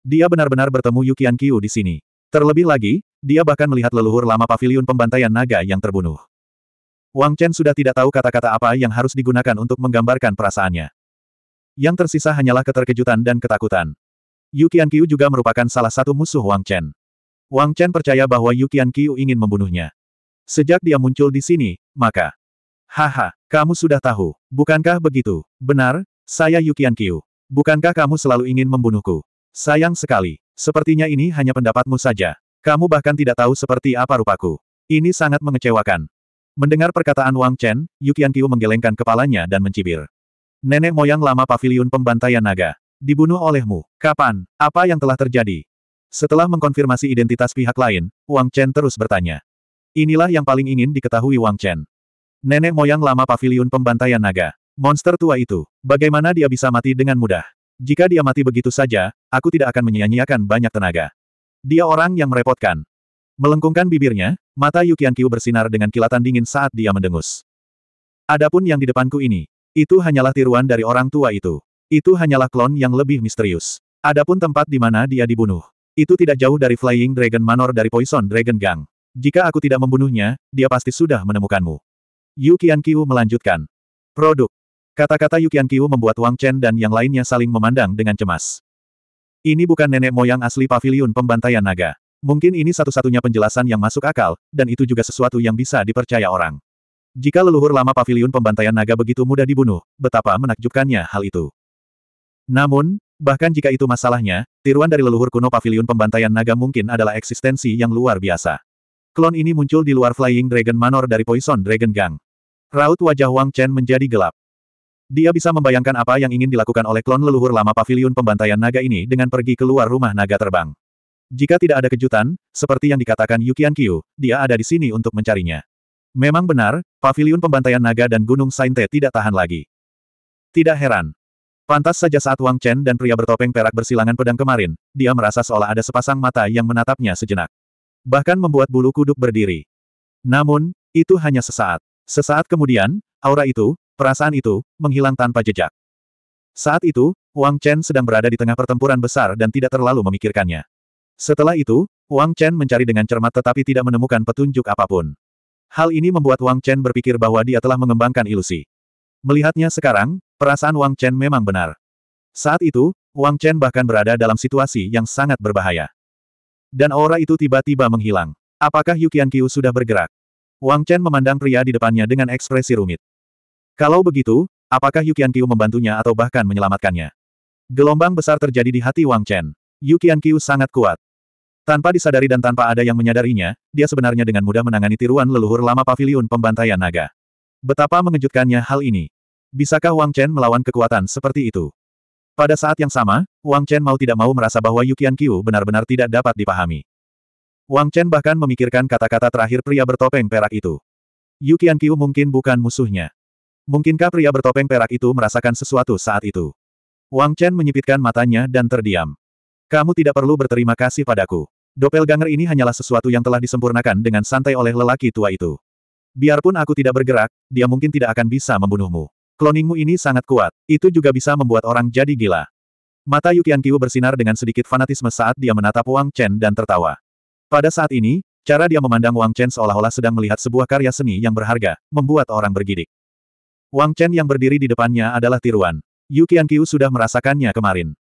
[SPEAKER 1] Dia benar-benar bertemu Yu Qianqiu di sini. Terlebih lagi, dia bahkan melihat leluhur lama pavilion pembantaian naga yang terbunuh. Wang Chen sudah tidak tahu kata-kata apa yang harus digunakan untuk menggambarkan perasaannya. Yang tersisa hanyalah keterkejutan dan ketakutan. Yu Qianqiu juga merupakan salah satu musuh Wang Chen. Wang Chen percaya bahwa Yu Qianqiu ingin membunuhnya. Sejak dia muncul di sini, maka... Haha, kamu sudah tahu, bukankah begitu? Benar, saya Yu Qianqiu. Bukankah kamu selalu ingin membunuhku? Sayang sekali, sepertinya ini hanya pendapatmu saja. Kamu bahkan tidak tahu seperti apa rupaku. Ini sangat mengecewakan. Mendengar perkataan Wang Chen, Yu Qianqiu menggelengkan kepalanya dan mencibir. Nenek moyang lama pavilion pembantaian naga. Dibunuh olehmu. Kapan? Apa yang telah terjadi? Setelah mengkonfirmasi identitas pihak lain, Wang Chen terus bertanya. Inilah yang paling ingin diketahui Wang Chen. Nenek moyang lama pavilion pembantaian naga. Monster tua itu. Bagaimana dia bisa mati dengan mudah? Jika dia mati begitu saja, aku tidak akan menyia-nyiakan banyak tenaga. Dia orang yang merepotkan. Melengkungkan bibirnya, mata Yukian Qiankiu bersinar dengan kilatan dingin saat dia mendengus. Adapun yang di depanku ini, itu hanyalah tiruan dari orang tua itu. Itu hanyalah klon yang lebih misterius. Adapun tempat di mana dia dibunuh. Itu tidak jauh dari Flying Dragon Manor dari Poison Dragon Gang. Jika aku tidak membunuhnya, dia pasti sudah menemukanmu. Yu Qianqiu melanjutkan. Produk. Kata-kata Yu Qianqiu membuat Wang Chen dan yang lainnya saling memandang dengan cemas. Ini bukan nenek moyang asli Pavilion pembantaian naga. Mungkin ini satu-satunya penjelasan yang masuk akal, dan itu juga sesuatu yang bisa dipercaya orang. Jika leluhur lama pavilion pembantaian naga begitu mudah dibunuh, betapa menakjubkannya hal itu. Namun, bahkan jika itu masalahnya, tiruan dari leluhur kuno pavilion pembantaian naga mungkin adalah eksistensi yang luar biasa. Klon ini muncul di luar Flying Dragon Manor dari Poison Dragon Gang. Raut wajah Wang Chen menjadi gelap. Dia bisa membayangkan apa yang ingin dilakukan oleh klon leluhur lama pavilion pembantaian naga ini dengan pergi keluar rumah naga terbang. Jika tidak ada kejutan, seperti yang dikatakan Yukian Qiu, dia ada di sini untuk mencarinya. Memang benar, pavilion pembantaian naga dan Gunung Sainte tidak tahan lagi. Tidak heran. Pantas saja saat Wang Chen dan pria bertopeng perak bersilangan pedang kemarin, dia merasa seolah ada sepasang mata yang menatapnya sejenak. Bahkan membuat bulu kuduk berdiri. Namun, itu hanya sesaat. Sesaat kemudian, aura itu, perasaan itu, menghilang tanpa jejak. Saat itu, Wang Chen sedang berada di tengah pertempuran besar dan tidak terlalu memikirkannya. Setelah itu, Wang Chen mencari dengan cermat tetapi tidak menemukan petunjuk apapun. Hal ini membuat Wang Chen berpikir bahwa dia telah mengembangkan ilusi. Melihatnya sekarang, perasaan Wang Chen memang benar. Saat itu, Wang Chen bahkan berada dalam situasi yang sangat berbahaya. Dan aura itu tiba-tiba menghilang. Apakah Yu Qiu sudah bergerak? Wang Chen memandang pria di depannya dengan ekspresi rumit. Kalau begitu, apakah Yu Qiu membantunya atau bahkan menyelamatkannya? Gelombang besar terjadi di hati Wang Chen. Yu Qiu sangat kuat. Tanpa disadari dan tanpa ada yang menyadarinya, dia sebenarnya dengan mudah menangani tiruan leluhur lama pavilion pembantaian naga. Betapa mengejutkannya hal ini. Bisakah Wang Chen melawan kekuatan seperti itu? Pada saat yang sama, Wang Chen mau tidak mau merasa bahwa Yukian Qiu benar-benar tidak dapat dipahami. Wang Chen bahkan memikirkan kata-kata terakhir pria bertopeng perak itu. Yukian Qiu mungkin bukan musuhnya. Mungkinkah pria bertopeng perak itu merasakan sesuatu saat itu? Wang Chen menyipitkan matanya dan terdiam. Kamu tidak perlu berterima kasih padaku. Doppelganger ini hanyalah sesuatu yang telah disempurnakan dengan santai oleh lelaki tua itu. Biarpun aku tidak bergerak, dia mungkin tidak akan bisa membunuhmu. Kloningmu ini sangat kuat, itu juga bisa membuat orang jadi gila. Mata Yukian Kiwu bersinar dengan sedikit fanatisme saat dia menatap Wang Chen dan tertawa. Pada saat ini, cara dia memandang Wang Chen seolah-olah sedang melihat sebuah karya seni yang berharga, membuat orang bergidik. Wang Chen yang berdiri di depannya adalah tiruan. Yukian Kiwu sudah merasakannya kemarin.